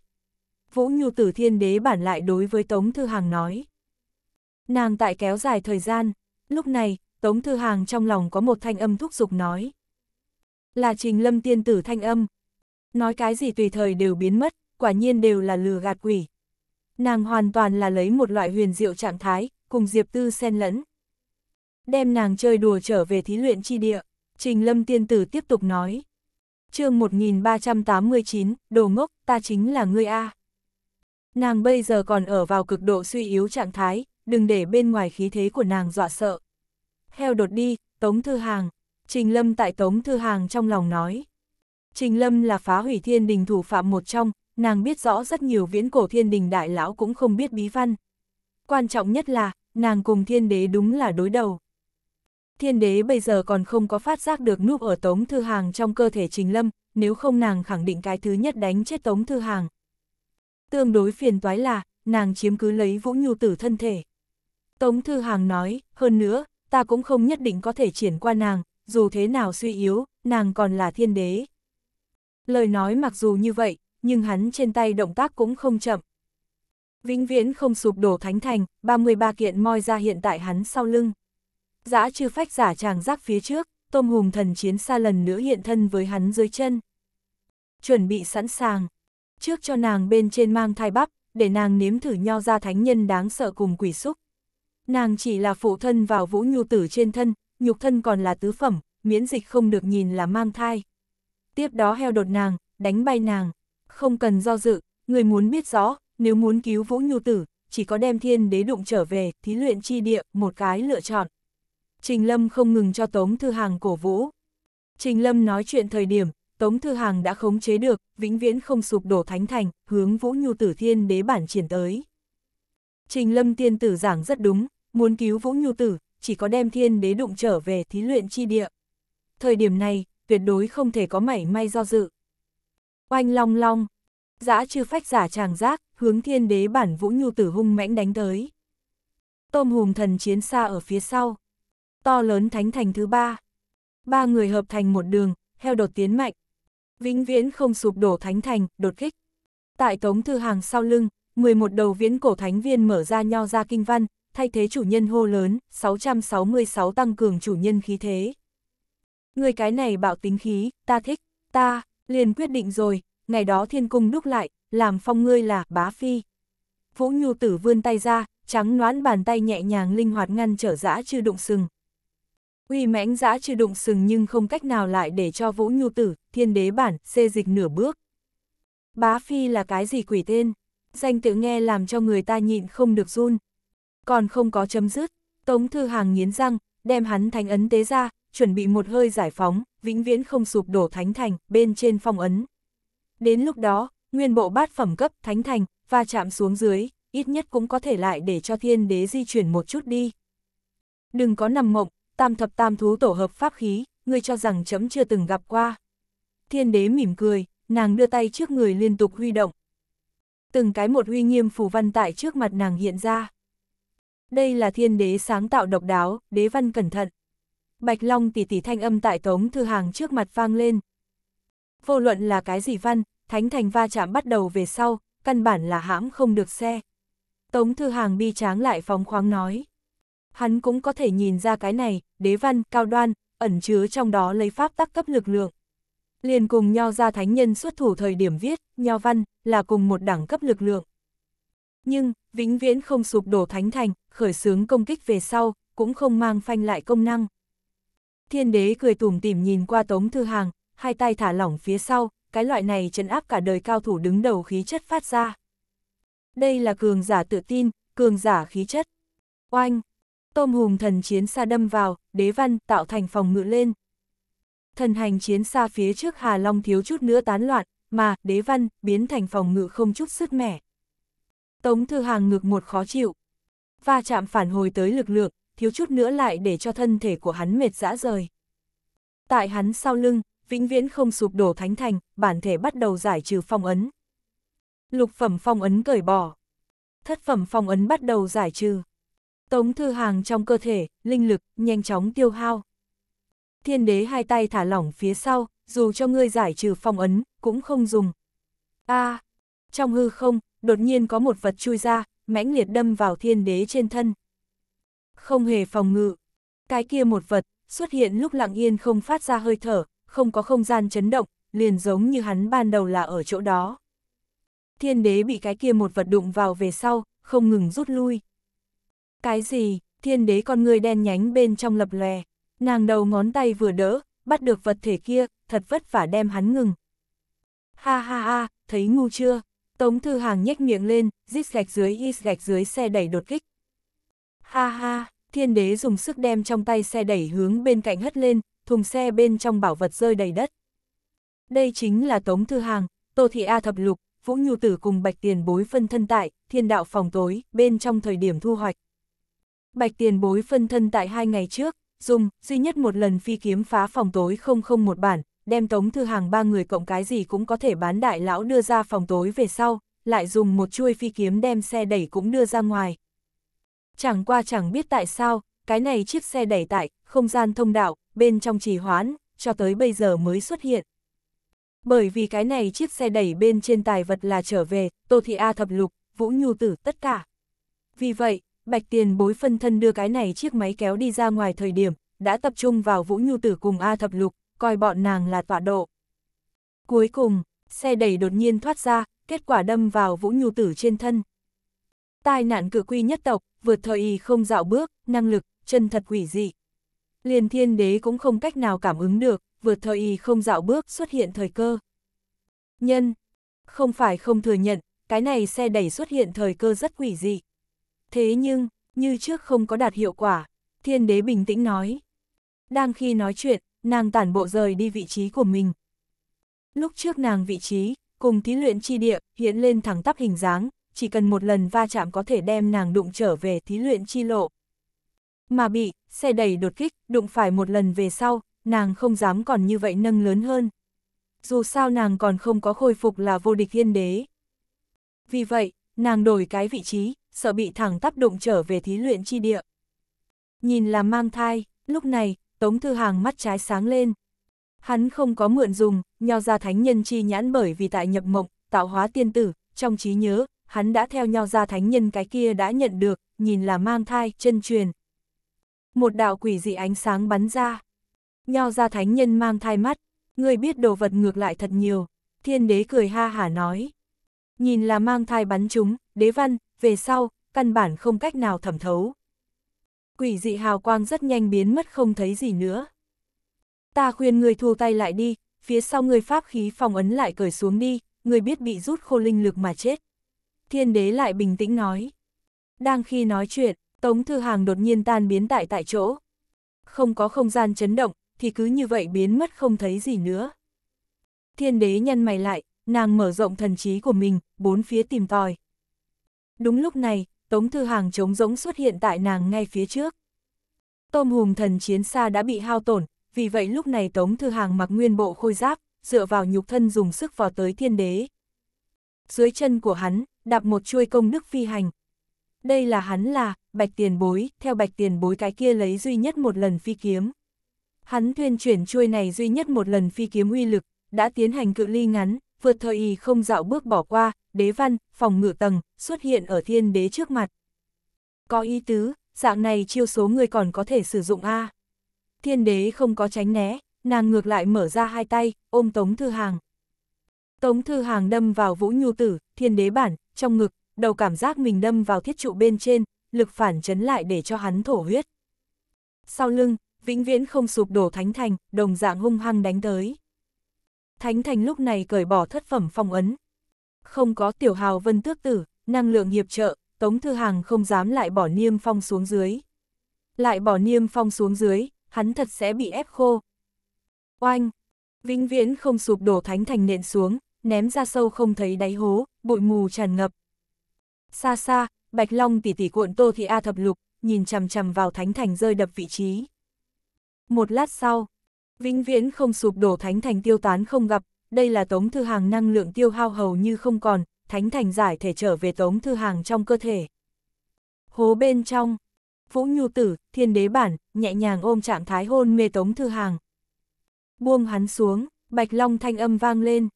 Vũ Nhu Tử Thiên Đế bản lại đối với Tống Thư Hàng nói. Nàng tại kéo dài thời gian, Lúc này, Tống Thư Hàng trong lòng có một thanh âm thúc giục nói. Là trình lâm tiên tử thanh âm. Nói cái gì tùy thời đều biến mất, quả nhiên đều là lừa gạt quỷ. Nàng hoàn toàn là lấy một loại huyền diệu trạng thái, cùng Diệp Tư xen lẫn. Đem nàng chơi đùa trở về thí luyện chi địa, trình lâm tiên tử tiếp tục nói. chương 1389, đồ ngốc, ta chính là ngươi A. Nàng bây giờ còn ở vào cực độ suy yếu trạng thái, đừng để bên ngoài khí thế của nàng dọa sợ. Heo đột đi, Tống Thư Hàng, Trình Lâm tại Tống Thư Hàng trong lòng nói. Trình Lâm là phá hủy thiên đình thủ phạm một trong, nàng biết rõ rất nhiều viễn cổ thiên đình đại lão cũng không biết bí văn. Quan trọng nhất là, nàng cùng thiên đế đúng là đối đầu. Thiên đế bây giờ còn không có phát giác được núp ở Tống Thư Hàng trong cơ thể Trình Lâm, nếu không nàng khẳng định cái thứ nhất đánh chết Tống Thư Hàng. Tương đối phiền toái là, nàng chiếm cứ lấy Vũ Nhu Tử thân thể. Tống Thư Hàng nói, hơn nữa, ta cũng không nhất định có thể triển qua nàng, dù thế nào suy yếu, nàng còn là thiên đế. Lời nói mặc dù như vậy, nhưng hắn trên tay động tác cũng không chậm. Vĩnh viễn không sụp đổ thánh thành, 33 kiện moi ra hiện tại hắn sau lưng. Giã chư phách giả chàng rác phía trước, tôm hùm thần chiến xa lần nữa hiện thân với hắn dưới chân. Chuẩn bị sẵn sàng, trước cho nàng bên trên mang thai bắp, để nàng nếm thử nho ra thánh nhân đáng sợ cùng quỷ xúc. Nàng chỉ là phụ thân vào vũ nhu tử trên thân, nhục thân còn là tứ phẩm, miễn dịch không được nhìn là mang thai. Tiếp đó heo đột nàng, đánh bay nàng. Không cần do dự, người muốn biết rõ, nếu muốn cứu vũ nhu tử, chỉ có đem thiên đế đụng trở về, thí luyện chi địa, một cái lựa chọn. Trình Lâm không ngừng cho Tống Thư Hàng cổ vũ. Trình Lâm nói chuyện thời điểm, Tống Thư Hàng đã khống chế được, vĩnh viễn không sụp đổ thánh thành, hướng vũ nhu tử thiên đế bản triển tới. Trình Lâm tiên tử giảng rất đúng, Muốn cứu Vũ Nhu Tử, chỉ có đem thiên đế đụng trở về thí luyện chi địa. Thời điểm này, tuyệt đối không thể có mảy may do dự. Oanh long long, giã chư phách giả tràng giác, hướng thiên đế bản Vũ Nhu Tử hung mãnh đánh tới. Tôm hùm thần chiến xa ở phía sau. To lớn thánh thành thứ ba. Ba người hợp thành một đường, heo đột tiến mạnh. Vĩnh viễn không sụp đổ thánh thành, đột kích. Tại tống thư hàng sau lưng, 11 đầu viễn cổ thánh viên mở ra nho ra kinh văn, thay thế chủ nhân hô lớn, 666 tăng cường chủ nhân khí thế. Người cái này bạo tính khí, ta thích, ta, liền quyết định rồi, ngày đó thiên cung đúc lại, làm phong ngươi là bá phi. Vũ Nhu tử vươn tay ra, trắng noán bàn tay nhẹ nhàng linh hoạt ngăn trở dã chưa đụng sừng. Uy mãnh dã chưa đụng sừng nhưng không cách nào lại để cho Vũ Nhu tử, thiên đế bản, xê dịch nửa bước. Bá phi là cái gì quỷ tên? Danh tự nghe làm cho người ta nhịn không được run còn không có chấm dứt. Tống Thư Hàng nghiến răng, đem hắn thánh ấn tế ra, chuẩn bị một hơi giải phóng, vĩnh viễn không sụp đổ thánh thành, bên trên phong ấn. Đến lúc đó, nguyên bộ bát phẩm cấp thánh thành, và chạm xuống dưới, ít nhất cũng có thể lại để cho thiên đế di chuyển một chút đi. Đừng có nằm mộng, tam thập tam thú tổ hợp pháp khí, ngươi cho rằng chấm chưa từng gặp qua. Thiên đế mỉm cười, nàng đưa tay trước người liên tục huy động. Từng cái một huy nghiêm phù văn tại trước mặt nàng hiện ra. Đây là thiên đế sáng tạo độc đáo, đế văn cẩn thận. Bạch Long tỷ tỷ thanh âm tại Tống Thư Hàng trước mặt vang lên. Vô luận là cái gì văn, thánh thành va chạm bắt đầu về sau, căn bản là hãm không được xe. Tống Thư Hàng bi tráng lại phóng khoáng nói. Hắn cũng có thể nhìn ra cái này, đế văn, cao đoan, ẩn chứa trong đó lấy pháp tắc cấp lực lượng. Liền cùng nho ra thánh nhân xuất thủ thời điểm viết, nho văn, là cùng một đẳng cấp lực lượng nhưng vĩnh viễn không sụp đổ thánh thành, khởi xướng công kích về sau, cũng không mang phanh lại công năng. Thiên đế cười tủm tỉm nhìn qua Tống Thư Hàng, hai tay thả lỏng phía sau, cái loại này trấn áp cả đời cao thủ đứng đầu khí chất phát ra. Đây là cường giả tự tin, cường giả khí chất. Oanh! Tôm hùm thần chiến xa đâm vào, đế văn tạo thành phòng ngự lên. Thần hành chiến xa phía trước Hà Long thiếu chút nữa tán loạn, mà đế văn biến thành phòng ngự không chút sức mẻ. Tống Thư Hàng ngược một khó chịu. Va chạm phản hồi tới lực lượng, thiếu chút nữa lại để cho thân thể của hắn mệt dã rời. Tại hắn sau lưng, vĩnh viễn không sụp đổ thánh thành, bản thể bắt đầu giải trừ phong ấn. Lục phẩm phong ấn cởi bỏ. Thất phẩm phong ấn bắt đầu giải trừ. Tống Thư Hàng trong cơ thể, linh lực, nhanh chóng tiêu hao. Thiên đế hai tay thả lỏng phía sau, dù cho ngươi giải trừ phong ấn, cũng không dùng. a à, trong hư không, đột nhiên có một vật chui ra, mãnh liệt đâm vào thiên đế trên thân. Không hề phòng ngự. Cái kia một vật, xuất hiện lúc lặng yên không phát ra hơi thở, không có không gian chấn động, liền giống như hắn ban đầu là ở chỗ đó. Thiên đế bị cái kia một vật đụng vào về sau, không ngừng rút lui. Cái gì, thiên đế con người đen nhánh bên trong lập lè, nàng đầu ngón tay vừa đỡ, bắt được vật thể kia, thật vất vả đem hắn ngừng. Ha ha ha, thấy ngu chưa? Tống Thư Hàng nhếch miệng lên, rít gạch dưới hít gạch dưới xe đẩy đột kích. Ha ha, thiên đế dùng sức đem trong tay xe đẩy hướng bên cạnh hất lên, thùng xe bên trong bảo vật rơi đầy đất. Đây chính là Tống Thư Hàng, Tô Thị A Thập Lục, Vũ Nhu Tử cùng Bạch Tiền Bối phân thân tại, thiên đạo phòng tối, bên trong thời điểm thu hoạch. Bạch Tiền Bối phân thân tại hai ngày trước, dùng duy nhất một lần phi kiếm phá phòng tối 001 bản, đem Tống Thư Hàng ba người cộng cái gì cũng có thể bán đại lão đưa ra phòng tối về sau, lại dùng một chuôi phi kiếm đem xe đẩy cũng đưa ra ngoài. Chẳng qua chẳng biết tại sao, cái này chiếc xe đẩy tại, không gian thông đạo, bên trong trì hoãn, cho tới bây giờ mới xuất hiện. Bởi vì cái này chiếc xe đẩy bên trên tài vật là trở về, Tô Thị A thập lục, Vũ Nhu tử tất cả. Vì vậy, Bạch Tiền bối phân thân đưa cái này chiếc máy kéo đi ra ngoài thời điểm, đã tập trung vào Vũ Nhu tử cùng A thập lục, coi bọn nàng là tọa độ. Cuối cùng, xe đẩy đột nhiên thoát ra, kết quả đâm vào vũ nhu tử trên thân. Tai nạn cử quy nhất tộc, vượt thời y không dạo bước, năng lực, chân thật quỷ dị. Liền thiên đế cũng không cách nào cảm ứng được, vượt thời y không dạo bước xuất hiện thời cơ. Nhân, không phải không thừa nhận, cái này xe đẩy xuất hiện thời cơ rất quỷ dị. Thế nhưng, như trước không có đạt hiệu quả, thiên đế bình tĩnh nói. Đang khi nói chuyện, nàng tản bộ rời đi vị trí của mình. Lúc trước nàng vị trí, cùng thí luyện chi địa, hiện lên thẳng tắp hình dáng, chỉ cần một lần va chạm có thể đem nàng đụng trở về thí luyện chi lộ. Mà bị, xe đẩy đột kích, đụng phải một lần về sau, nàng không dám còn như vậy nâng lớn hơn. Dù sao nàng còn không có khôi phục là vô địch yên đế. Vì vậy, nàng đổi cái vị trí, sợ bị thẳng tắp đụng trở về thí luyện chi địa. Nhìn là mang thai, lúc này, Tống Thư Hàng mắt trái sáng lên. Hắn không có mượn dùng, nho ra thánh nhân chi nhãn bởi vì tại nhập mộng, tạo hóa tiên tử, trong trí nhớ, hắn đã theo nho ra thánh nhân cái kia đã nhận được, nhìn là mang thai, chân truyền. Một đạo quỷ dị ánh sáng bắn ra. Nho ra thánh nhân mang thai mắt, người biết đồ vật ngược lại thật nhiều, thiên đế cười ha hả nói. Nhìn là mang thai bắn chúng, đế văn, về sau, căn bản không cách nào thẩm thấu quỷ dị hào quang rất nhanh biến mất không thấy gì nữa. Ta khuyên người thu tay lại đi, phía sau người pháp khí phòng ấn lại cởi xuống đi, người biết bị rút khô linh lực mà chết. Thiên đế lại bình tĩnh nói. Đang khi nói chuyện, Tống Thư Hàng đột nhiên tan biến tại tại chỗ. Không có không gian chấn động, thì cứ như vậy biến mất không thấy gì nữa. Thiên đế nhân mày lại, nàng mở rộng thần trí của mình, bốn phía tìm tòi. Đúng lúc này, Tống Thư Hàng trống rỗng xuất hiện tại nàng ngay phía trước. Tôm hùm thần chiến xa đã bị hao tổn, vì vậy lúc này Tống Thư Hàng mặc nguyên bộ khôi giáp, dựa vào nhục thân dùng sức vào tới thiên đế. Dưới chân của hắn, đạp một chuôi công đức phi hành. Đây là hắn là, bạch tiền bối, theo bạch tiền bối cái kia lấy duy nhất một lần phi kiếm. Hắn thuyên chuyển chuôi này duy nhất một lần phi kiếm uy lực, đã tiến hành cự ly ngắn, vượt thời y không dạo bước bỏ qua, đế văn, phòng ngự tầng, xuất hiện ở thiên đế trước mặt. Có ý tứ, dạng này chiêu số người còn có thể sử dụng A. Thiên đế không có tránh né, nàng ngược lại mở ra hai tay, ôm Tống Thư Hàng. Tống Thư Hàng đâm vào Vũ Nhu Tử, thiên đế bản, trong ngực, đầu cảm giác mình đâm vào thiết trụ bên trên, lực phản chấn lại để cho hắn thổ huyết. Sau lưng, vĩnh viễn không sụp đổ Thánh Thành, đồng dạng hung hăng đánh tới. Thánh Thành lúc này cởi bỏ thất phẩm phong ấn, không có tiểu hào vân tước tử, năng lượng hiệp trợ, Tống Thư Hàng không dám lại bỏ niêm phong xuống dưới. Lại bỏ niêm phong xuống dưới, hắn thật sẽ bị ép khô. Oanh! Vĩnh viễn không sụp đổ thánh thành nện xuống, ném ra sâu không thấy đáy hố, bụi mù tràn ngập. Xa xa, Bạch Long tỉ tỉ cuộn Tô Thị A thập lục, nhìn chằm chằm vào thánh thành rơi đập vị trí. Một lát sau, vĩnh viễn không sụp đổ thánh thành tiêu tán không gặp, đây là Tống Thư Hàng năng lượng tiêu hao hầu như không còn, thánh thành giải thể trở về Tống Thư Hàng trong cơ thể. Hố bên trong, Vũ Nhu Tử, thiên đế bản, nhẹ nhàng ôm trạng thái hôn mê Tống Thư Hàng. Buông hắn xuống, Bạch Long thanh âm vang lên.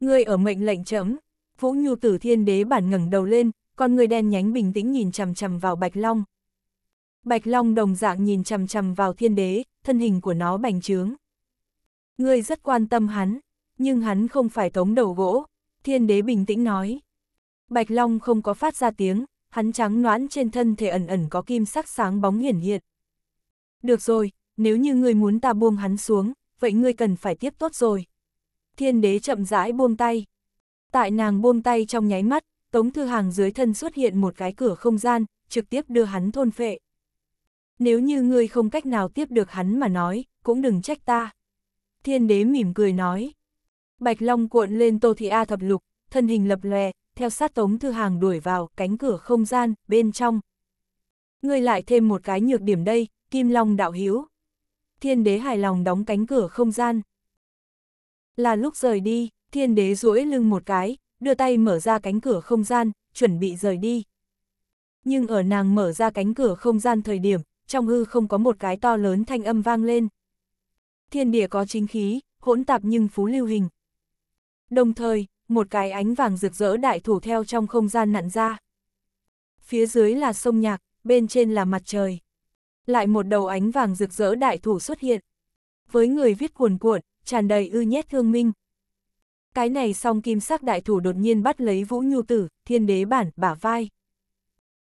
Ngươi ở mệnh lệnh chấm, Vũ Nhu Tử thiên đế bản ngẩng đầu lên, con người đen nhánh bình tĩnh nhìn chằm chằm vào Bạch Long. Bạch Long đồng dạng nhìn chằm chằm vào thiên đế, thân hình của nó bành trướng. Ngươi rất quan tâm hắn, nhưng hắn không phải tống đầu gỗ, thiên đế bình tĩnh nói. Bạch Long không có phát ra tiếng, hắn trắng noãn trên thân thể ẩn ẩn có kim sắc sáng bóng hiển hiện. Được rồi, nếu như ngươi muốn ta buông hắn xuống, vậy ngươi cần phải tiếp tốt rồi. Thiên đế chậm rãi buông tay. Tại nàng buông tay trong nháy mắt, Tống Thư Hàng dưới thân xuất hiện một cái cửa không gian, trực tiếp đưa hắn thôn phệ. Nếu như ngươi không cách nào tiếp được hắn mà nói, cũng đừng trách ta. Thiên đế mỉm cười nói. Bạch Long cuộn lên Tô Thị A thập lục, thân hình lập lòe, theo sát Tống Thư Hàng đuổi vào cánh cửa không gian, bên trong. Ngươi lại thêm một cái nhược điểm đây, Kim Long đạo hiếu. Thiên đế hài lòng đóng cánh cửa không gian. Là lúc rời đi, thiên đế duỗi lưng một cái, đưa tay mở ra cánh cửa không gian, chuẩn bị rời đi. Nhưng ở nàng mở ra cánh cửa không gian thời điểm, trong hư không có một cái to lớn thanh âm vang lên. Thiên địa có chính khí, hỗn tạp nhưng phú lưu hình, đồng thời, một cái ánh vàng rực rỡ đại thủ theo trong không gian nặn ra. Phía dưới là sông nhạc, bên trên là mặt trời. Lại một đầu ánh vàng rực rỡ đại thủ xuất hiện. Với người viết cuồn cuộn, tràn đầy ư nhét thương minh. Cái này song kim sắc đại thủ đột nhiên bắt lấy vũ nhu tử, thiên đế bản, bả vai.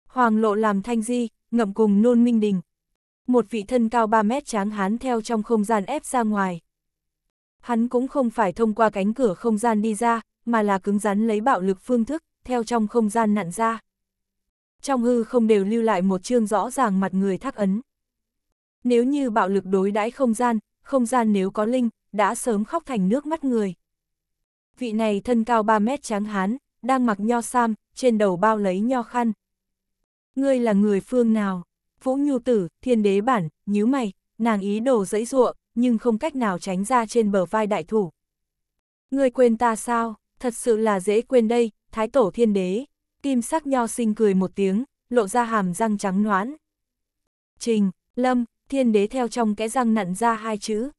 Hoàng lộ làm thanh di, ngậm cùng nôn minh đình. Một vị thân cao 3 mét tráng hán theo trong không gian ép ra ngoài. Hắn cũng không phải thông qua cánh cửa không gian đi ra, mà là cứng rắn lấy bạo lực phương thức, theo trong không gian nặn ra. Trong hư không đều lưu lại một chương rõ ràng mặt người thắc ấn. Nếu như bạo lực đối đãi không gian, không gian nếu có linh, đã sớm khóc thành nước mắt người. Vị này thân cao 3 mét trắng hán, đang mặc nho sam, trên đầu bao lấy nho khăn. Ngươi là người phương nào? Vũ Nhu Tử, thiên đế bản, nhíu mày, nàng ý đồ dẫy ruộng, nhưng không cách nào tránh ra trên bờ vai đại thủ. Người quên ta sao, thật sự là dễ quên đây, Thái Tổ Thiên Đế. Kim sắc nho sinh cười một tiếng, lộ ra hàm răng trắng noãn. Trình, Lâm, Thiên Đế theo trong kẽ răng nặn ra hai chữ.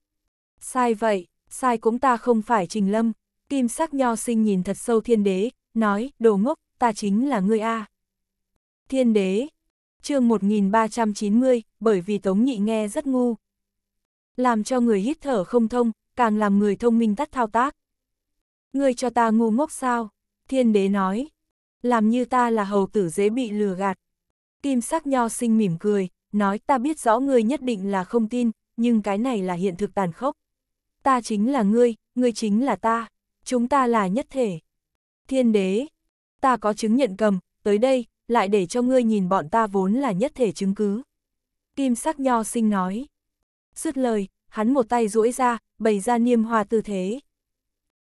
Sai vậy, sai cũng ta không phải Trình Lâm. Kim sắc nho sinh nhìn thật sâu Thiên Đế, nói, đồ ngốc, ta chính là ngươi A. Thiên Đế, chương 1390, bởi vì Tống Nhị nghe rất ngu, làm cho người hít thở không thông, càng làm người thông minh tắt thao tác. Người cho ta ngu ngốc sao? Thiên đế nói. Làm như ta là hầu tử dễ bị lừa gạt. Kim sắc nho sinh mỉm cười, nói ta biết rõ ngươi nhất định là không tin, nhưng cái này là hiện thực tàn khốc. Ta chính là ngươi, ngươi chính là ta, chúng ta là nhất thể. Thiên đế, ta có chứng nhận cầm, tới đây, lại để cho ngươi nhìn bọn ta vốn là nhất thể chứng cứ. Kim sắc nho sinh nói. Dứt lời, hắn một tay duỗi ra, bày ra niêm hòa tư thế.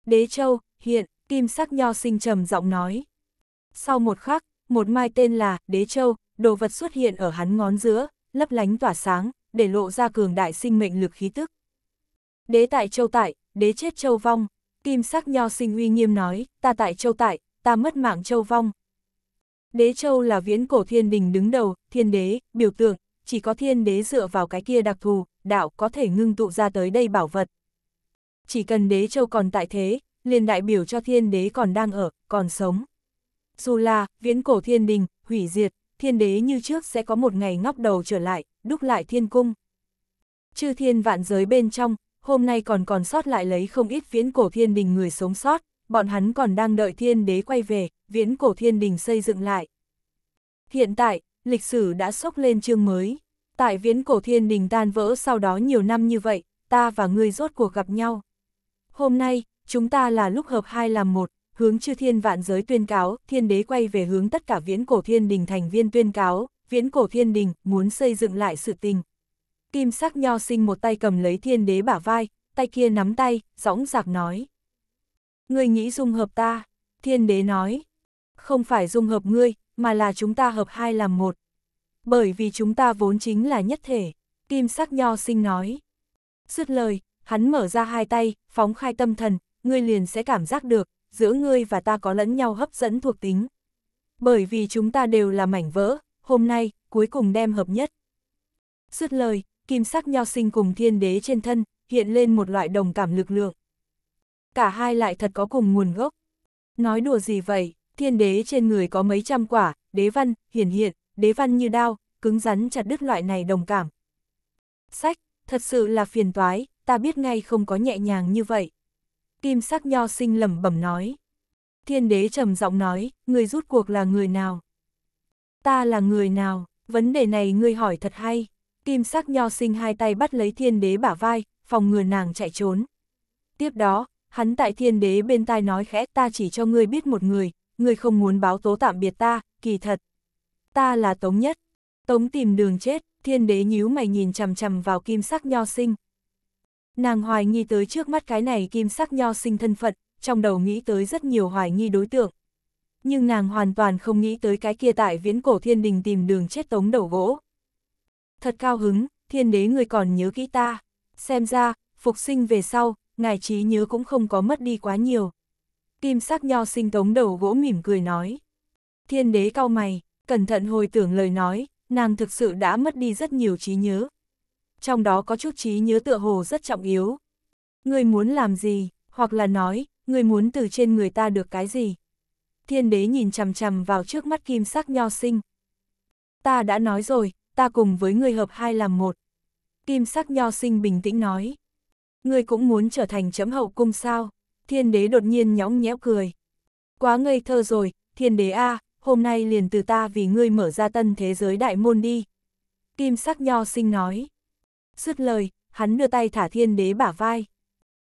Đế châu, hiện, kim sắc nho sinh trầm giọng nói. Sau một khắc, một mai tên là đế châu, đồ vật xuất hiện ở hắn ngón giữa, lấp lánh tỏa sáng, để lộ ra cường đại sinh mệnh lực khí tức. Đế tại châu tại, đế chết châu vong, kim sắc nho sinh uy nghiêm nói, ta tại châu tại, ta mất mạng châu vong. Đế châu là viễn cổ thiên đình đứng đầu, thiên đế, biểu tượng, chỉ có thiên đế dựa vào cái kia đặc thù, đạo có thể ngưng tụ ra tới đây bảo vật. Chỉ cần đế châu còn tại thế, liền đại biểu cho thiên đế còn đang ở, còn sống. Dù là, viễn cổ thiên đình, hủy diệt, thiên đế như trước sẽ có một ngày ngóc đầu trở lại, đúc lại thiên cung. Chư thiên vạn giới bên trong, hôm nay còn còn sót lại lấy không ít viễn cổ thiên đình người sống sót, bọn hắn còn đang đợi thiên đế quay về, viễn cổ thiên đình xây dựng lại. Hiện tại, lịch sử đã sốc lên chương mới tại viễn cổ thiên đình tan vỡ sau đó nhiều năm như vậy, ta và ngươi rốt cuộc gặp nhau. Hôm nay, chúng ta là lúc hợp hai làm một, hướng chư thiên vạn giới tuyên cáo, thiên đế quay về hướng tất cả viễn cổ thiên đình thành viên tuyên cáo, viễn cổ thiên đình muốn xây dựng lại sự tình. Kim sắc nho sinh một tay cầm lấy thiên đế bả vai, tay kia nắm tay, dõng dạc nói. Ngươi nghĩ dung hợp ta, thiên đế nói. Không phải dung hợp ngươi, mà là chúng ta hợp hai làm một, bởi vì chúng ta vốn chính là nhất thể, kim sắc nho sinh nói. Dứt lời, hắn mở ra hai tay, phóng khai tâm thần, ngươi liền sẽ cảm giác được, giữa ngươi và ta có lẫn nhau hấp dẫn thuộc tính. Bởi vì chúng ta đều là mảnh vỡ, hôm nay, cuối cùng đem hợp nhất. Dứt lời, kim sắc nho sinh cùng thiên đế trên thân, hiện lên một loại đồng cảm lực lượng. Cả hai lại thật có cùng nguồn gốc. Nói đùa gì vậy, thiên đế trên người có mấy trăm quả, đế văn, hiển hiện, đế văn như đao, cứng rắn chặt đứt loại này đồng cảm. Sách, thật sự là phiền toái, ta biết ngay không có nhẹ nhàng như vậy. Kim sắc nho sinh lẩm bẩm nói. Thiên đế trầm giọng nói, người rút cuộc là người nào? Ta là người nào? Vấn đề này ngươi hỏi thật hay. Kim sắc nho sinh hai tay bắt lấy thiên đế bả vai, phòng ngừa nàng chạy trốn. Tiếp đó, hắn tại thiên đế bên tai nói khẽ ta chỉ cho ngươi biết một người, ngươi không muốn báo tố tạm biệt ta, kỳ thật, ta là Tống nhất. Tống tìm đường chết, thiên đế nhíu mày nhìn chằm chằm vào kim sắc nho sinh. Nàng hoài nghi tới trước mắt cái này kim sắc nho sinh thân phận, trong đầu nghĩ tới rất nhiều hoài nghi đối tượng. Nhưng nàng hoàn toàn không nghĩ tới cái kia tại viễn cổ thiên đình tìm đường chết tống đầu gỗ. Thật cao hứng, thiên đế người còn nhớ kỹ ta. Xem ra, phục sinh về sau, ngài trí nhớ cũng không có mất đi quá nhiều. Kim sắc nho sinh tống đầu gỗ mỉm cười nói. Thiên đế cao mày, Cẩn thận hồi tưởng lời nói, nàng thực sự đã mất đi rất nhiều trí nhớ. Trong đó có chút trí nhớ tựa hồ rất trọng yếu. Người muốn làm gì, hoặc là nói, người muốn từ trên người ta được cái gì. Thiên đế nhìn chằm chằm vào trước mắt kim sắc nho sinh. Ta đã nói rồi, ta cùng với người hợp hai làm một. Kim sắc nho sinh bình tĩnh nói. Ngươi cũng muốn trở thành chấm hậu cung sao? Thiên đế đột nhiên nhõng nhẽo cười. Quá ngây thơ rồi, thiên đế a, à, hôm nay liền từ ta vì ngươi mở ra tân thế giới đại môn đi. Kim sắc nho sinh nói. Dứt lời, hắn đưa tay thả thiên đế bả vai.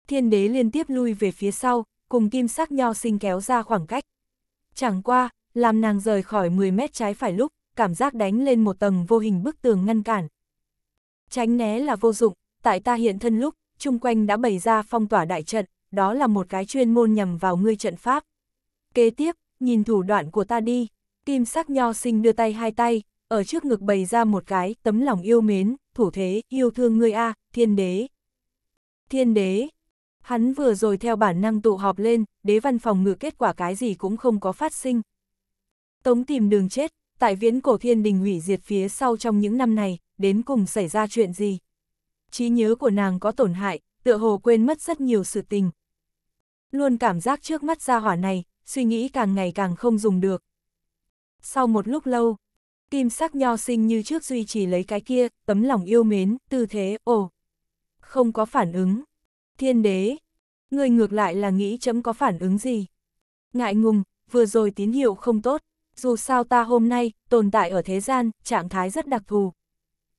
Thiên đế liên tiếp lui về phía sau, cùng kim sắc nho sinh kéo ra khoảng cách. Chẳng qua, làm nàng rời khỏi 10 mét trái phải lúc, cảm giác đánh lên một tầng vô hình bức tường ngăn cản. Tránh né là vô dụng, tại ta hiện thân lúc, chung quanh đã bày ra phong tỏa đại trận, đó là một cái chuyên môn nhằm vào ngươi trận pháp. Kế tiếp, nhìn thủ đoạn của ta đi. Kim sắc nho sinh đưa tay hai tay, ở trước ngực bày ra một cái, tấm lòng yêu mến, thủ thế, yêu thương ngươi a à, thiên đế. Thiên đế. Hắn vừa rồi theo bản năng tụ họp lên, đế văn phòng ngự kết quả cái gì cũng không có phát sinh. Tống tìm đường chết, tại viễn cổ thiên đình hủy diệt phía sau trong những năm này, đến cùng xảy ra chuyện gì. trí nhớ của nàng có tổn hại, tựa hồ quên mất rất nhiều sự tình. Luôn cảm giác trước mắt ra hỏa này, suy nghĩ càng ngày càng không dùng được. Sau một lúc lâu, kim sắc nho sinh như trước duy trì lấy cái kia, tấm lòng yêu mến, tư thế, ồ. Không có phản ứng. Thiên đế, người ngược lại là nghĩ chấm có phản ứng gì. Ngại ngùng, vừa rồi tín hiệu không tốt, dù sao ta hôm nay, tồn tại ở thế gian, trạng thái rất đặc thù.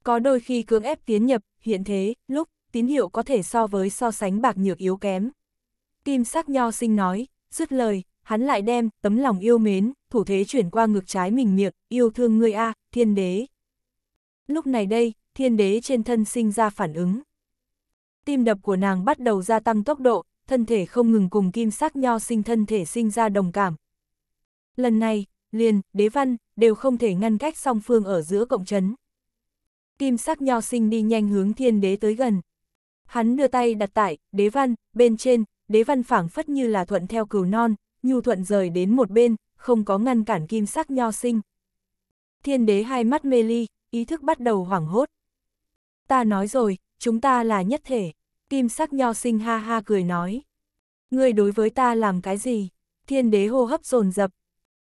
Có đôi khi cưỡng ép tiến nhập, hiện thế, lúc, tín hiệu có thể so với so sánh bạc nhược yếu kém. Kim sắc nho sinh nói, dứt lời, hắn lại đem tấm lòng yêu mến, thủ thế chuyển qua ngược trái mình miệng, yêu thương ngươi a, thiên đế. Lúc này đây, thiên đế trên thân sinh ra phản ứng. Tim đập của nàng bắt đầu gia tăng tốc độ, thân thể không ngừng cùng kim sắc nho sinh thân thể sinh ra đồng cảm. Lần này, liền, đế văn, đều không thể ngăn cách song phương ở giữa cộng chấn. Kim sắc nho sinh đi nhanh hướng thiên đế tới gần. Hắn đưa tay đặt tại, đế văn, bên trên, đế văn phảng phất như là thuận theo cừu non, nhu thuận rời đến một bên, không có ngăn cản kim sắc nho sinh. Thiên đế hai mắt mê ly, ý thức bắt đầu hoảng hốt. Ta nói rồi, chúng ta là nhất thể. Kim sắc nho sinh ha ha cười nói. Ngươi đối với ta làm cái gì? Thiên đế hô hấp dồn dập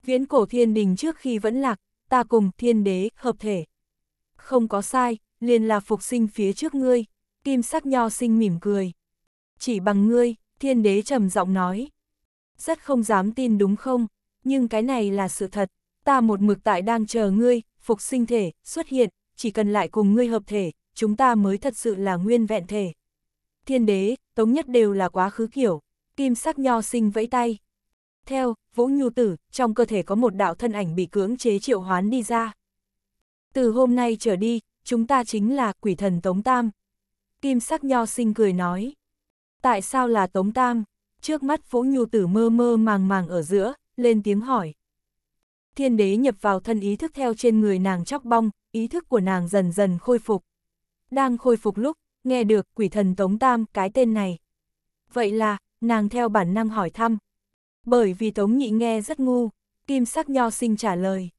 Viễn cổ thiên đình trước khi vẫn lạc, ta cùng thiên đế hợp thể. Không có sai, liền là phục sinh phía trước ngươi. Kim sắc nho sinh mỉm cười. Chỉ bằng ngươi, thiên đế trầm giọng nói. Rất không dám tin đúng không, nhưng cái này là sự thật, ta một mực tại đang chờ ngươi, phục sinh thể, xuất hiện, chỉ cần lại cùng ngươi hợp thể, chúng ta mới thật sự là nguyên vẹn thể. Thiên đế, tống nhất đều là quá khứ kiểu, kim sắc nho sinh vẫy tay. Theo, Vũ Nhu Tử, trong cơ thể có một đạo thân ảnh bị cưỡng chế triệu hoán đi ra. Từ hôm nay trở đi, chúng ta chính là quỷ thần Tống Tam. Kim sắc nho sinh cười nói. Tại sao là Tống Tam? trước mắt Vũ Nhu Tử mơ mơ màng màng ở giữa, lên tiếng hỏi. Thiên đế nhập vào thân ý thức theo trên người nàng chóc bong, ý thức của nàng dần dần khôi phục. Đang khôi phục lúc, nghe được quỷ thần Tống Tam cái tên này. Vậy là, nàng theo bản năng hỏi thăm. Bởi vì Tống Nhị nghe rất ngu, kim sắc nho sinh trả lời.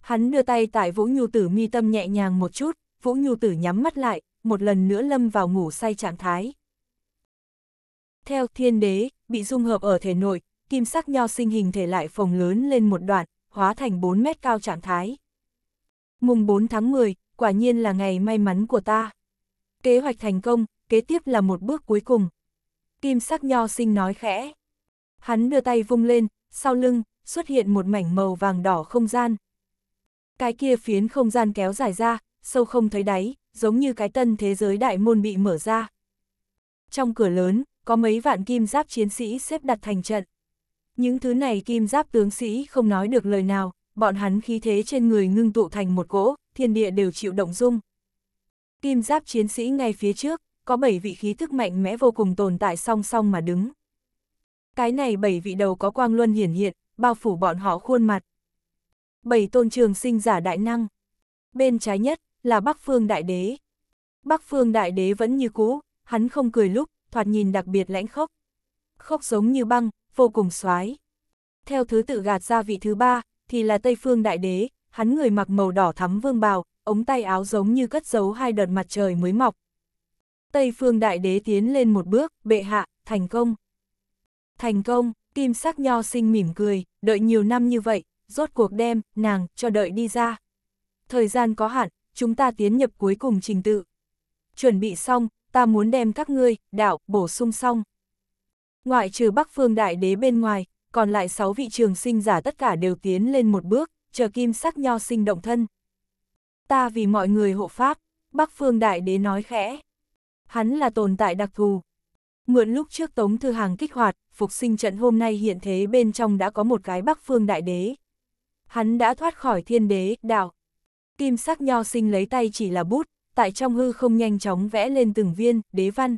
Hắn đưa tay tại Vũ Nhu Tử mi tâm nhẹ nhàng một chút, Vũ Nhu Tử nhắm mắt lại, một lần nữa lâm vào ngủ say trạng thái. Theo thiên đế, bị dung hợp ở thể nội, kim sắc nho sinh hình thể lại phồng lớn lên một đoạn, hóa thành 4 mét cao trạng thái. Mùng 4 tháng 10, quả nhiên là ngày may mắn của ta. Kế hoạch thành công, kế tiếp là một bước cuối cùng. Kim sắc nho sinh nói khẽ. Hắn đưa tay vung lên, sau lưng, xuất hiện một mảnh màu vàng đỏ không gian. Cái kia phiến không gian kéo dài ra, sâu không thấy đáy, giống như cái tân thế giới đại môn bị mở ra. Trong cửa lớn, có mấy vạn kim giáp chiến sĩ xếp đặt thành trận. Những thứ này kim giáp tướng sĩ không nói được lời nào, bọn hắn khí thế trên người ngưng tụ thành một cỗ, thiên địa đều chịu động dung. Kim giáp chiến sĩ ngay phía trước, có bảy vị khí thức mạnh mẽ vô cùng tồn tại song song mà đứng. Cái này bảy vị đầu có quang luân hiển hiện, bao phủ bọn họ khuôn mặt. Bảy tôn trường sinh giả đại năng. Bên trái nhất là Bắc Phương Đại Đế. Bắc Phương Đại Đế vẫn như cũ, hắn không cười lúc, thoạt nhìn đặc biệt lãnh khốc. Khốc giống như băng, vô cùng xoái. Theo thứ tự gạt ra vị thứ ba, thì là Tây Phương Đại Đế, hắn người mặc màu đỏ thắm vương bào, ống tay áo giống như cất giấu hai đợt mặt trời mới mọc. Tây Phương Đại Đế tiến lên một bước, bệ hạ, thành công. Thành công, kim sắc nho sinh mỉm cười, đợi nhiều năm như vậy, rốt cuộc đem, nàng, cho đợi đi ra. Thời gian có hạn, chúng ta tiến nhập cuối cùng trình tự. Chuẩn bị xong, ta muốn đem các ngươi, đạo, bổ sung xong. Ngoại trừ Bắc Phương Đại Đế bên ngoài, còn lại 6 vị trường sinh giả tất cả đều tiến lên một bước, chờ kim sắc nho sinh động thân. Ta vì mọi người hộ pháp, Bắc Phương Đại Đế nói khẽ. Hắn là tồn tại đặc thù. Mượn lúc trước Tống Thư Hàng kích hoạt, phục sinh trận hôm nay hiện thế bên trong đã có một cái Bắc Phương Đại Đế. Hắn đã thoát khỏi thiên đế, đạo. Kim sắc nho sinh lấy tay chỉ là bút, tại trong hư không nhanh chóng vẽ lên từng viên, đế văn.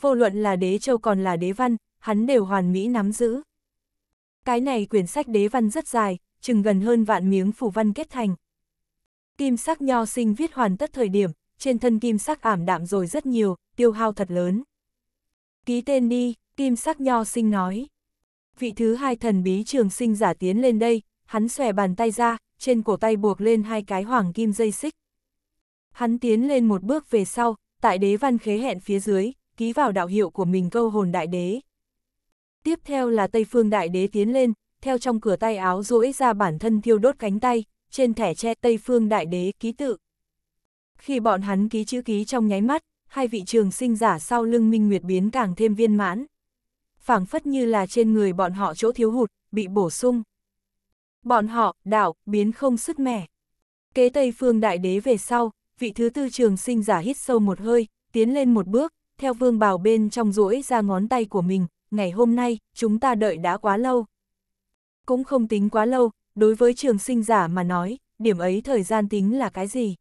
Vô luận là đế châu còn là đế văn, hắn đều hoàn mỹ nắm giữ. Cái này quyển sách đế văn rất dài, chừng gần hơn vạn miếng phủ văn kết thành. Kim sắc nho sinh viết hoàn tất thời điểm, trên thân kim sắc ảm đạm rồi rất nhiều, tiêu hao thật lớn. Ký tên đi, kim sắc nho sinh nói. Vị thứ hai thần bí trường sinh giả tiến lên đây, hắn xòe bàn tay ra, trên cổ tay buộc lên hai cái hoàng kim dây xích. Hắn tiến lên một bước về sau, tại đế văn khế hẹn phía dưới, ký vào đạo hiệu của mình câu hồn đại đế. Tiếp theo là Tây Phương Đại Đế tiến lên, theo trong cửa tay áo rỗi ra bản thân thiêu đốt cánh tay, trên thẻ che Tây Phương Đại Đế ký tự. Khi bọn hắn ký chữ ký trong nháy mắt, hai vị trường sinh giả sau lưng Minh Nguyệt biến càng thêm viên mãn. phảng phất như là trên người bọn họ chỗ thiếu hụt, bị bổ sung. Bọn họ, đảo biến không sức mẻ. Kế Tây Phương Đại Đế về sau, vị thứ tư trường sinh giả hít sâu một hơi, tiến lên một bước, theo vương bào bên trong duỗi ra ngón tay của mình, ngày hôm nay, chúng ta đợi đã quá lâu. Cũng không tính quá lâu, đối với trường sinh giả mà nói, điểm ấy thời gian tính là cái gì?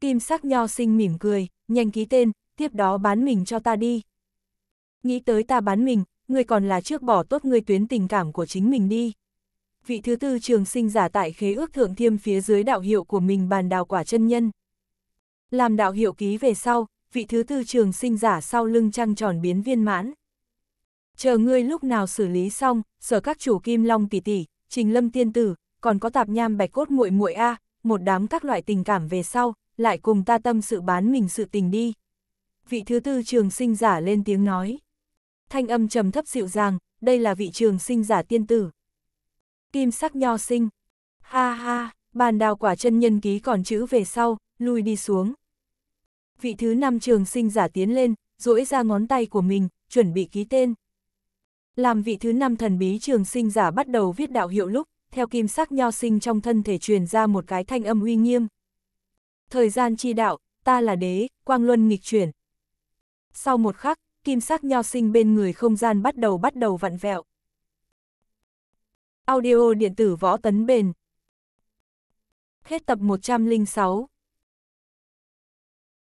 Kim sắc nho sinh mỉm cười, nhanh ký tên, tiếp đó bán mình cho ta đi. Nghĩ tới ta bán mình, người còn là trước bỏ tốt người tuyến tình cảm của chính mình đi. Vị thứ tư trường sinh giả tại khế ước thượng thiêm phía dưới đạo hiệu của mình bàn đào quả chân nhân. Làm đạo hiệu ký về sau, vị thứ tư trường sinh giả sau lưng trăng tròn biến viên mãn. Chờ ngươi lúc nào xử lý xong, sở các chủ kim long tỷ tỷ, trình lâm tiên tử, còn có tạp nham bạch cốt muội muội a, một đám các loại tình cảm về sau, lại cùng ta tâm sự bán mình sự tình đi. Vị thứ tư trường sinh giả lên tiếng nói. Thanh âm trầm thấp dịu dàng, đây là vị trường sinh giả tiên tử. Kim sắc nho sinh. Ha ha, bàn đào quả chân nhân ký còn chữ về sau, lui đi xuống vị thứ năm trường sinh giả tiến lên, duỗi ra ngón tay của mình, chuẩn bị ký tên. Làm vị thứ năm thần bí trường sinh giả bắt đầu viết đạo hiệu lúc, theo kim sắc nho sinh trong thân thể truyền ra một cái thanh âm uy nghiêm. Thời gian chi đạo, ta là đế, quang luân nghịch chuyển. Sau một khắc, kim sắc nho sinh bên người không gian bắt đầu bắt đầu vặn vẹo. Audio điện tử võ tấn bền. Hết tập 106